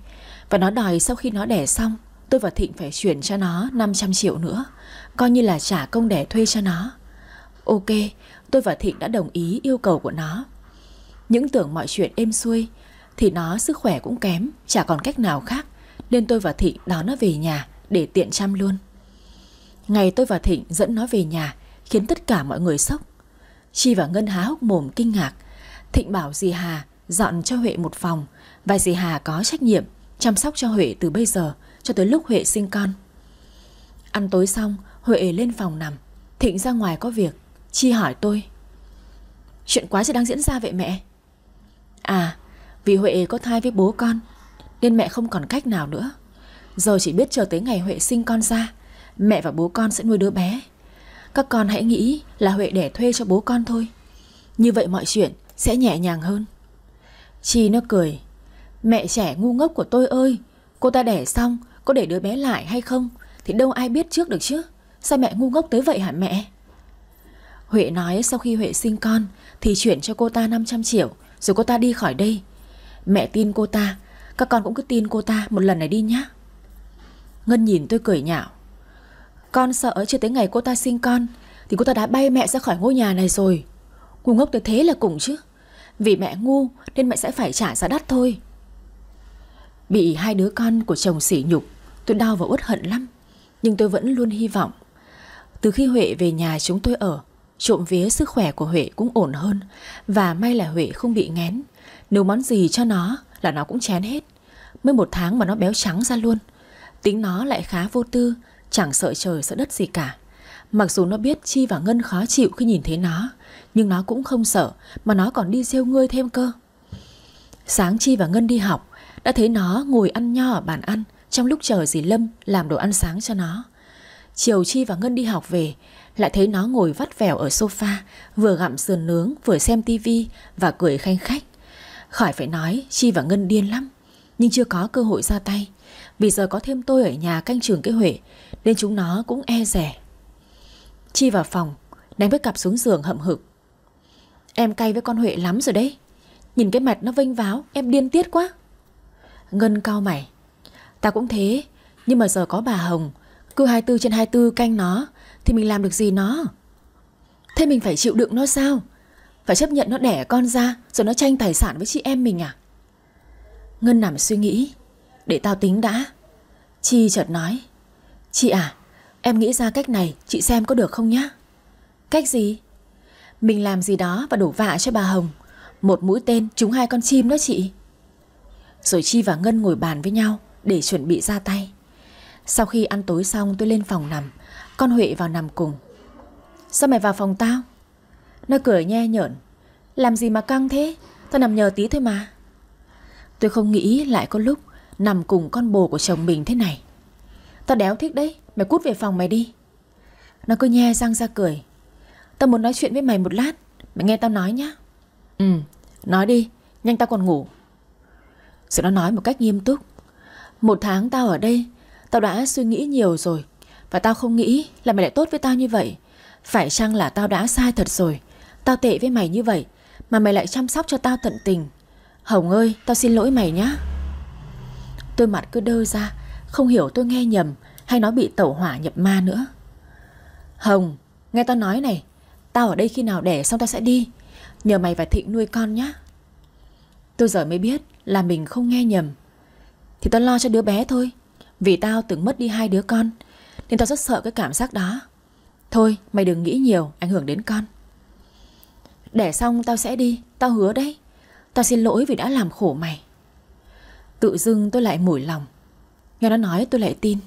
Và nó đòi sau khi nó đẻ xong Tôi và Thịnh phải chuyển cho nó 500 triệu nữa Coi như là trả công đẻ thuê cho nó Ok, tôi và Thịnh đã đồng ý yêu cầu của nó Những tưởng mọi chuyện êm xuôi thì nó sức khỏe cũng kém, chả còn cách nào khác, nên tôi và Thịnh đón nó về nhà để tiện chăm luôn. Ngày tôi và Thịnh dẫn nó về nhà khiến tất cả mọi người sốc. Chi và Ngân há hốc mồm kinh ngạc. Thịnh bảo dì Hà dọn cho Huệ một phòng và dì Hà có trách nhiệm chăm sóc cho Huệ từ bây giờ cho tới lúc Huệ sinh con. Ăn tối xong, Huệ lên phòng nằm. Thịnh ra ngoài có việc. Chi hỏi tôi. Chuyện quá trời đang diễn ra vậy mẹ. À, vì Huệ có thai với bố con Nên mẹ không còn cách nào nữa Giờ chỉ biết chờ tới ngày Huệ sinh con ra Mẹ và bố con sẽ nuôi đứa bé Các con hãy nghĩ là Huệ đẻ thuê cho bố con thôi Như vậy mọi chuyện sẽ nhẹ nhàng hơn Chi nó cười Mẹ trẻ ngu ngốc của tôi ơi Cô ta đẻ xong Có để đứa bé lại hay không Thì đâu ai biết trước được chứ Sao mẹ ngu ngốc tới vậy hả mẹ Huệ nói sau khi Huệ sinh con Thì chuyển cho cô ta 500 triệu Rồi cô ta đi khỏi đây Mẹ tin cô ta Các con cũng cứ tin cô ta một lần này đi nhá Ngân nhìn tôi cười nhạo Con sợ chưa tới ngày cô ta sinh con Thì cô ta đã bay mẹ ra khỏi ngôi nhà này rồi Ngu ngốc tới thế là cùng chứ Vì mẹ ngu nên mẹ sẽ phải trả giá đắt thôi Bị hai đứa con của chồng sỉ nhục Tôi đau và uất hận lắm Nhưng tôi vẫn luôn hy vọng Từ khi Huệ về nhà chúng tôi ở Trộm vía sức khỏe của Huệ cũng ổn hơn Và may là Huệ không bị ngén nếu món gì cho nó là nó cũng chén hết Mới một tháng mà nó béo trắng ra luôn Tính nó lại khá vô tư Chẳng sợ trời sợ đất gì cả Mặc dù nó biết Chi và Ngân khó chịu khi nhìn thấy nó Nhưng nó cũng không sợ Mà nó còn đi siêu ngươi thêm cơ Sáng Chi và Ngân đi học Đã thấy nó ngồi ăn nho ở bàn ăn Trong lúc chờ dì Lâm làm đồ ăn sáng cho nó Chiều Chi và Ngân đi học về Lại thấy nó ngồi vắt vẻo ở sofa Vừa gặm sườn nướng vừa xem tivi Và cười khanh khách Khỏi phải nói Chi và Ngân điên lắm Nhưng chưa có cơ hội ra tay Vì giờ có thêm tôi ở nhà canh trường cái Huệ Nên chúng nó cũng e rẻ Chi vào phòng Ném với cặp xuống giường hậm hực Em cay với con Huệ lắm rồi đấy Nhìn cái mặt nó vinh váo Em điên tiết quá Ngân cao mày Ta cũng thế Nhưng mà giờ có bà Hồng Cứ 24 trên 24 canh nó Thì mình làm được gì nó Thế mình phải chịu đựng nó sao phải chấp nhận nó đẻ con ra Rồi nó tranh tài sản với chị em mình à Ngân nằm suy nghĩ Để tao tính đã Chi chợt nói Chị à em nghĩ ra cách này Chị xem có được không nhá Cách gì Mình làm gì đó và đổ vạ cho bà Hồng Một mũi tên trúng hai con chim đó chị Rồi Chi và Ngân ngồi bàn với nhau Để chuẩn bị ra tay Sau khi ăn tối xong tôi lên phòng nằm Con Huệ vào nằm cùng Sao mày vào phòng tao nó cười nhe nhởn Làm gì mà căng thế Tao nằm nhờ tí thôi mà Tôi không nghĩ lại có lúc Nằm cùng con bồ của chồng mình thế này Tao đéo thích đấy Mày cút về phòng mày đi Nó cứ nhe răng ra cười Tao muốn nói chuyện với mày một lát Mày nghe tao nói nhá Ừ nói đi Nhanh tao còn ngủ Rồi nó nói một cách nghiêm túc Một tháng tao ở đây Tao đã suy nghĩ nhiều rồi Và tao không nghĩ là mày lại tốt với tao như vậy Phải chăng là tao đã sai thật rồi Tao tệ với mày như vậy Mà mày lại chăm sóc cho tao tận tình Hồng ơi tao xin lỗi mày nhá Tôi mặt cứ đơ ra Không hiểu tôi nghe nhầm Hay nó bị tẩu hỏa nhập ma nữa Hồng nghe tao nói này Tao ở đây khi nào đẻ xong tao sẽ đi Nhờ mày và Thịnh nuôi con nhá Tôi giờ mới biết là mình không nghe nhầm Thì tao lo cho đứa bé thôi Vì tao từng mất đi hai đứa con Nên tao rất sợ cái cảm giác đó Thôi mày đừng nghĩ nhiều ảnh hưởng đến con để xong tao sẽ đi Tao hứa đấy Tao xin lỗi vì đã làm khổ mày Tự dưng tôi lại mủi lòng Nghe nó nói tôi lại tin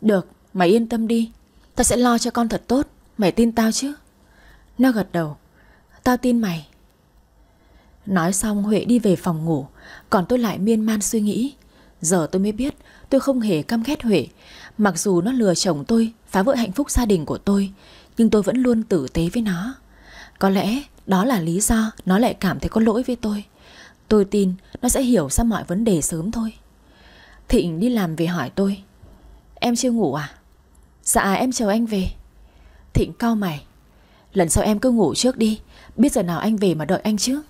Được mày yên tâm đi Tao sẽ lo cho con thật tốt Mày tin tao chứ Nó gật đầu Tao tin mày Nói xong Huệ đi về phòng ngủ Còn tôi lại miên man suy nghĩ Giờ tôi mới biết tôi không hề căm ghét Huệ Mặc dù nó lừa chồng tôi Phá vỡ hạnh phúc gia đình của tôi Nhưng tôi vẫn luôn tử tế với nó có lẽ đó là lý do nó lại cảm thấy có lỗi với tôi Tôi tin nó sẽ hiểu ra mọi vấn đề sớm thôi Thịnh đi làm về hỏi tôi Em chưa ngủ à? Dạ em chờ anh về Thịnh cao mày Lần sau em cứ ngủ trước đi Biết giờ nào anh về mà đợi anh chứ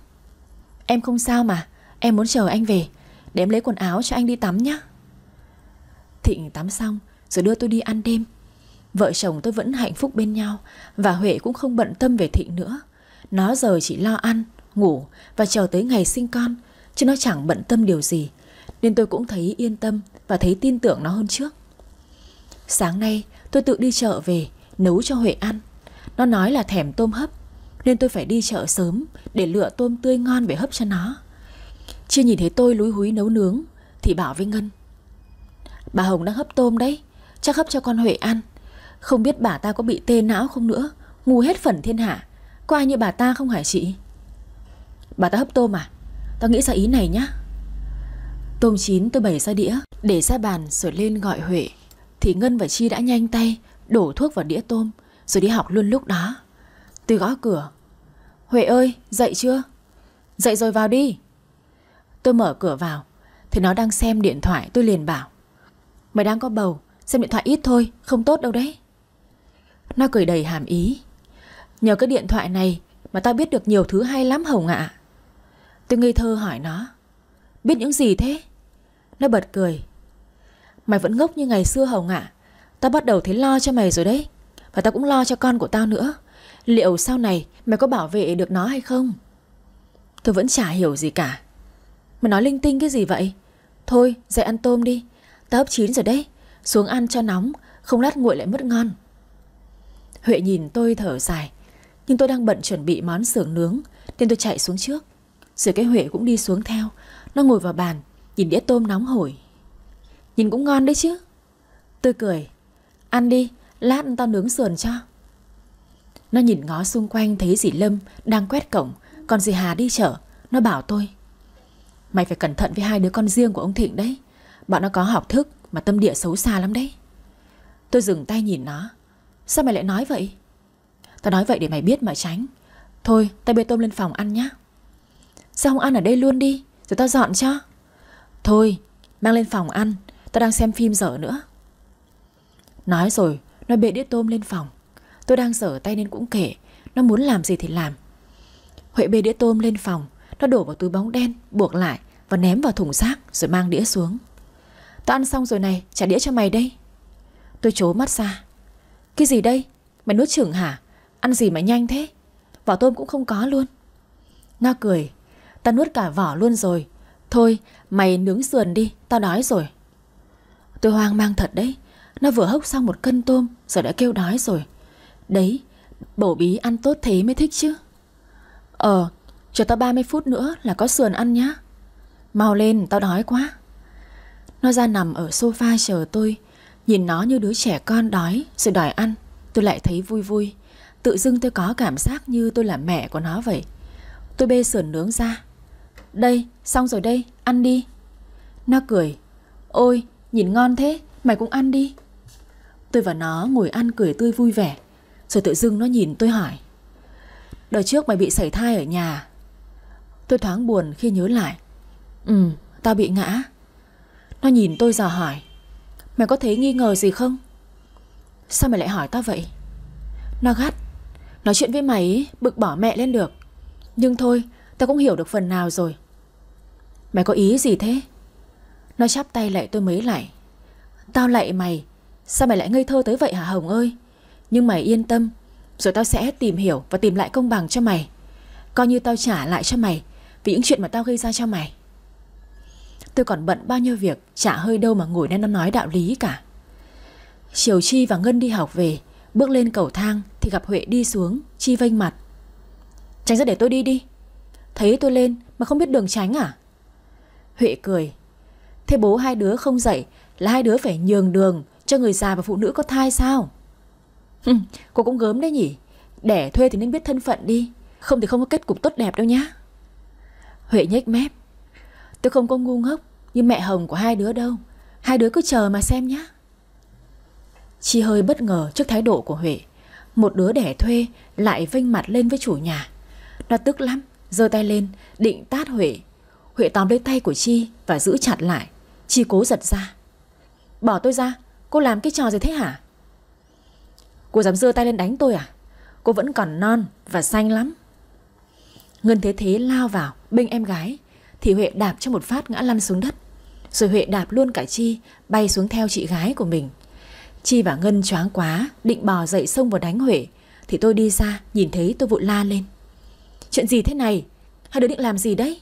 Em không sao mà Em muốn chờ anh về Để em lấy quần áo cho anh đi tắm nhé Thịnh tắm xong rồi đưa tôi đi ăn đêm Vợ chồng tôi vẫn hạnh phúc bên nhau Và Huệ cũng không bận tâm về Thịnh nữa Nó giờ chỉ lo ăn, ngủ Và chờ tới ngày sinh con Chứ nó chẳng bận tâm điều gì Nên tôi cũng thấy yên tâm Và thấy tin tưởng nó hơn trước Sáng nay tôi tự đi chợ về Nấu cho Huệ ăn Nó nói là thèm tôm hấp Nên tôi phải đi chợ sớm Để lựa tôm tươi ngon về hấp cho nó Chưa nhìn thấy tôi lúi húi nấu nướng Thì bảo với Ngân Bà Hồng đang hấp tôm đấy Chắc hấp cho con Huệ ăn không biết bà ta có bị tê não không nữa Ngu hết phần thiên hạ Có như bà ta không hả chị Bà ta hấp tôm à Tao nghĩ ra ý này nhá Tôm chín tôi bày ra đĩa Để ra bàn rồi lên gọi Huệ Thì Ngân và Chi đã nhanh tay Đổ thuốc vào đĩa tôm Rồi đi học luôn lúc đó Tôi gõ cửa Huệ ơi dậy chưa Dậy rồi vào đi Tôi mở cửa vào Thì nó đang xem điện thoại tôi liền bảo Mày đang có bầu Xem điện thoại ít thôi Không tốt đâu đấy nó cười đầy hàm ý Nhờ cái điện thoại này Mà tao biết được nhiều thứ hay lắm Hồng ạ Tôi ngây thơ hỏi nó Biết những gì thế Nó bật cười Mày vẫn ngốc như ngày xưa Hồng ạ Tao bắt đầu thấy lo cho mày rồi đấy Và tao cũng lo cho con của tao nữa Liệu sau này mày có bảo vệ được nó hay không Tôi vẫn chả hiểu gì cả Mày nói linh tinh cái gì vậy Thôi dậy ăn tôm đi Tao hấp chín rồi đấy Xuống ăn cho nóng Không lát nguội lại mất ngon Huệ nhìn tôi thở dài Nhưng tôi đang bận chuẩn bị món sưởng nướng Nên tôi chạy xuống trước Rồi cái Huệ cũng đi xuống theo Nó ngồi vào bàn Nhìn đĩa tôm nóng hổi Nhìn cũng ngon đấy chứ Tôi cười Ăn đi Lát tao nướng sườn cho Nó nhìn ngó xung quanh thấy dì Lâm Đang quét cổng Còn dì Hà đi chở Nó bảo tôi Mày phải cẩn thận với hai đứa con riêng của ông Thịnh đấy Bọn nó có học thức Mà tâm địa xấu xa lắm đấy Tôi dừng tay nhìn nó Sao mày lại nói vậy Tao nói vậy để mày biết mà tránh Thôi tao bê tôm lên phòng ăn nhá Sao không ăn ở đây luôn đi Rồi tao dọn cho Thôi mang lên phòng ăn Tao đang xem phim dở nữa Nói rồi Nó bê đĩa tôm lên phòng Tôi đang dở tay nên cũng kể Nó muốn làm gì thì làm Huệ bê đĩa tôm lên phòng Nó đổ vào túi bóng đen Buộc lại Và ném vào thùng rác Rồi mang đĩa xuống Tao ăn xong rồi này Trả đĩa cho mày đây Tôi chố mắt ra cái gì đây? Mày nuốt trưởng hả? Ăn gì mà nhanh thế? Vỏ tôm cũng không có luôn. Nga cười. Ta nuốt cả vỏ luôn rồi. Thôi, mày nướng sườn đi, tao đói rồi. Tôi hoang mang thật đấy. Nó vừa hốc xong một cân tôm rồi đã kêu đói rồi. Đấy, bổ bí ăn tốt thế mới thích chứ. Ờ, chờ tao 30 phút nữa là có sườn ăn nhá. Mau lên, tao đói quá. Nó ra nằm ở sofa chờ tôi Nhìn nó như đứa trẻ con đói rồi đòi ăn Tôi lại thấy vui vui Tự dưng tôi có cảm giác như tôi là mẹ của nó vậy Tôi bê sườn nướng ra Đây, xong rồi đây, ăn đi Nó cười Ôi, nhìn ngon thế, mày cũng ăn đi Tôi và nó ngồi ăn cười tươi vui vẻ Rồi tự dưng nó nhìn tôi hỏi Đời trước mày bị sảy thai ở nhà Tôi thoáng buồn khi nhớ lại Ừ, tao bị ngã Nó nhìn tôi dò hỏi Mày có thấy nghi ngờ gì không Sao mày lại hỏi tao vậy Nó gắt Nói chuyện với mày bực bỏ mẹ lên được Nhưng thôi tao cũng hiểu được phần nào rồi Mày có ý gì thế Nó chắp tay lại tôi mấy lại Tao lại mày Sao mày lại ngây thơ tới vậy hả Hồng ơi Nhưng mày yên tâm Rồi tao sẽ tìm hiểu và tìm lại công bằng cho mày Coi như tao trả lại cho mày Vì những chuyện mà tao gây ra cho mày Tôi còn bận bao nhiêu việc Chả hơi đâu mà ngồi nên nói đạo lý cả Chiều Chi và Ngân đi học về Bước lên cầu thang Thì gặp Huệ đi xuống Chi vênh mặt Tránh ra để tôi đi đi Thấy tôi lên mà không biết đường tránh à Huệ cười Thế bố hai đứa không dậy Là hai đứa phải nhường đường Cho người già và phụ nữ có thai sao ừ, Cô cũng gớm đấy nhỉ Đẻ thuê thì nên biết thân phận đi Không thì không có kết cục tốt đẹp đâu nhá Huệ nhếch mép Tôi không có ngu ngốc như mẹ Hồng của hai đứa đâu. Hai đứa cứ chờ mà xem nhé. Chi hơi bất ngờ trước thái độ của Huệ. Một đứa đẻ thuê lại vinh mặt lên với chủ nhà. Nó tức lắm, giơ tay lên, định tát Huệ. Huệ tóm lấy tay của Chi và giữ chặt lại. Chi cố giật ra. Bỏ tôi ra, cô làm cái trò gì thế hả? Cô dám giơ tay lên đánh tôi à? Cô vẫn còn non và xanh lắm. Ngân Thế Thế lao vào bên em gái thì Huệ đạp cho một phát ngã lăn xuống đất. Rồi Huệ đạp luôn cả Chi, bay xuống theo chị gái của mình. Chi và Ngân choáng quá, định bò dậy xông vào đánh Huệ. Thì tôi đi ra, nhìn thấy tôi vội la lên. Chuyện gì thế này? Hai đứa định làm gì đấy?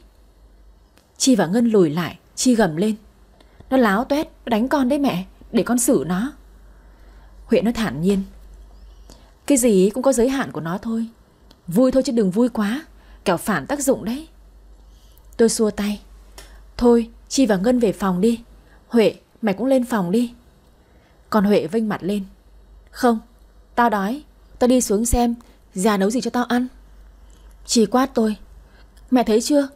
Chi và Ngân lùi lại, Chi gầm lên. Nó láo tuét, nó đánh con đấy mẹ, để con xử nó. Huệ nó thản nhiên. Cái gì cũng có giới hạn của nó thôi. Vui thôi chứ đừng vui quá, kẻo phản tác dụng đấy. Tôi xua tay. Thôi, Chi và Ngân về phòng đi. Huệ, mày cũng lên phòng đi. Còn Huệ vinh mặt lên. Không, tao đói. Tao đi xuống xem già nấu gì cho tao ăn. Chi quát tôi. Mẹ thấy chưa?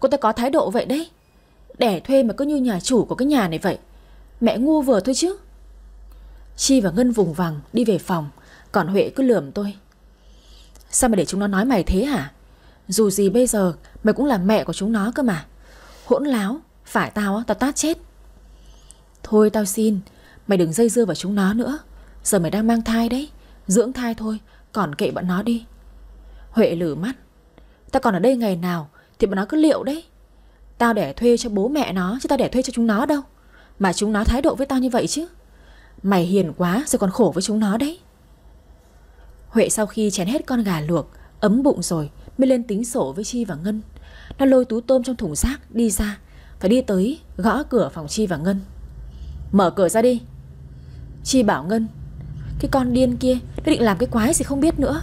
Cô ta có thái độ vậy đấy. Đẻ thuê mà cứ như nhà chủ của cái nhà này vậy. Mẹ ngu vừa thôi chứ. Chi và Ngân vùng vằng đi về phòng. Còn Huệ cứ lườm tôi. Sao mà để chúng nó nói mày thế hả? Dù gì bây giờ Mày cũng là mẹ của chúng nó cơ mà Hỗn láo Phải tao tao tát chết Thôi tao xin Mày đừng dây dưa vào chúng nó nữa Giờ mày đang mang thai đấy Dưỡng thai thôi Còn kệ bọn nó đi Huệ lử mắt Tao còn ở đây ngày nào Thì bọn nó cứ liệu đấy Tao để thuê cho bố mẹ nó Chứ tao để thuê cho chúng nó đâu Mà chúng nó thái độ với tao như vậy chứ Mày hiền quá rồi còn khổ với chúng nó đấy Huệ sau khi chén hết con gà luộc Ấm bụng rồi mới lên tính sổ với Chi và Ngân. Nó lôi túi tôm trong thùng rác đi ra, phải đi tới gõ cửa phòng Chi và Ngân. Mở cửa ra đi. Chi bảo Ngân, cái con điên kia nó định làm cái quái gì không biết nữa.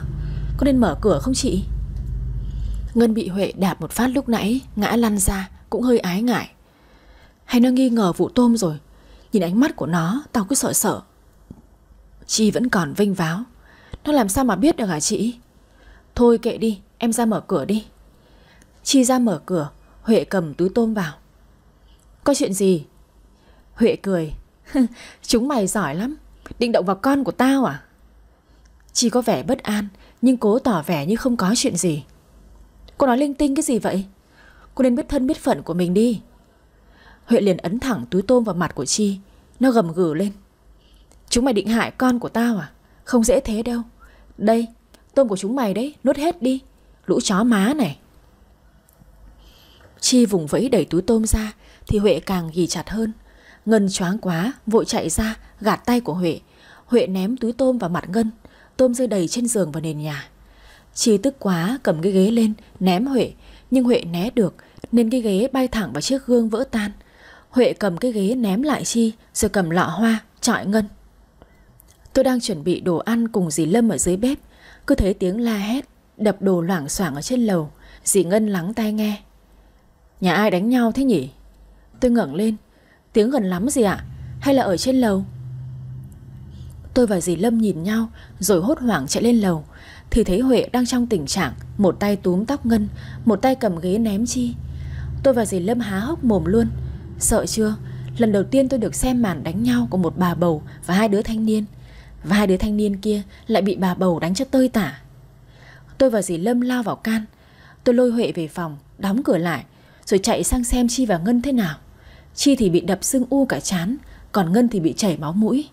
Con nên mở cửa không chị? Ngân bị Huệ đạp một phát lúc nãy, ngã lăn ra, cũng hơi ái ngại. Hay nó nghi ngờ vụ tôm rồi, nhìn ánh mắt của nó tao cứ sợ sợ. Chi vẫn còn vinh váo. Nó làm sao mà biết được hả chị? Thôi kệ đi, Em ra mở cửa đi Chi ra mở cửa Huệ cầm túi tôm vào Có chuyện gì Huệ cười. Chúng mày giỏi lắm Định động vào con của tao à Chi có vẻ bất an Nhưng cố tỏ vẻ như không có chuyện gì Cô nói linh tinh cái gì vậy Cô nên biết thân biết phận của mình đi Huệ liền ấn thẳng túi tôm vào mặt của Chi Nó gầm gừ lên Chúng mày định hại con của tao à Không dễ thế đâu Đây tôm của chúng mày đấy nốt hết đi Lũ chó má này Chi vùng vẫy đẩy túi tôm ra Thì Huệ càng ghì chặt hơn Ngân choáng quá Vội chạy ra gạt tay của Huệ Huệ ném túi tôm vào mặt Ngân Tôm rơi đầy trên giường và nền nhà Chi tức quá cầm cái ghế lên Ném Huệ Nhưng Huệ né được Nên cái ghế bay thẳng vào chiếc gương vỡ tan Huệ cầm cái ghế ném lại Chi Rồi cầm lọ hoa chọi Ngân Tôi đang chuẩn bị đồ ăn cùng dì Lâm ở dưới bếp Cứ thấy tiếng la hét Đập đồ loảng xoảng ở trên lầu Dì Ngân lắng tai nghe Nhà ai đánh nhau thế nhỉ Tôi ngẩng lên Tiếng gần lắm gì ạ Hay là ở trên lầu Tôi và dì Lâm nhìn nhau Rồi hốt hoảng chạy lên lầu Thì thấy Huệ đang trong tình trạng Một tay túm tóc Ngân Một tay cầm ghế ném chi Tôi và dì Lâm há hốc mồm luôn Sợ chưa Lần đầu tiên tôi được xem màn đánh nhau Của một bà bầu và hai đứa thanh niên Và hai đứa thanh niên kia lại bị bà bầu đánh cho tơi tả Tôi và dì Lâm lao vào can. Tôi lôi Huệ về phòng, đóng cửa lại, rồi chạy sang xem Chi và Ngân thế nào. Chi thì bị đập xương u cả chán, còn Ngân thì bị chảy máu mũi.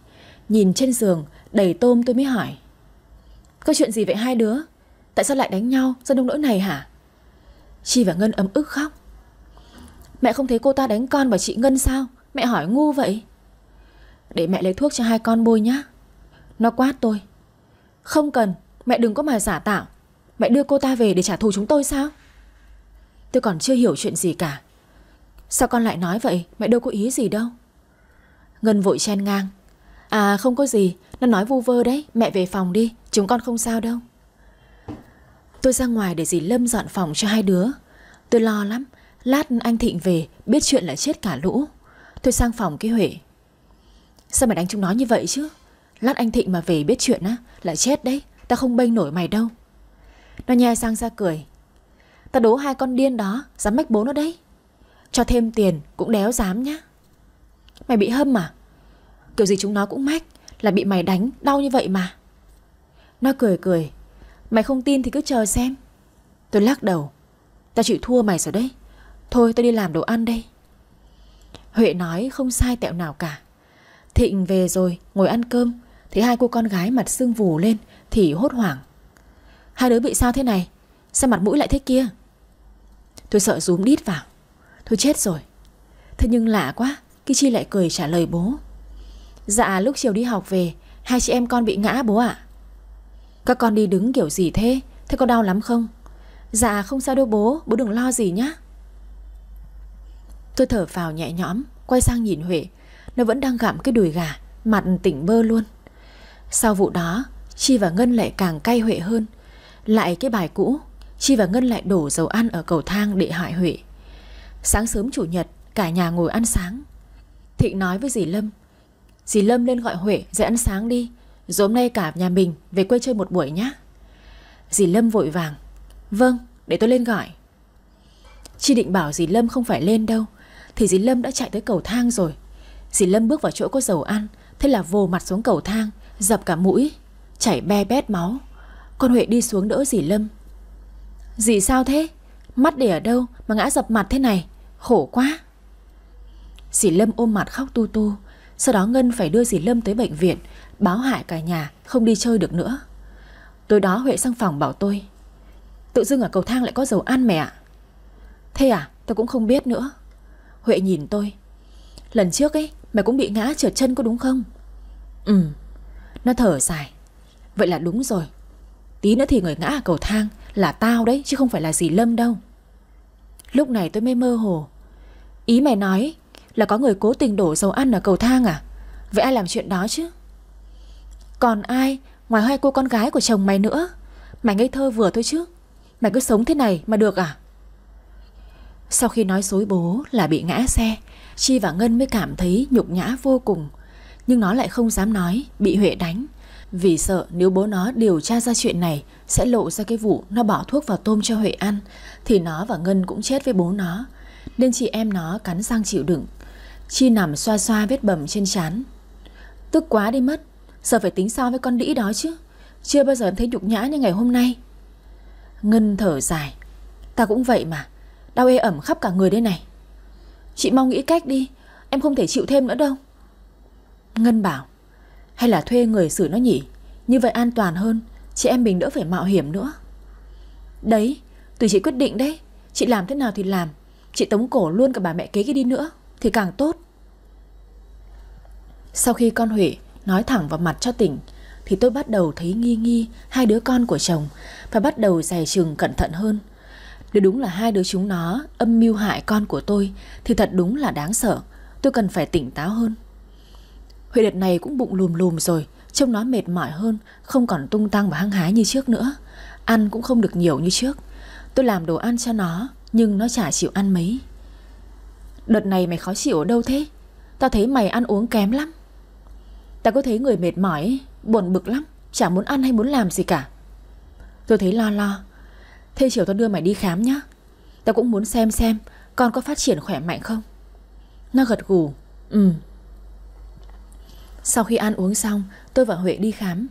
Nhìn trên giường, đầy tôm tôi mới hỏi. Có chuyện gì vậy hai đứa? Tại sao lại đánh nhau do đông nỗi này hả? Chi và Ngân ấm ức khóc. Mẹ không thấy cô ta đánh con và chị Ngân sao? Mẹ hỏi ngu vậy. Để mẹ lấy thuốc cho hai con bôi nhá. Nó quát tôi. Không cần, mẹ đừng có mà giả tạo. Mẹ đưa cô ta về để trả thù chúng tôi sao Tôi còn chưa hiểu chuyện gì cả Sao con lại nói vậy Mẹ đâu có ý gì đâu Ngân vội chen ngang À không có gì Nó nói vu vơ đấy Mẹ về phòng đi Chúng con không sao đâu Tôi ra ngoài để dì Lâm dọn phòng cho hai đứa Tôi lo lắm Lát anh Thịnh về Biết chuyện là chết cả lũ Tôi sang phòng cái Huệ Sao mày đánh chúng nó như vậy chứ Lát anh Thịnh mà về biết chuyện á Là chết đấy ta không bênh nổi mày đâu nó nhe sang ra cười Ta đố hai con điên đó Dám mách bố nó đấy Cho thêm tiền cũng đéo dám nhá Mày bị hâm à Kiểu gì chúng nó cũng mách Là bị mày đánh đau như vậy mà Nó cười cười Mày không tin thì cứ chờ xem Tôi lắc đầu Ta chịu thua mày rồi đấy Thôi tôi đi làm đồ ăn đây Huệ nói không sai tẹo nào cả Thịnh về rồi ngồi ăn cơm Thấy hai cô con gái mặt sưng vù lên Thì hốt hoảng Hai đứa bị sao thế này Sao mặt mũi lại thế kia Tôi sợ rúm đít vào Tôi chết rồi Thế nhưng lạ quá Kichi lại cười trả lời bố Dạ lúc chiều đi học về Hai chị em con bị ngã bố ạ Các con đi đứng kiểu gì thế Thế có đau lắm không Dạ không sao đâu bố Bố đừng lo gì nhá Tôi thở vào nhẹ nhõm Quay sang nhìn Huệ Nó vẫn đang gặm cái đùi gà Mặt tỉnh bơ luôn Sau vụ đó Chi và Ngân lại càng cay Huệ hơn lại cái bài cũ Chi và Ngân lại đổ dầu ăn ở cầu thang để hại Huệ Sáng sớm chủ nhật Cả nhà ngồi ăn sáng Thịnh nói với dì Lâm Dì Lâm lên gọi Huệ dậy ăn sáng đi Rồi hôm nay cả nhà mình về quê chơi một buổi nhé Dì Lâm vội vàng Vâng để tôi lên gọi Chi định bảo dì Lâm không phải lên đâu Thì dì Lâm đã chạy tới cầu thang rồi Dì Lâm bước vào chỗ có dầu ăn Thế là vồ mặt xuống cầu thang Dập cả mũi Chảy be bét máu con Huệ đi xuống đỡ dì Lâm Dì sao thế Mắt để ở đâu mà ngã dập mặt thế này Khổ quá Dì Lâm ôm mặt khóc tu tu Sau đó Ngân phải đưa dì Lâm tới bệnh viện Báo hại cả nhà không đi chơi được nữa Tối đó Huệ sang phòng bảo tôi Tự dưng ở cầu thang lại có dầu ăn mẹ Thế à Tôi cũng không biết nữa Huệ nhìn tôi Lần trước ấy mẹ cũng bị ngã trượt chân có đúng không Ừ Nó thở dài Vậy là đúng rồi Tí nữa thì người ngã cầu thang Là tao đấy chứ không phải là dì Lâm đâu Lúc này tôi mới mơ hồ Ý mày nói Là có người cố tình đổ dầu ăn ở cầu thang à Vậy ai làm chuyện đó chứ Còn ai Ngoài hai cô con gái của chồng mày nữa Mày ngây thơ vừa thôi chứ Mày cứ sống thế này mà được à Sau khi nói dối bố là bị ngã xe Chi và Ngân mới cảm thấy nhục nhã vô cùng Nhưng nó lại không dám nói Bị Huệ đánh vì sợ nếu bố nó điều tra ra chuyện này Sẽ lộ ra cái vụ nó bỏ thuốc vào tôm cho Huệ ăn Thì nó và Ngân cũng chết với bố nó Nên chị em nó cắn răng chịu đựng Chi nằm xoa xoa vết bầm trên chán Tức quá đi mất sợ phải tính sao với con đĩ đó chứ Chưa bao giờ thấy nhục nhã như ngày hôm nay Ngân thở dài Ta cũng vậy mà Đau ê ẩm khắp cả người đây này Chị mau nghĩ cách đi Em không thể chịu thêm nữa đâu Ngân bảo hay là thuê người xử nó nhỉ Như vậy an toàn hơn Chị em mình đỡ phải mạo hiểm nữa Đấy tùy chị quyết định đấy Chị làm thế nào thì làm Chị tống cổ luôn cả bà mẹ kế kia đi nữa Thì càng tốt Sau khi con Huệ nói thẳng vào mặt cho tỉnh Thì tôi bắt đầu thấy nghi nghi Hai đứa con của chồng Và bắt đầu dày chừng cẩn thận hơn Nếu đúng là hai đứa chúng nó âm mưu hại con của tôi Thì thật đúng là đáng sợ Tôi cần phải tỉnh táo hơn Huệ đợt này cũng bụng lùm lùm rồi Trông nó mệt mỏi hơn Không còn tung tăng và hăng hái như trước nữa Ăn cũng không được nhiều như trước Tôi làm đồ ăn cho nó Nhưng nó chả chịu ăn mấy Đợt này mày khó chịu ở đâu thế Tao thấy mày ăn uống kém lắm Tao có thấy người mệt mỏi ấy, Buồn bực lắm Chả muốn ăn hay muốn làm gì cả Tôi thấy lo lo Thế chiều tao đưa mày đi khám nhá Tao cũng muốn xem xem Con có phát triển khỏe mạnh không Nó gật gù Ừ sau khi ăn uống xong, tôi và Huệ đi khám.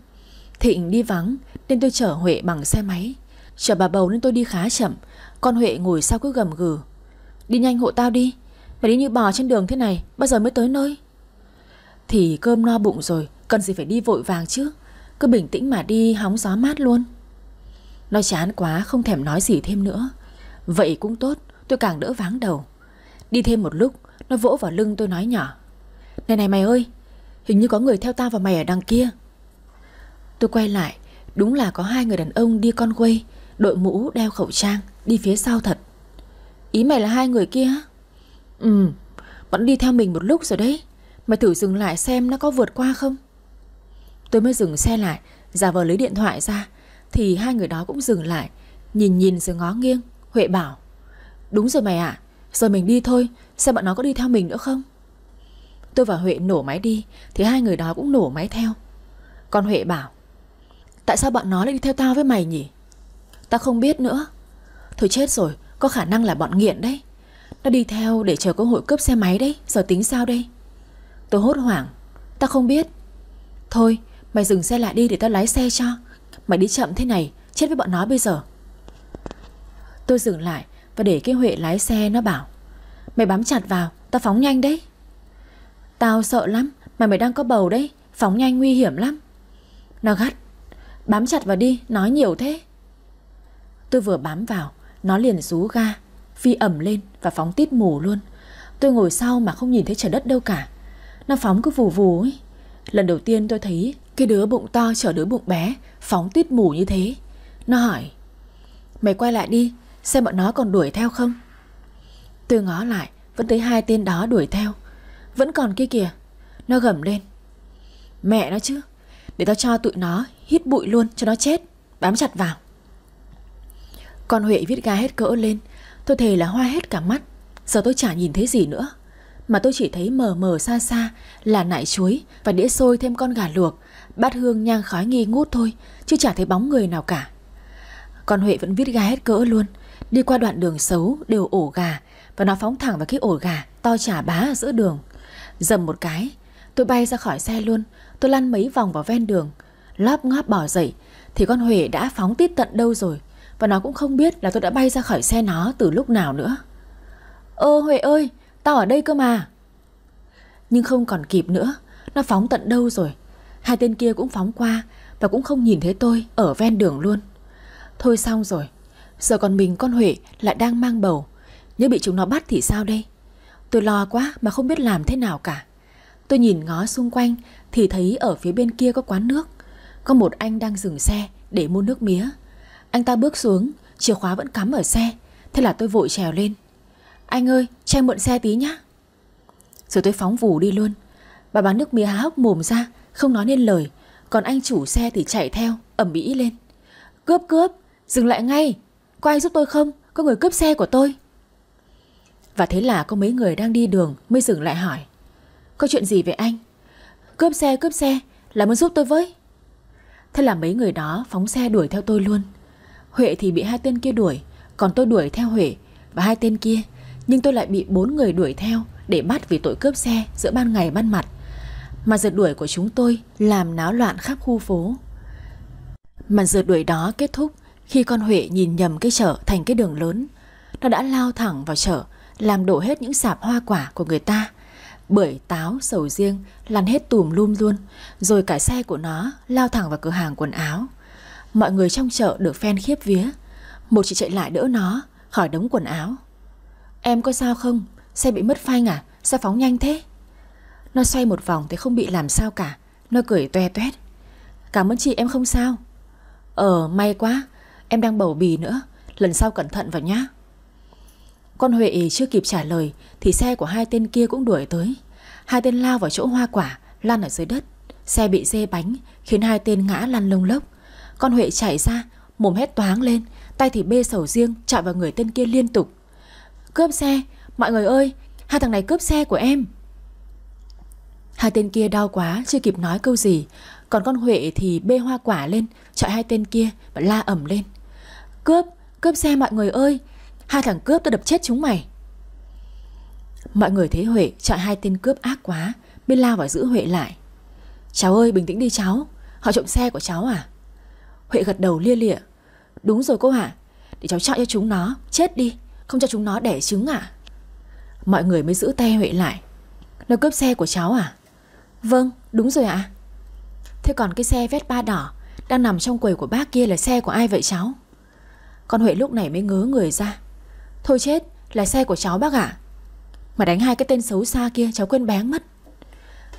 Thịnh đi vắng nên tôi chở Huệ bằng xe máy. Chở bà bầu nên tôi đi khá chậm, con Huệ ngồi sau cứ gầm gừ. Đi nhanh hộ tao đi, phải đi như bò trên đường thế này, bao giờ mới tới nơi? Thì cơm no bụng rồi, cần gì phải đi vội vàng chứ. Cứ bình tĩnh mà đi hóng gió mát luôn. Nó chán quá, không thèm nói gì thêm nữa. Vậy cũng tốt, tôi càng đỡ váng đầu. Đi thêm một lúc, nó vỗ vào lưng tôi nói nhỏ. Này này mày ơi, Hình như có người theo ta và mày ở đằng kia Tôi quay lại Đúng là có hai người đàn ông đi con quay Đội mũ đeo khẩu trang Đi phía sau thật Ý mày là hai người kia Ừ Bọn đi theo mình một lúc rồi đấy Mày thử dừng lại xem nó có vượt qua không Tôi mới dừng xe lại Giả vờ lấy điện thoại ra Thì hai người đó cũng dừng lại Nhìn nhìn rồi ngó nghiêng Huệ bảo Đúng rồi mày ạ Giờ mình đi thôi Xem bọn nó có đi theo mình nữa không Tôi và Huệ nổ máy đi Thì hai người đó cũng nổ máy theo còn Huệ bảo Tại sao bọn nó lại đi theo tao với mày nhỉ Tao không biết nữa Thôi chết rồi Có khả năng là bọn nghiện đấy tao đi theo để chờ cơ hội cướp xe máy đấy Giờ tính sao đây Tôi hốt hoảng Tao không biết Thôi mày dừng xe lại đi để tao lái xe cho Mày đi chậm thế này Chết với bọn nó bây giờ Tôi dừng lại Và để cái Huệ lái xe nó bảo Mày bám chặt vào Tao phóng nhanh đấy Tao sợ lắm mày mày đang có bầu đấy Phóng nhanh nguy hiểm lắm Nó gắt Bám chặt vào đi Nói nhiều thế Tôi vừa bám vào Nó liền rú ga Phi ẩm lên Và phóng tít mù luôn Tôi ngồi sau mà không nhìn thấy trời đất đâu cả Nó phóng cứ vù vù ấy Lần đầu tiên tôi thấy Cái đứa bụng to chở đứa bụng bé Phóng tít mù như thế Nó hỏi Mày quay lại đi Xem bọn nó còn đuổi theo không Tôi ngó lại Vẫn thấy hai tên đó đuổi theo vẫn còn kia kìa Nó gầm lên Mẹ nó chứ Để tao cho tụi nó hít bụi luôn cho nó chết Bám chặt vào Con Huệ viết ga hết cỡ lên Tôi thề là hoa hết cả mắt Giờ tôi chả nhìn thấy gì nữa Mà tôi chỉ thấy mờ mờ xa xa Là nải chuối và đĩa xôi thêm con gà luộc Bát hương nhang khói nghi ngút thôi Chứ chả thấy bóng người nào cả Con Huệ vẫn viết ga hết cỡ luôn Đi qua đoạn đường xấu đều ổ gà Và nó phóng thẳng vào cái ổ gà To chả bá ở giữa đường Dầm một cái Tôi bay ra khỏi xe luôn Tôi lăn mấy vòng vào ven đường Lóp ngóp bỏ dậy Thì con Huệ đã phóng tít tận đâu rồi Và nó cũng không biết là tôi đã bay ra khỏi xe nó từ lúc nào nữa Ơ Huệ ơi Tao ở đây cơ mà Nhưng không còn kịp nữa Nó phóng tận đâu rồi Hai tên kia cũng phóng qua Và cũng không nhìn thấy tôi ở ven đường luôn Thôi xong rồi Giờ còn mình con Huệ lại đang mang bầu Nếu bị chúng nó bắt thì sao đây Tôi lo quá mà không biết làm thế nào cả. Tôi nhìn ngó xung quanh thì thấy ở phía bên kia có quán nước. Có một anh đang dừng xe để mua nước mía. Anh ta bước xuống, chìa khóa vẫn cắm ở xe. Thế là tôi vội trèo lên. Anh ơi, cho em mượn xe tí nhá. Rồi tôi phóng vù đi luôn. Bà bán nước mía há hốc mồm ra, không nói nên lời. Còn anh chủ xe thì chạy theo, ẩm ĩ lên. Cướp cướp, dừng lại ngay. Có ai giúp tôi không? Có người cướp xe của tôi. Và thế là có mấy người đang đi đường mới dừng lại hỏi Có chuyện gì vậy anh? Cướp xe, cướp xe, làm ơn giúp tôi với Thế là mấy người đó phóng xe đuổi theo tôi luôn Huệ thì bị hai tên kia đuổi Còn tôi đuổi theo Huệ và hai tên kia Nhưng tôi lại bị bốn người đuổi theo Để bắt vì tội cướp xe giữa ban ngày ban mặt Mà rượt đuổi của chúng tôi Làm náo loạn khắp khu phố mà rượt đuổi đó kết thúc Khi con Huệ nhìn nhầm cái chợ thành cái đường lớn Nó đã lao thẳng vào chợ làm đổ hết những sạp hoa quả của người ta. Bưởi, táo, sầu riêng lăn hết tùm lum luôn, rồi cả xe của nó lao thẳng vào cửa hàng quần áo. Mọi người trong chợ được phen khiếp vía. Một chị chạy lại đỡ nó khỏi đống quần áo. Em có sao không? Xe bị mất phanh à? Sao phóng nhanh thế? Nó xoay một vòng thì không bị làm sao cả. Nó cười toe toét. Cảm ơn chị em không sao. Ờ may quá, em đang bầu bì nữa. Lần sau cẩn thận vào nhé. Con Huệ chưa kịp trả lời Thì xe của hai tên kia cũng đuổi tới Hai tên lao vào chỗ hoa quả Lăn ở dưới đất Xe bị dê bánh Khiến hai tên ngã lăn lông lốc Con Huệ chạy ra Mồm hét toáng lên Tay thì bê sầu riêng Chọi vào người tên kia liên tục Cướp xe Mọi người ơi Hai thằng này cướp xe của em Hai tên kia đau quá Chưa kịp nói câu gì Còn con Huệ thì bê hoa quả lên Chọi hai tên kia Và la ẩm lên Cướp Cướp xe mọi người ơi Hai thằng cướp tôi đập chết chúng mày Mọi người thấy Huệ chọi hai tên cướp ác quá Bên lao vào giữ Huệ lại Cháu ơi bình tĩnh đi cháu Họ trộm xe của cháu à Huệ gật đầu lia lịa Đúng rồi cô ạ Để cháu chọi cho chúng nó Chết đi Không cho chúng nó đẻ trứng ạ à? Mọi người mới giữ tay Huệ lại Nó cướp xe của cháu à Vâng đúng rồi ạ Thế còn cái xe vét ba đỏ Đang nằm trong quầy của bác kia là xe của ai vậy cháu Con Huệ lúc này mới ngớ người ra Thôi chết, là xe của cháu bác ạ. Mà đánh hai cái tên xấu xa kia cháu quên bén mất.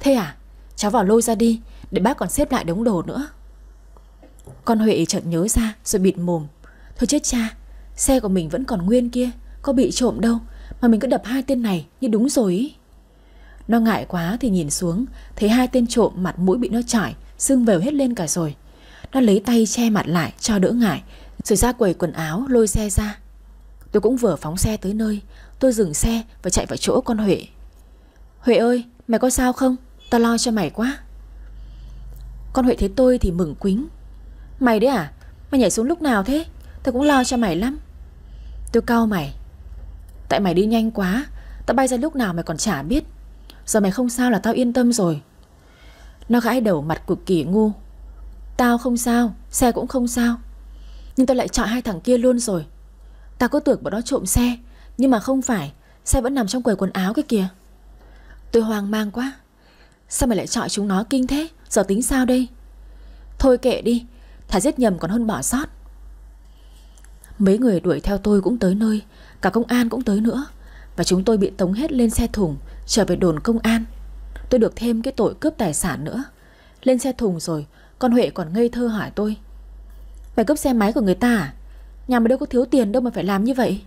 Thế à, cháu vào lôi ra đi, để bác còn xếp lại đống đồ nữa. Con Huệ chợt nhớ ra rồi bịt mồm. Thôi chết cha, xe của mình vẫn còn nguyên kia, có bị trộm đâu mà mình cứ đập hai tên này như đúng rồi ý. Nó ngại quá thì nhìn xuống, thấy hai tên trộm mặt mũi bị nó chảy, sưng vèo hết lên cả rồi. Nó lấy tay che mặt lại cho đỡ ngại, rồi ra quầy quần áo lôi xe ra. Tôi cũng vừa phóng xe tới nơi Tôi dừng xe và chạy vào chỗ con Huệ Huệ ơi mày có sao không Tao lo cho mày quá Con Huệ thấy tôi thì mừng quính Mày đấy à Mày nhảy xuống lúc nào thế Tao cũng lo cho mày lắm Tôi cau mày Tại mày đi nhanh quá Tao bay ra lúc nào mày còn chả biết Giờ mày không sao là tao yên tâm rồi Nó gãi đầu mặt cực kỳ ngu Tao không sao Xe cũng không sao Nhưng tao lại chọn hai thằng kia luôn rồi ta cứ tưởng bọn nó trộm xe Nhưng mà không phải Xe vẫn nằm trong quầy quần áo cái kìa Tôi hoang mang quá Sao mày lại chọi chúng nó kinh thế Giờ tính sao đây Thôi kệ đi Thả giết nhầm còn hơn bỏ sót Mấy người đuổi theo tôi cũng tới nơi Cả công an cũng tới nữa Và chúng tôi bị tống hết lên xe thùng Trở về đồn công an Tôi được thêm cái tội cướp tài sản nữa Lên xe thùng rồi Con Huệ còn ngây thơ hỏi tôi Mày cướp xe máy của người ta à Nhà mày đâu có thiếu tiền đâu mà phải làm như vậy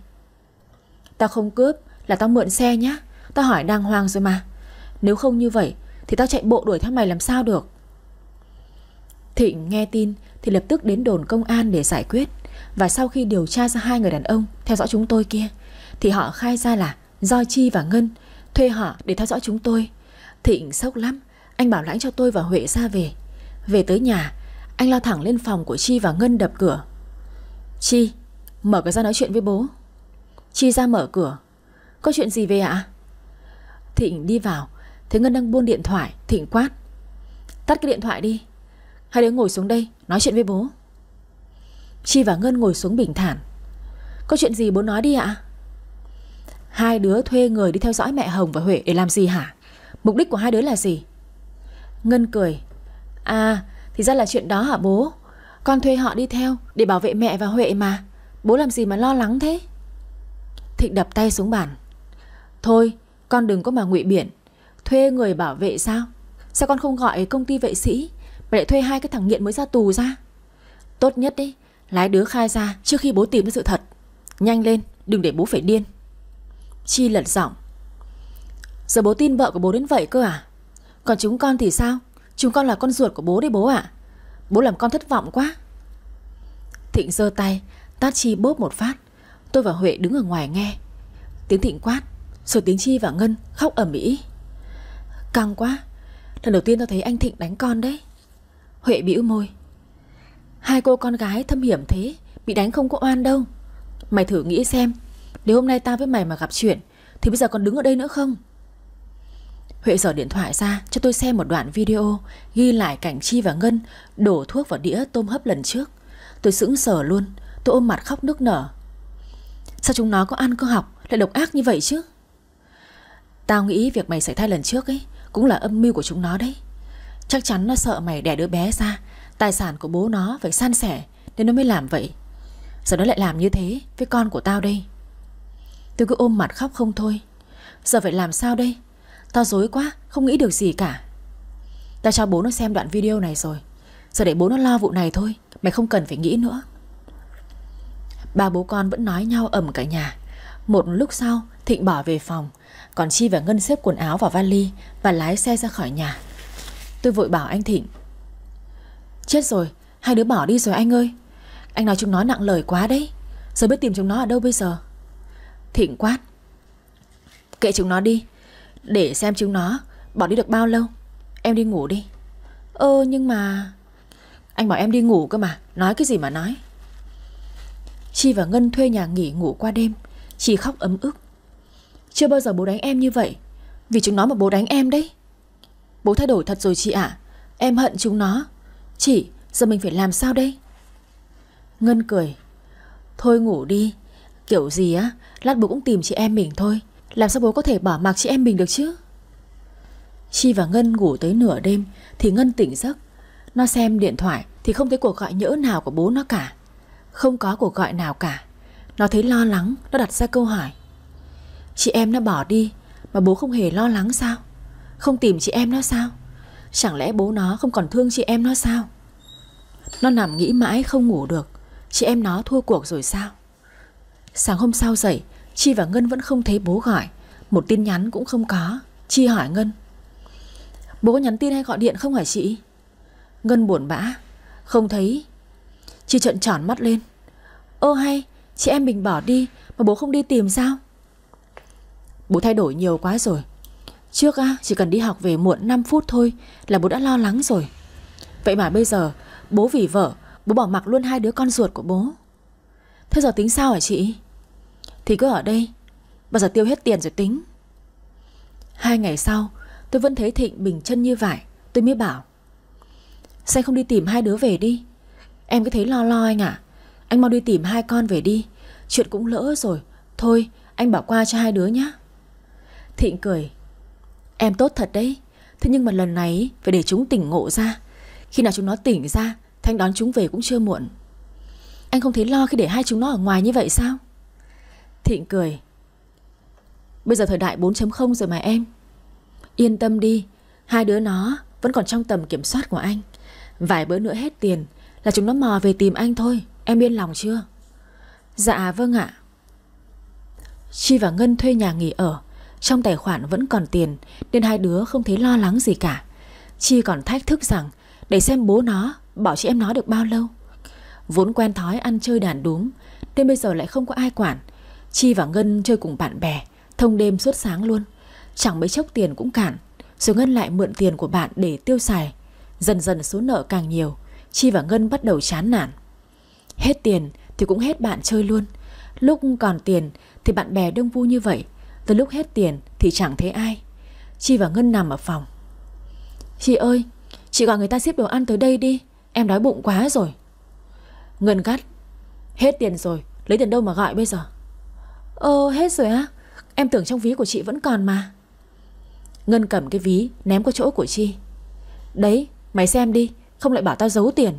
Tao không cướp là tao mượn xe nhá Tao hỏi đàng hoàng rồi mà Nếu không như vậy Thì tao chạy bộ đuổi theo mày làm sao được Thịnh nghe tin Thì lập tức đến đồn công an để giải quyết Và sau khi điều tra ra hai người đàn ông Theo dõi chúng tôi kia Thì họ khai ra là Do Chi và Ngân Thuê họ để theo dõi chúng tôi Thịnh sốc lắm Anh bảo lãnh cho tôi và Huệ ra về Về tới nhà Anh lao thẳng lên phòng của Chi và Ngân đập cửa Chi Mở cửa ra nói chuyện với bố Chi ra mở cửa Có chuyện gì về ạ Thịnh đi vào Thấy Ngân đang buôn điện thoại Thịnh quát Tắt cái điện thoại đi Hai đứa ngồi xuống đây Nói chuyện với bố Chi và Ngân ngồi xuống bình thản Có chuyện gì bố nói đi ạ Hai đứa thuê người đi theo dõi mẹ Hồng và Huệ để làm gì hả Mục đích của hai đứa là gì Ngân cười À thì ra là chuyện đó hả bố con thuê họ đi theo để bảo vệ mẹ và Huệ mà Bố làm gì mà lo lắng thế Thịnh đập tay xuống bàn Thôi con đừng có mà ngụy biện Thuê người bảo vệ sao Sao con không gọi công ty vệ sĩ Mà lại thuê hai cái thằng nghiện mới ra tù ra Tốt nhất đấy Lái đứa khai ra trước khi bố tìm ra sự thật Nhanh lên đừng để bố phải điên Chi lật giọng Giờ bố tin vợ của bố đến vậy cơ à Còn chúng con thì sao Chúng con là con ruột của bố đấy bố ạ Bố làm con thất vọng quá Thịnh giơ tay Tát Chi bóp một phát Tôi và Huệ đứng ở ngoài nghe Tiếng Thịnh quát Rồi tiếng Chi và Ngân khóc ẩm ĩ Căng quá Lần đầu tiên tôi thấy anh Thịnh đánh con đấy Huệ bĩu môi Hai cô con gái thâm hiểm thế Bị đánh không có oan đâu Mày thử nghĩ xem Nếu hôm nay ta với mày mà gặp chuyện Thì bây giờ còn đứng ở đây nữa không Huệ dở điện thoại ra cho tôi xem một đoạn video ghi lại cảnh Chi và Ngân đổ thuốc vào đĩa tôm hấp lần trước. Tôi sững sờ luôn, tôi ôm mặt khóc nước nở. Sao chúng nó có ăn cơ học lại độc ác như vậy chứ? Tao nghĩ việc mày xảy thai lần trước ấy cũng là âm mưu của chúng nó đấy. Chắc chắn nó sợ mày đẻ đứa bé ra, tài sản của bố nó phải san sẻ nên nó mới làm vậy. Giờ nó lại làm như thế với con của tao đây. Tôi cứ ôm mặt khóc không thôi. Giờ phải làm sao đây? Tao dối quá Không nghĩ được gì cả Tao cho bố nó xem đoạn video này rồi Giờ để bố nó lo vụ này thôi Mày không cần phải nghĩ nữa Ba bố con vẫn nói nhau ầm cả nhà Một lúc sau Thịnh bỏ về phòng Còn Chi và Ngân xếp quần áo vào vali Và lái xe ra khỏi nhà Tôi vội bảo anh Thịnh Chết rồi, hai đứa bỏ đi rồi anh ơi Anh nói chúng nó nặng lời quá đấy Giờ biết tìm chúng nó ở đâu bây giờ Thịnh quát Kệ chúng nó đi để xem chúng nó bỏ đi được bao lâu Em đi ngủ đi Ơ nhưng mà Anh bảo em đi ngủ cơ mà Nói cái gì mà nói Chi và Ngân thuê nhà nghỉ ngủ qua đêm Chi khóc ấm ức Chưa bao giờ bố đánh em như vậy Vì chúng nó mà bố đánh em đấy Bố thay đổi thật rồi chị ạ Em hận chúng nó Chị giờ mình phải làm sao đây Ngân cười Thôi ngủ đi Kiểu gì á Lát bố cũng tìm chị em mình thôi làm sao bố có thể bỏ mặc chị em mình được chứ Chi và Ngân ngủ tới nửa đêm Thì Ngân tỉnh giấc Nó xem điện thoại thì không thấy cuộc gọi nhỡ nào của bố nó cả Không có cuộc gọi nào cả Nó thấy lo lắng Nó đặt ra câu hỏi Chị em nó bỏ đi Mà bố không hề lo lắng sao Không tìm chị em nó sao Chẳng lẽ bố nó không còn thương chị em nó sao Nó nằm nghĩ mãi không ngủ được Chị em nó thua cuộc rồi sao Sáng hôm sau dậy Chi và Ngân vẫn không thấy bố gọi Một tin nhắn cũng không có Chi hỏi Ngân Bố nhắn tin hay gọi điện không hả chị Ngân buồn bã Không thấy Chi trợn tròn mắt lên Ô hay chị em mình bỏ đi Mà bố không đi tìm sao Bố thay đổi nhiều quá rồi Trước á chỉ cần đi học về muộn 5 phút thôi Là bố đã lo lắng rồi Vậy mà bây giờ bố vì vợ Bố bỏ mặc luôn hai đứa con ruột của bố Thế giờ tính sao hả chị thì cứ ở đây Bao giờ tiêu hết tiền rồi tính Hai ngày sau Tôi vẫn thấy Thịnh bình chân như vải Tôi mới bảo Sao không đi tìm hai đứa về đi Em cứ thấy lo lo anh ạ à. Anh mau đi tìm hai con về đi Chuyện cũng lỡ rồi Thôi anh bỏ qua cho hai đứa nhé Thịnh cười Em tốt thật đấy Thế nhưng mà lần này phải để chúng tỉnh ngộ ra Khi nào chúng nó tỉnh ra Thanh đón chúng về cũng chưa muộn Anh không thấy lo khi để hai chúng nó ở ngoài như vậy sao Thịnh cười Bây giờ thời đại 4.0 rồi mà em Yên tâm đi Hai đứa nó vẫn còn trong tầm kiểm soát của anh Vài bữa nữa hết tiền Là chúng nó mò về tìm anh thôi Em yên lòng chưa Dạ vâng ạ Chi và Ngân thuê nhà nghỉ ở Trong tài khoản vẫn còn tiền Nên hai đứa không thấy lo lắng gì cả Chi còn thách thức rằng Để xem bố nó bảo chị em nó được bao lâu Vốn quen thói ăn chơi đàn đúng Nên bây giờ lại không có ai quản Chi và Ngân chơi cùng bạn bè Thông đêm suốt sáng luôn Chẳng mấy chốc tiền cũng cạn, Rồi Ngân lại mượn tiền của bạn để tiêu xài Dần dần số nợ càng nhiều Chi và Ngân bắt đầu chán nản Hết tiền thì cũng hết bạn chơi luôn Lúc còn tiền thì bạn bè đông vui như vậy Tới lúc hết tiền thì chẳng thấy ai Chi và Ngân nằm ở phòng Chị ơi Chị gọi người ta xếp đồ ăn tới đây đi Em đói bụng quá rồi Ngân gắt Hết tiền rồi Lấy tiền đâu mà gọi bây giờ Ờ hết rồi á Em tưởng trong ví của chị vẫn còn mà Ngân cầm cái ví ném qua chỗ của Chi Đấy mày xem đi Không lại bảo tao giấu tiền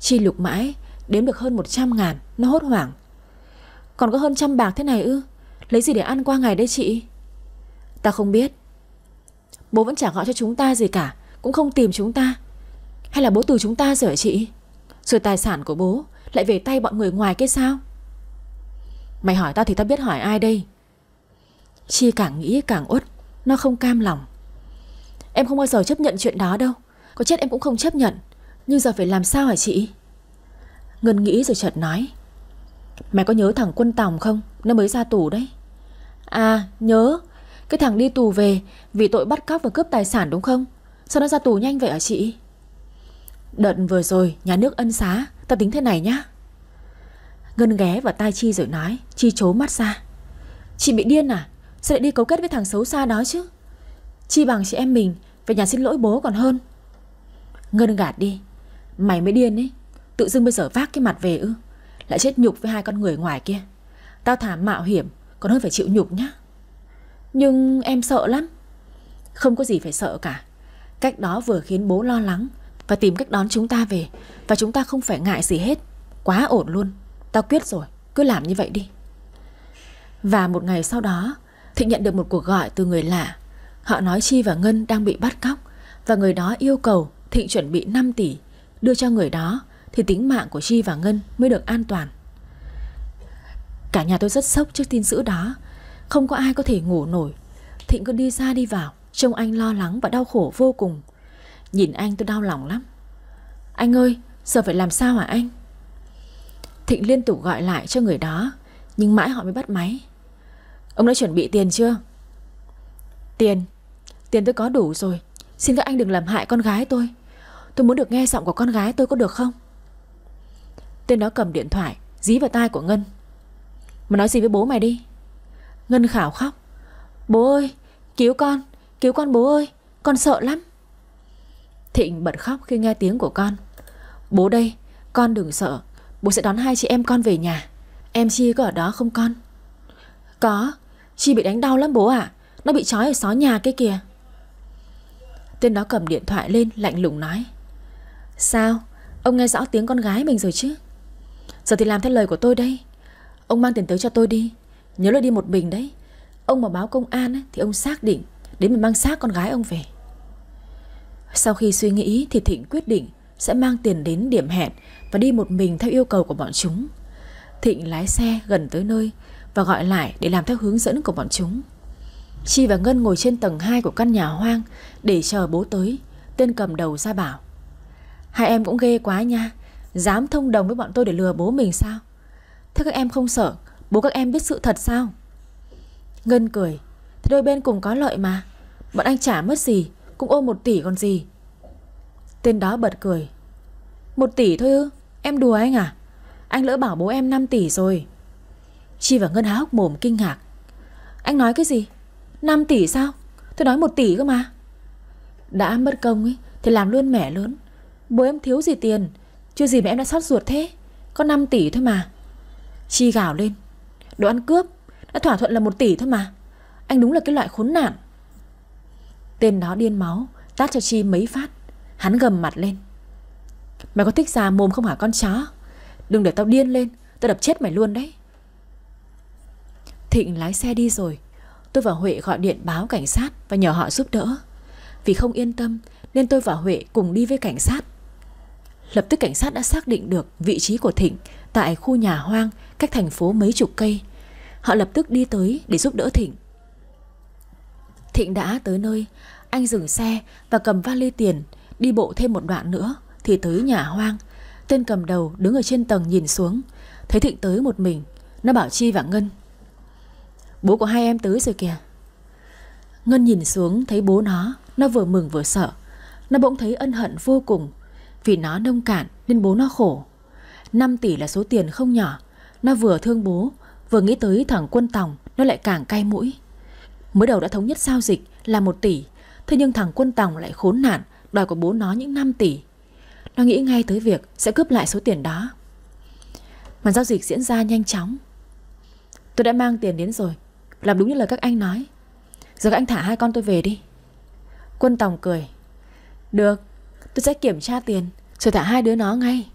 Chi lục mãi Đếm được hơn 100 ngàn Nó hốt hoảng Còn có hơn trăm bạc thế này ư Lấy gì để ăn qua ngày đây chị Ta không biết Bố vẫn chả gọi cho chúng ta gì cả Cũng không tìm chúng ta Hay là bố từ chúng ta rồi chị Rồi tài sản của bố lại về tay bọn người ngoài kia sao Mày hỏi tao thì tao biết hỏi ai đây Chi càng nghĩ càng út, Nó không cam lòng Em không bao giờ chấp nhận chuyện đó đâu Có chết em cũng không chấp nhận Nhưng giờ phải làm sao hả chị Ngân nghĩ rồi chợt nói Mày có nhớ thằng quân tòng không Nó mới ra tù đấy À nhớ Cái thằng đi tù về Vì tội bắt cóc và cướp tài sản đúng không Sao nó ra tù nhanh vậy hả chị Đợt vừa rồi nhà nước ân xá Tao tính thế này nhá Ngân ghé vào tai Chi rồi nói Chi chố mắt ra Chị bị điên à Sao lại đi cấu kết với thằng xấu xa đó chứ Chi bằng chị em mình Về nhà xin lỗi bố còn hơn Ngân gạt đi Mày mới điên ấy Tự dưng bây giờ vác cái mặt về ư Lại chết nhục với hai con người ngoài kia Tao thả mạo hiểm Còn hơn phải chịu nhục nhá Nhưng em sợ lắm Không có gì phải sợ cả Cách đó vừa khiến bố lo lắng Và tìm cách đón chúng ta về Và chúng ta không phải ngại gì hết Quá ổn luôn Tao quyết rồi Cứ làm như vậy đi Và một ngày sau đó Thịnh nhận được một cuộc gọi từ người lạ Họ nói Chi và Ngân đang bị bắt cóc Và người đó yêu cầu Thịnh chuẩn bị 5 tỷ Đưa cho người đó Thì tính mạng của Chi và Ngân mới được an toàn Cả nhà tôi rất sốc trước tin dữ đó Không có ai có thể ngủ nổi Thịnh cứ đi ra đi vào Trông anh lo lắng và đau khổ vô cùng Nhìn anh tôi đau lòng lắm Anh ơi giờ phải làm sao hả anh Thịnh liên tục gọi lại cho người đó Nhưng mãi họ mới bắt máy Ông đã chuẩn bị tiền chưa Tiền Tiền tôi có đủ rồi Xin các anh đừng làm hại con gái tôi Tôi muốn được nghe giọng của con gái tôi có được không Tên đó cầm điện thoại Dí vào tai của Ngân Mà nói gì với bố mày đi Ngân khảo khóc Bố ơi cứu con Cứu con bố ơi Con sợ lắm Thịnh bật khóc khi nghe tiếng của con Bố đây con đừng sợ Bố sẽ đón hai chị em con về nhà Em Chi có ở đó không con Có Chi bị đánh đau lắm bố ạ Nó bị trói ở xó nhà cái kìa Tên đó cầm điện thoại lên lạnh lùng nói Sao Ông nghe rõ tiếng con gái mình rồi chứ Giờ thì làm theo lời của tôi đây Ông mang tiền tới cho tôi đi Nhớ là đi một mình đấy Ông mà báo công an thì ông xác định Đến mình mang xác con gái ông về Sau khi suy nghĩ thì Thịnh quyết định Sẽ mang tiền đến điểm hẹn và đi một mình theo yêu cầu của bọn chúng. Thịnh lái xe gần tới nơi và gọi lại để làm theo hướng dẫn của bọn chúng. Chi và Ngân ngồi trên tầng 2 của căn nhà hoang để chờ bố tới. Tên cầm đầu ra bảo. Hai em cũng ghê quá nha, dám thông đồng với bọn tôi để lừa bố mình sao? Thế các em không sợ, bố các em biết sự thật sao? Ngân cười, thì đôi bên cùng có lợi mà. Bọn anh trả mất gì, cũng ôm một tỷ còn gì. Tên đó bật cười. Một tỷ thôi ư? Em đùa anh à Anh lỡ bảo bố em 5 tỷ rồi Chi và Ngân há hốc mồm kinh ngạc Anh nói cái gì 5 tỷ sao Tôi nói 1 tỷ cơ mà Đã mất công ấy Thì làm luôn mẻ lớn Bố em thiếu gì tiền Chưa gì mà em đã sót ruột thế Có 5 tỷ thôi mà Chi gào lên Đồ ăn cướp Đã thỏa thuận là 1 tỷ thôi mà Anh đúng là cái loại khốn nạn Tên đó điên máu Tát cho Chi mấy phát Hắn gầm mặt lên Mày có thích già mồm không hả con chó Đừng để tao điên lên Tao đập chết mày luôn đấy Thịnh lái xe đi rồi Tôi và Huệ gọi điện báo cảnh sát Và nhờ họ giúp đỡ Vì không yên tâm nên tôi và Huệ cùng đi với cảnh sát Lập tức cảnh sát đã xác định được vị trí của Thịnh tại khu nhà hoang cách thành phố mấy chục cây. Họ lập tức đi tới để giúp đỡ Thịnh. Thịnh đã tới nơi, anh dừng xe và cầm vali tiền, đi bộ thêm một đoạn nữa thì tới nhà hoang. Tên cầm đầu đứng ở trên tầng nhìn xuống, thấy Thịnh tới một mình, nó bảo Chi và Ngân. Bố của hai em tới rồi kìa. Ngân nhìn xuống thấy bố nó, nó vừa mừng vừa sợ. Nó bỗng thấy ân hận vô cùng, vì nó nông cạn nên bố nó khổ. 5 tỷ là số tiền không nhỏ, nó vừa thương bố, vừa nghĩ tới thằng quân tòng, nó lại càng cay mũi. Mới đầu đã thống nhất giao dịch là 1 tỷ, thế nhưng thằng quân tòng lại khốn nạn, đòi của bố nó những 5 tỷ. Nó nghĩ ngay tới việc sẽ cướp lại số tiền đó Màn giao dịch diễn ra nhanh chóng Tôi đã mang tiền đến rồi Làm đúng như lời các anh nói Giờ các anh thả hai con tôi về đi Quân Tòng cười Được tôi sẽ kiểm tra tiền Rồi thả hai đứa nó ngay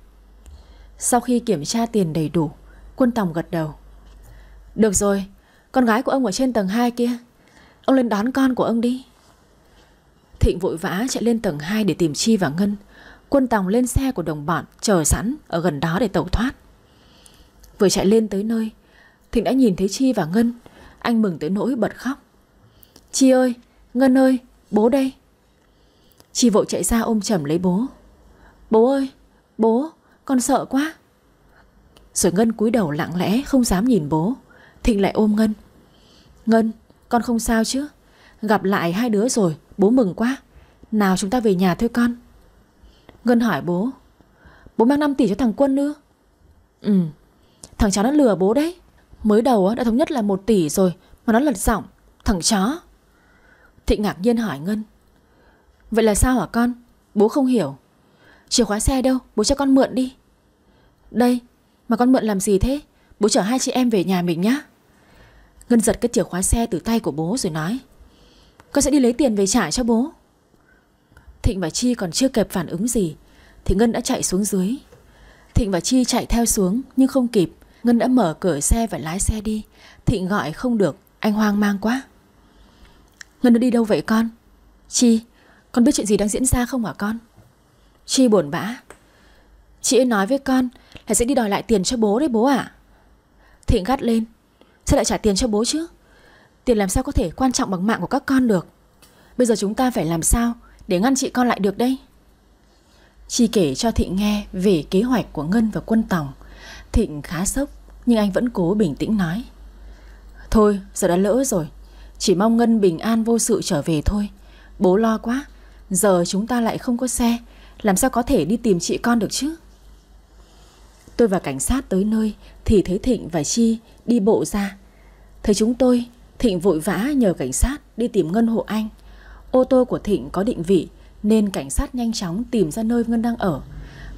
Sau khi kiểm tra tiền đầy đủ Quân Tòng gật đầu Được rồi Con gái của ông ở trên tầng 2 kia Ông lên đón con của ông đi Thịnh vội vã chạy lên tầng 2 để tìm Chi và Ngân Quân Tòng lên xe của đồng bọn chờ sẵn ở gần đó để tẩu thoát. Vừa chạy lên tới nơi, Thịnh đã nhìn thấy Chi và Ngân. Anh mừng tới nỗi bật khóc. Chi ơi, Ngân ơi, bố đây. Chi vội chạy ra ôm chầm lấy bố. Bố ơi, bố, con sợ quá. Rồi Ngân cúi đầu lặng lẽ không dám nhìn bố. Thịnh lại ôm Ngân. Ngân, con không sao chứ? Gặp lại hai đứa rồi, bố mừng quá. Nào chúng ta về nhà thôi con. Ngân hỏi bố Bố mang 5 tỷ cho thằng Quân nữa Ừ Thằng cháu nó lừa bố đấy Mới đầu đã thống nhất là 1 tỷ rồi Mà nó lật giọng Thằng chó Thịnh ngạc nhiên hỏi Ngân Vậy là sao hả con Bố không hiểu Chìa khóa xe đâu Bố cho con mượn đi Đây Mà con mượn làm gì thế Bố chở hai chị em về nhà mình nhá Ngân giật cái chìa khóa xe từ tay của bố rồi nói Con sẽ đi lấy tiền về trả cho bố Thịnh và Chi còn chưa kịp phản ứng gì Thì Ngân đã chạy xuống dưới Thịnh và Chi chạy theo xuống nhưng không kịp Ngân đã mở cửa xe và lái xe đi Thịnh gọi không được Anh hoang mang quá Ngân nó đi đâu vậy con Chi Con biết chuyện gì đang diễn ra không hả con Chi buồn bã Chị ấy nói với con là sẽ đi đòi lại tiền cho bố đấy bố ạ Thịnh gắt lên Sao lại trả tiền cho bố chứ Tiền làm sao có thể quan trọng bằng mạng của các con được Bây giờ chúng ta phải làm sao để ngăn chị con lại được đây? Chi kể cho Thịnh nghe về kế hoạch của Ngân và quân tòng. Thịnh khá sốc, nhưng anh vẫn cố bình tĩnh nói. Thôi, giờ đã lỡ rồi. Chỉ mong Ngân bình an vô sự trở về thôi. Bố lo quá, giờ chúng ta lại không có xe. Làm sao có thể đi tìm chị con được chứ? Tôi và cảnh sát tới nơi thì thấy Thịnh và Chi đi bộ ra. Thấy chúng tôi, Thịnh vội vã nhờ cảnh sát đi tìm Ngân hộ anh. Ô tô của Thịnh có định vị nên cảnh sát nhanh chóng tìm ra nơi Ngân đang ở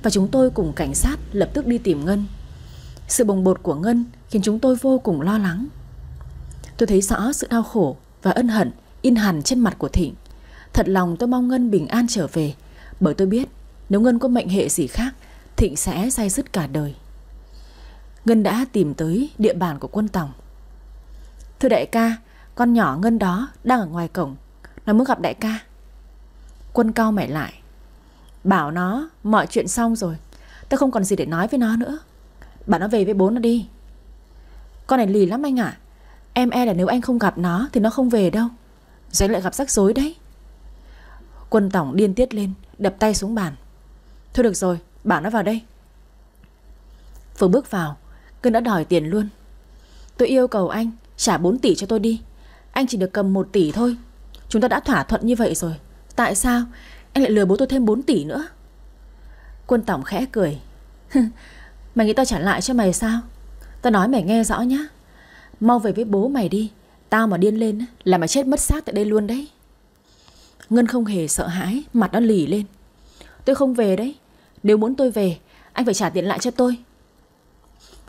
và chúng tôi cùng cảnh sát lập tức đi tìm Ngân. Sự bồng bột của Ngân khiến chúng tôi vô cùng lo lắng. Tôi thấy rõ sự đau khổ và ân hận in hẳn trên mặt của Thịnh. Thật lòng tôi mong Ngân bình an trở về bởi tôi biết nếu Ngân có mệnh hệ gì khác Thịnh sẽ say sứt cả đời. Ngân đã tìm tới địa bàn của quân tòng. Thưa đại ca, con nhỏ Ngân đó đang ở ngoài cổng nó muốn gặp đại ca Quân cao mày lại Bảo nó mọi chuyện xong rồi Tao không còn gì để nói với nó nữa Bảo nó về với bố nó đi Con này lì lắm anh ạ Em e là nếu anh không gặp nó thì nó không về đâu Rồi lại gặp rắc rối đấy Quân tổng điên tiết lên Đập tay xuống bàn Thôi được rồi bảo nó vào đây Vừa bước vào Cưng đã đòi tiền luôn Tôi yêu cầu anh trả 4 tỷ cho tôi đi Anh chỉ được cầm 1 tỷ thôi Chúng ta đã thỏa thuận như vậy rồi Tại sao anh lại lừa bố tôi thêm 4 tỷ nữa Quân tổng khẽ cười. cười Mày nghĩ tao trả lại cho mày sao Tao nói mày nghe rõ nhá Mau về với bố mày đi Tao mà điên lên là mày chết mất xác tại đây luôn đấy Ngân không hề sợ hãi Mặt nó lì lên Tôi không về đấy Nếu muốn tôi về Anh phải trả tiền lại cho tôi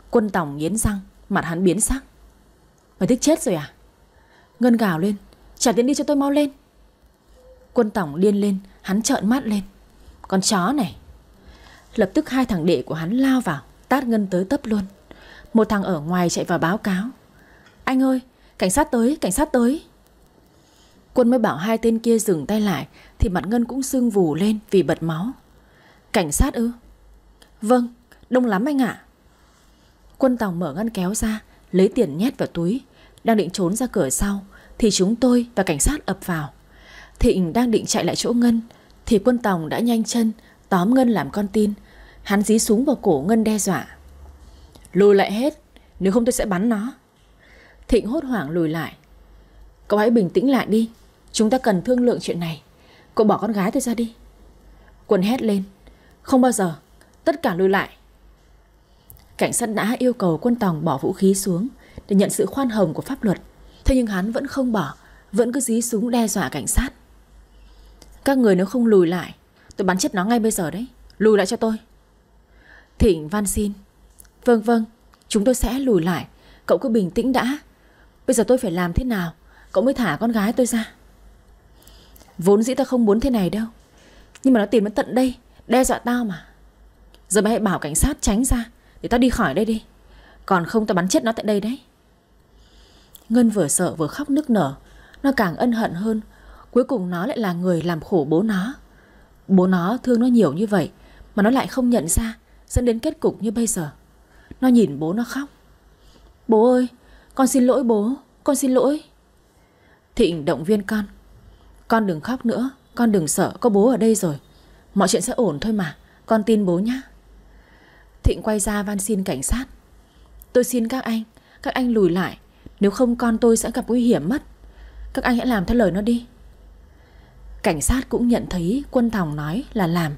Quân tổng nghiến răng Mặt hắn biến sắc Mày thích chết rồi à Ngân gào lên Trả tiền đi cho tôi mau lên Quân tổng điên lên Hắn trợn mắt lên Con chó này Lập tức hai thằng đệ của hắn lao vào Tát Ngân tới tấp luôn Một thằng ở ngoài chạy vào báo cáo Anh ơi cảnh sát tới cảnh sát tới Quân mới bảo hai tên kia dừng tay lại Thì mặt Ngân cũng sưng vù lên vì bật máu Cảnh sát ư Vâng đông lắm anh ạ Quân tòng mở ngăn kéo ra Lấy tiền nhét vào túi Đang định trốn ra cửa sau thì chúng tôi và cảnh sát ập vào. Thịnh đang định chạy lại chỗ Ngân thì quân Tòng đã nhanh chân tóm Ngân làm con tin. Hắn dí súng vào cổ Ngân đe dọa. Lùi lại hết, nếu không tôi sẽ bắn nó. Thịnh hốt hoảng lùi lại. Cậu hãy bình tĩnh lại đi, chúng ta cần thương lượng chuyện này. Cậu bỏ con gái tôi ra đi. Quân hét lên. Không bao giờ, tất cả lùi lại. Cảnh sát đã yêu cầu quân Tòng bỏ vũ khí xuống để nhận sự khoan hồng của pháp luật. Thế nhưng hắn vẫn không bỏ Vẫn cứ dí súng đe dọa cảnh sát Các người nếu không lùi lại Tôi bắn chết nó ngay bây giờ đấy Lùi lại cho tôi Thịnh van xin Vâng vâng Chúng tôi sẽ lùi lại Cậu cứ bình tĩnh đã Bây giờ tôi phải làm thế nào Cậu mới thả con gái tôi ra Vốn dĩ tao không muốn thế này đâu Nhưng mà nó tìm đến tận đây Đe dọa tao mà Giờ mày hãy bảo cảnh sát tránh ra Để tao đi khỏi đây đi Còn không tao bắn chết nó tại đây đấy Ngân vừa sợ vừa khóc nức nở Nó càng ân hận hơn Cuối cùng nó lại là người làm khổ bố nó Bố nó thương nó nhiều như vậy Mà nó lại không nhận ra Dẫn đến kết cục như bây giờ Nó nhìn bố nó khóc Bố ơi con xin lỗi bố Con xin lỗi Thịnh động viên con Con đừng khóc nữa Con đừng sợ có bố ở đây rồi Mọi chuyện sẽ ổn thôi mà Con tin bố nhá. Thịnh quay ra van xin cảnh sát Tôi xin các anh Các anh lùi lại nếu không con tôi sẽ gặp nguy hiểm mất Các anh hãy làm theo lời nó đi Cảnh sát cũng nhận thấy quân thòng nói là làm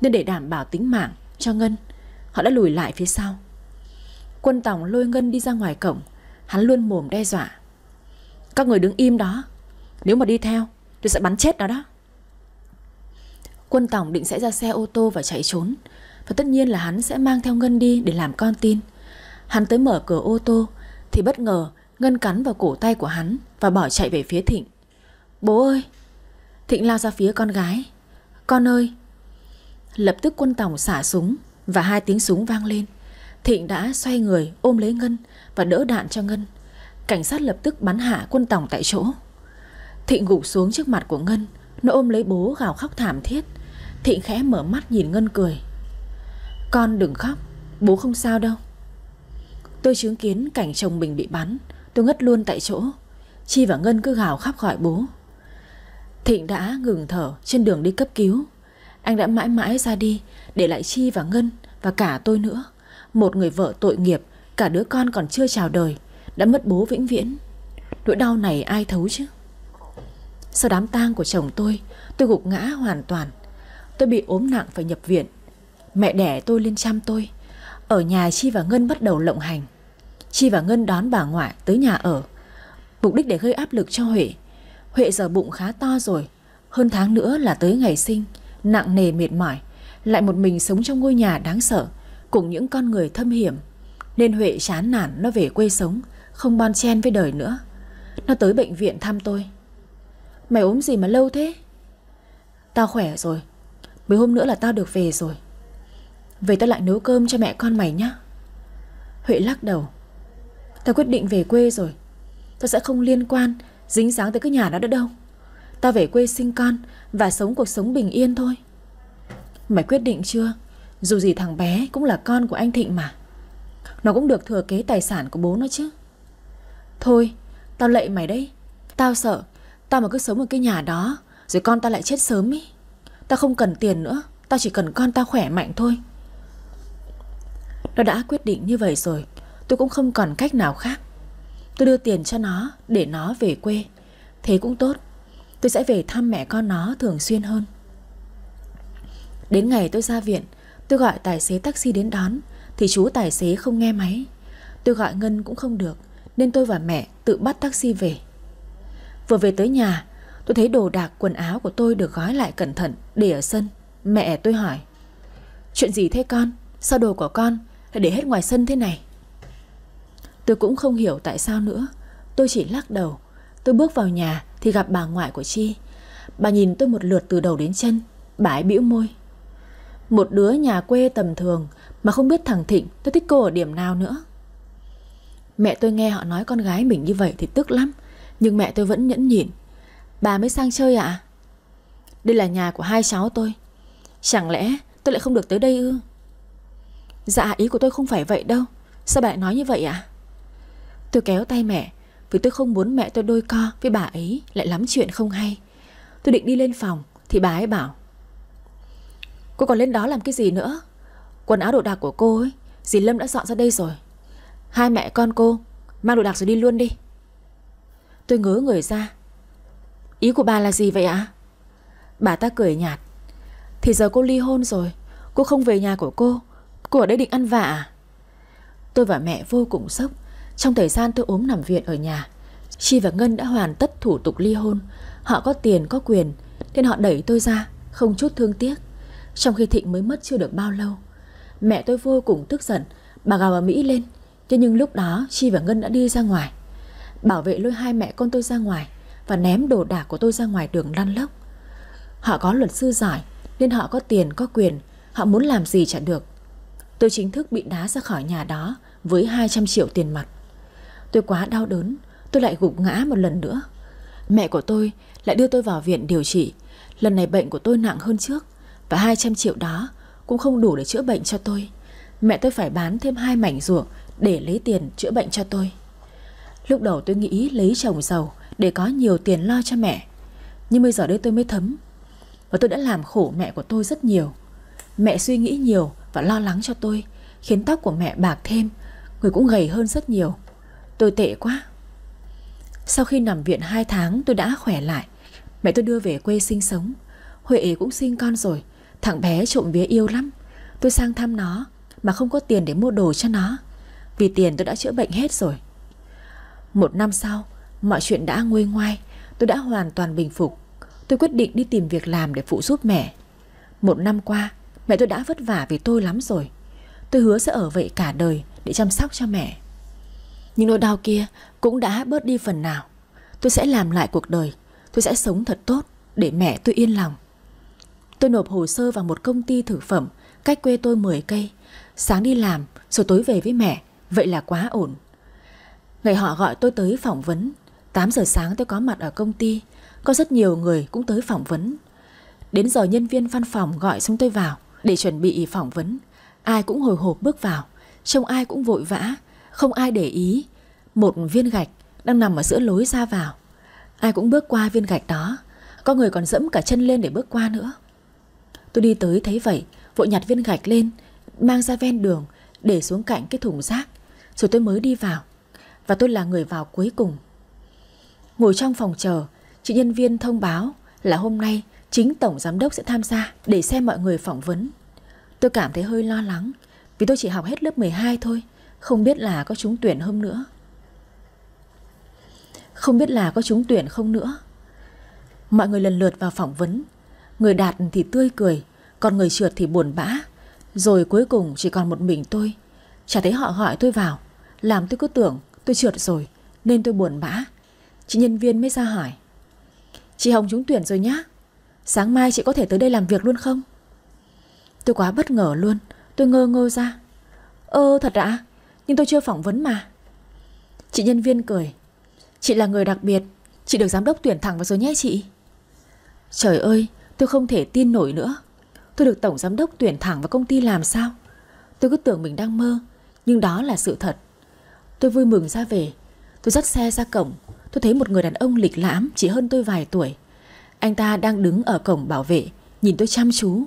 Nên để đảm bảo tính mạng cho Ngân Họ đã lùi lại phía sau Quân tòng lôi Ngân đi ra ngoài cổng Hắn luôn mồm đe dọa Các người đứng im đó Nếu mà đi theo tôi sẽ bắn chết nó đó Quân tòng định sẽ ra xe ô tô và chạy trốn Và tất nhiên là hắn sẽ mang theo Ngân đi để làm con tin Hắn tới mở cửa ô tô Thì bất ngờ Ngân cắn vào cổ tay của hắn Và bỏ chạy về phía Thịnh Bố ơi Thịnh lao ra phía con gái Con ơi Lập tức quân tòng xả súng Và hai tiếng súng vang lên Thịnh đã xoay người ôm lấy Ngân Và đỡ đạn cho Ngân Cảnh sát lập tức bắn hạ quân tòng tại chỗ Thịnh gục xuống trước mặt của Ngân Nó ôm lấy bố gào khóc thảm thiết Thịnh khẽ mở mắt nhìn Ngân cười Con đừng khóc Bố không sao đâu Tôi chứng kiến cảnh chồng mình bị bắn Tôi ngất luôn tại chỗ Chi và Ngân cứ gào khóc gọi bố Thịnh đã ngừng thở trên đường đi cấp cứu Anh đã mãi mãi ra đi Để lại Chi và Ngân Và cả tôi nữa Một người vợ tội nghiệp Cả đứa con còn chưa chào đời Đã mất bố vĩnh viễn Nỗi đau này ai thấu chứ Sau đám tang của chồng tôi Tôi gục ngã hoàn toàn Tôi bị ốm nặng phải nhập viện Mẹ đẻ tôi lên chăm tôi Ở nhà Chi và Ngân bắt đầu lộng hành Chi và Ngân đón bà ngoại tới nhà ở Mục đích để gây áp lực cho Huệ Huệ giờ bụng khá to rồi Hơn tháng nữa là tới ngày sinh Nặng nề mệt mỏi Lại một mình sống trong ngôi nhà đáng sợ Cùng những con người thâm hiểm Nên Huệ chán nản nó về quê sống Không bon chen với đời nữa Nó tới bệnh viện thăm tôi Mày ốm gì mà lâu thế Tao khỏe rồi Mấy hôm nữa là tao được về rồi Về tao lại nấu cơm cho mẹ con mày nhá Huệ lắc đầu Tao quyết định về quê rồi Tao sẽ không liên quan Dính dáng tới cái nhà đó đâu Tao về quê sinh con Và sống cuộc sống bình yên thôi Mày quyết định chưa Dù gì thằng bé cũng là con của anh Thịnh mà Nó cũng được thừa kế tài sản của bố nó chứ Thôi Tao lệ mày đấy Tao sợ Tao mà cứ sống ở cái nhà đó Rồi con tao lại chết sớm ý Tao không cần tiền nữa Tao chỉ cần con tao khỏe mạnh thôi Nó đã quyết định như vậy rồi Tôi cũng không còn cách nào khác Tôi đưa tiền cho nó để nó về quê Thế cũng tốt Tôi sẽ về thăm mẹ con nó thường xuyên hơn Đến ngày tôi ra viện Tôi gọi tài xế taxi đến đón Thì chú tài xế không nghe máy Tôi gọi Ngân cũng không được Nên tôi và mẹ tự bắt taxi về Vừa về tới nhà Tôi thấy đồ đạc quần áo của tôi được gói lại cẩn thận Để ở sân Mẹ tôi hỏi Chuyện gì thế con Sao đồ của con lại để hết ngoài sân thế này Tôi cũng không hiểu tại sao nữa Tôi chỉ lắc đầu Tôi bước vào nhà thì gặp bà ngoại của Chi Bà nhìn tôi một lượt từ đầu đến chân Bà ấy bĩu môi Một đứa nhà quê tầm thường Mà không biết thằng Thịnh tôi thích cô ở điểm nào nữa Mẹ tôi nghe họ nói con gái mình như vậy thì tức lắm Nhưng mẹ tôi vẫn nhẫn nhịn Bà mới sang chơi ạ à? Đây là nhà của hai cháu tôi Chẳng lẽ tôi lại không được tới đây ư Dạ ý của tôi không phải vậy đâu Sao bà nói như vậy ạ à? Tôi kéo tay mẹ Vì tôi không muốn mẹ tôi đôi co với bà ấy Lại lắm chuyện không hay Tôi định đi lên phòng Thì bà ấy bảo Cô còn lên đó làm cái gì nữa Quần áo đồ đạc của cô ấy Dì Lâm đã dọn ra đây rồi Hai mẹ con cô Mang đồ đạc rồi đi luôn đi Tôi ngớ người ra Ý của bà là gì vậy ạ Bà ta cười nhạt Thì giờ cô ly hôn rồi Cô không về nhà của cô Cô ở đây định ăn vạ à? Tôi và mẹ vô cùng sốc trong thời gian tôi ốm nằm viện ở nhà, Chi và Ngân đã hoàn tất thủ tục ly hôn. Họ có tiền, có quyền, nên họ đẩy tôi ra, không chút thương tiếc. Trong khi Thịnh mới mất chưa được bao lâu, mẹ tôi vô cùng tức giận, bà gào bà Mỹ lên. Thế nhưng lúc đó Chi và Ngân đã đi ra ngoài. Bảo vệ lôi hai mẹ con tôi ra ngoài và ném đồ đạc của tôi ra ngoài đường lăn lốc. Họ có luật sư giỏi nên họ có tiền, có quyền, họ muốn làm gì chả được. Tôi chính thức bị đá ra khỏi nhà đó với 200 triệu tiền mặt. Tôi quá đau đớn Tôi lại gục ngã một lần nữa Mẹ của tôi lại đưa tôi vào viện điều trị Lần này bệnh của tôi nặng hơn trước Và 200 triệu đó cũng không đủ để chữa bệnh cho tôi Mẹ tôi phải bán thêm hai mảnh ruộng Để lấy tiền chữa bệnh cho tôi Lúc đầu tôi nghĩ lấy chồng giàu Để có nhiều tiền lo cho mẹ Nhưng bây giờ đây tôi mới thấm Và tôi đã làm khổ mẹ của tôi rất nhiều Mẹ suy nghĩ nhiều và lo lắng cho tôi Khiến tóc của mẹ bạc thêm Người cũng gầy hơn rất nhiều Tôi tệ quá Sau khi nằm viện 2 tháng tôi đã khỏe lại Mẹ tôi đưa về quê sinh sống Huệ cũng sinh con rồi Thằng bé trộm vía yêu lắm Tôi sang thăm nó Mà không có tiền để mua đồ cho nó Vì tiền tôi đã chữa bệnh hết rồi Một năm sau Mọi chuyện đã nguôi ngoai Tôi đã hoàn toàn bình phục Tôi quyết định đi tìm việc làm để phụ giúp mẹ Một năm qua Mẹ tôi đã vất vả vì tôi lắm rồi Tôi hứa sẽ ở vậy cả đời Để chăm sóc cho mẹ nhưng nỗi đau kia cũng đã bớt đi phần nào Tôi sẽ làm lại cuộc đời Tôi sẽ sống thật tốt để mẹ tôi yên lòng Tôi nộp hồ sơ vào một công ty thử phẩm Cách quê tôi 10 cây Sáng đi làm rồi tối về với mẹ Vậy là quá ổn Ngày họ gọi tôi tới phỏng vấn 8 giờ sáng tôi có mặt ở công ty Có rất nhiều người cũng tới phỏng vấn Đến giờ nhân viên văn phòng gọi xong tôi vào Để chuẩn bị phỏng vấn Ai cũng hồi hộp bước vào Trông ai cũng vội vã không ai để ý Một viên gạch đang nằm ở giữa lối ra vào Ai cũng bước qua viên gạch đó Có người còn dẫm cả chân lên để bước qua nữa Tôi đi tới thấy vậy Vội nhặt viên gạch lên Mang ra ven đường Để xuống cạnh cái thùng rác Rồi tôi mới đi vào Và tôi là người vào cuối cùng Ngồi trong phòng chờ Chị nhân viên thông báo là hôm nay Chính Tổng Giám đốc sẽ tham gia Để xem mọi người phỏng vấn Tôi cảm thấy hơi lo lắng Vì tôi chỉ học hết lớp 12 thôi không biết là có trúng tuyển không nữa Không biết là có trúng tuyển không nữa Mọi người lần lượt vào phỏng vấn Người đạt thì tươi cười Còn người trượt thì buồn bã Rồi cuối cùng chỉ còn một mình tôi Chả thấy họ gọi tôi vào Làm tôi cứ tưởng tôi trượt rồi Nên tôi buồn bã Chị nhân viên mới ra hỏi Chị Hồng trúng tuyển rồi nhá Sáng mai chị có thể tới đây làm việc luôn không Tôi quá bất ngờ luôn Tôi ngơ ngơ ra Ơ thật ạ nhưng tôi chưa phỏng vấn mà. Chị nhân viên cười. Chị là người đặc biệt, chị được giám đốc tuyển thẳng vào rồi nhé chị. Trời ơi, tôi không thể tin nổi nữa. Tôi được tổng giám đốc tuyển thẳng vào công ty làm sao? Tôi cứ tưởng mình đang mơ, nhưng đó là sự thật. Tôi vui mừng ra về, tôi dắt xe ra cổng, tôi thấy một người đàn ông lịch lãm chỉ hơn tôi vài tuổi. Anh ta đang đứng ở cổng bảo vệ, nhìn tôi chăm chú.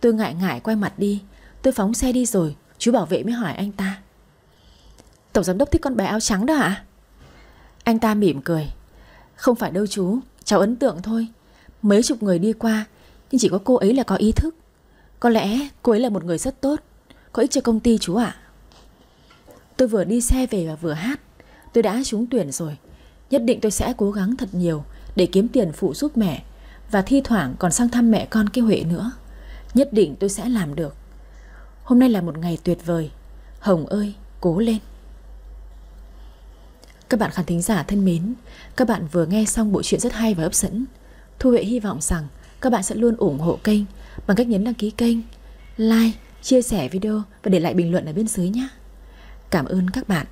Tôi ngại ngại quay mặt đi, tôi phóng xe đi rồi, chú bảo vệ mới hỏi anh ta. Tổng giám đốc thích con bé áo trắng đó ạ Anh ta mỉm cười Không phải đâu chú Cháu ấn tượng thôi Mấy chục người đi qua Nhưng chỉ có cô ấy là có ý thức Có lẽ cô ấy là một người rất tốt Có ích cho công ty chú ạ Tôi vừa đi xe về và vừa hát Tôi đã trúng tuyển rồi Nhất định tôi sẽ cố gắng thật nhiều Để kiếm tiền phụ giúp mẹ Và thi thoảng còn sang thăm mẹ con cái Huệ nữa Nhất định tôi sẽ làm được Hôm nay là một ngày tuyệt vời Hồng ơi cố lên các bạn khán thính giả thân mến, các bạn vừa nghe xong bộ truyện rất hay và hấp dẫn. Thu Huệ hy vọng rằng các bạn sẽ luôn ủng hộ kênh bằng cách nhấn đăng ký kênh, like, chia sẻ video và để lại bình luận ở bên dưới nhé. Cảm ơn các bạn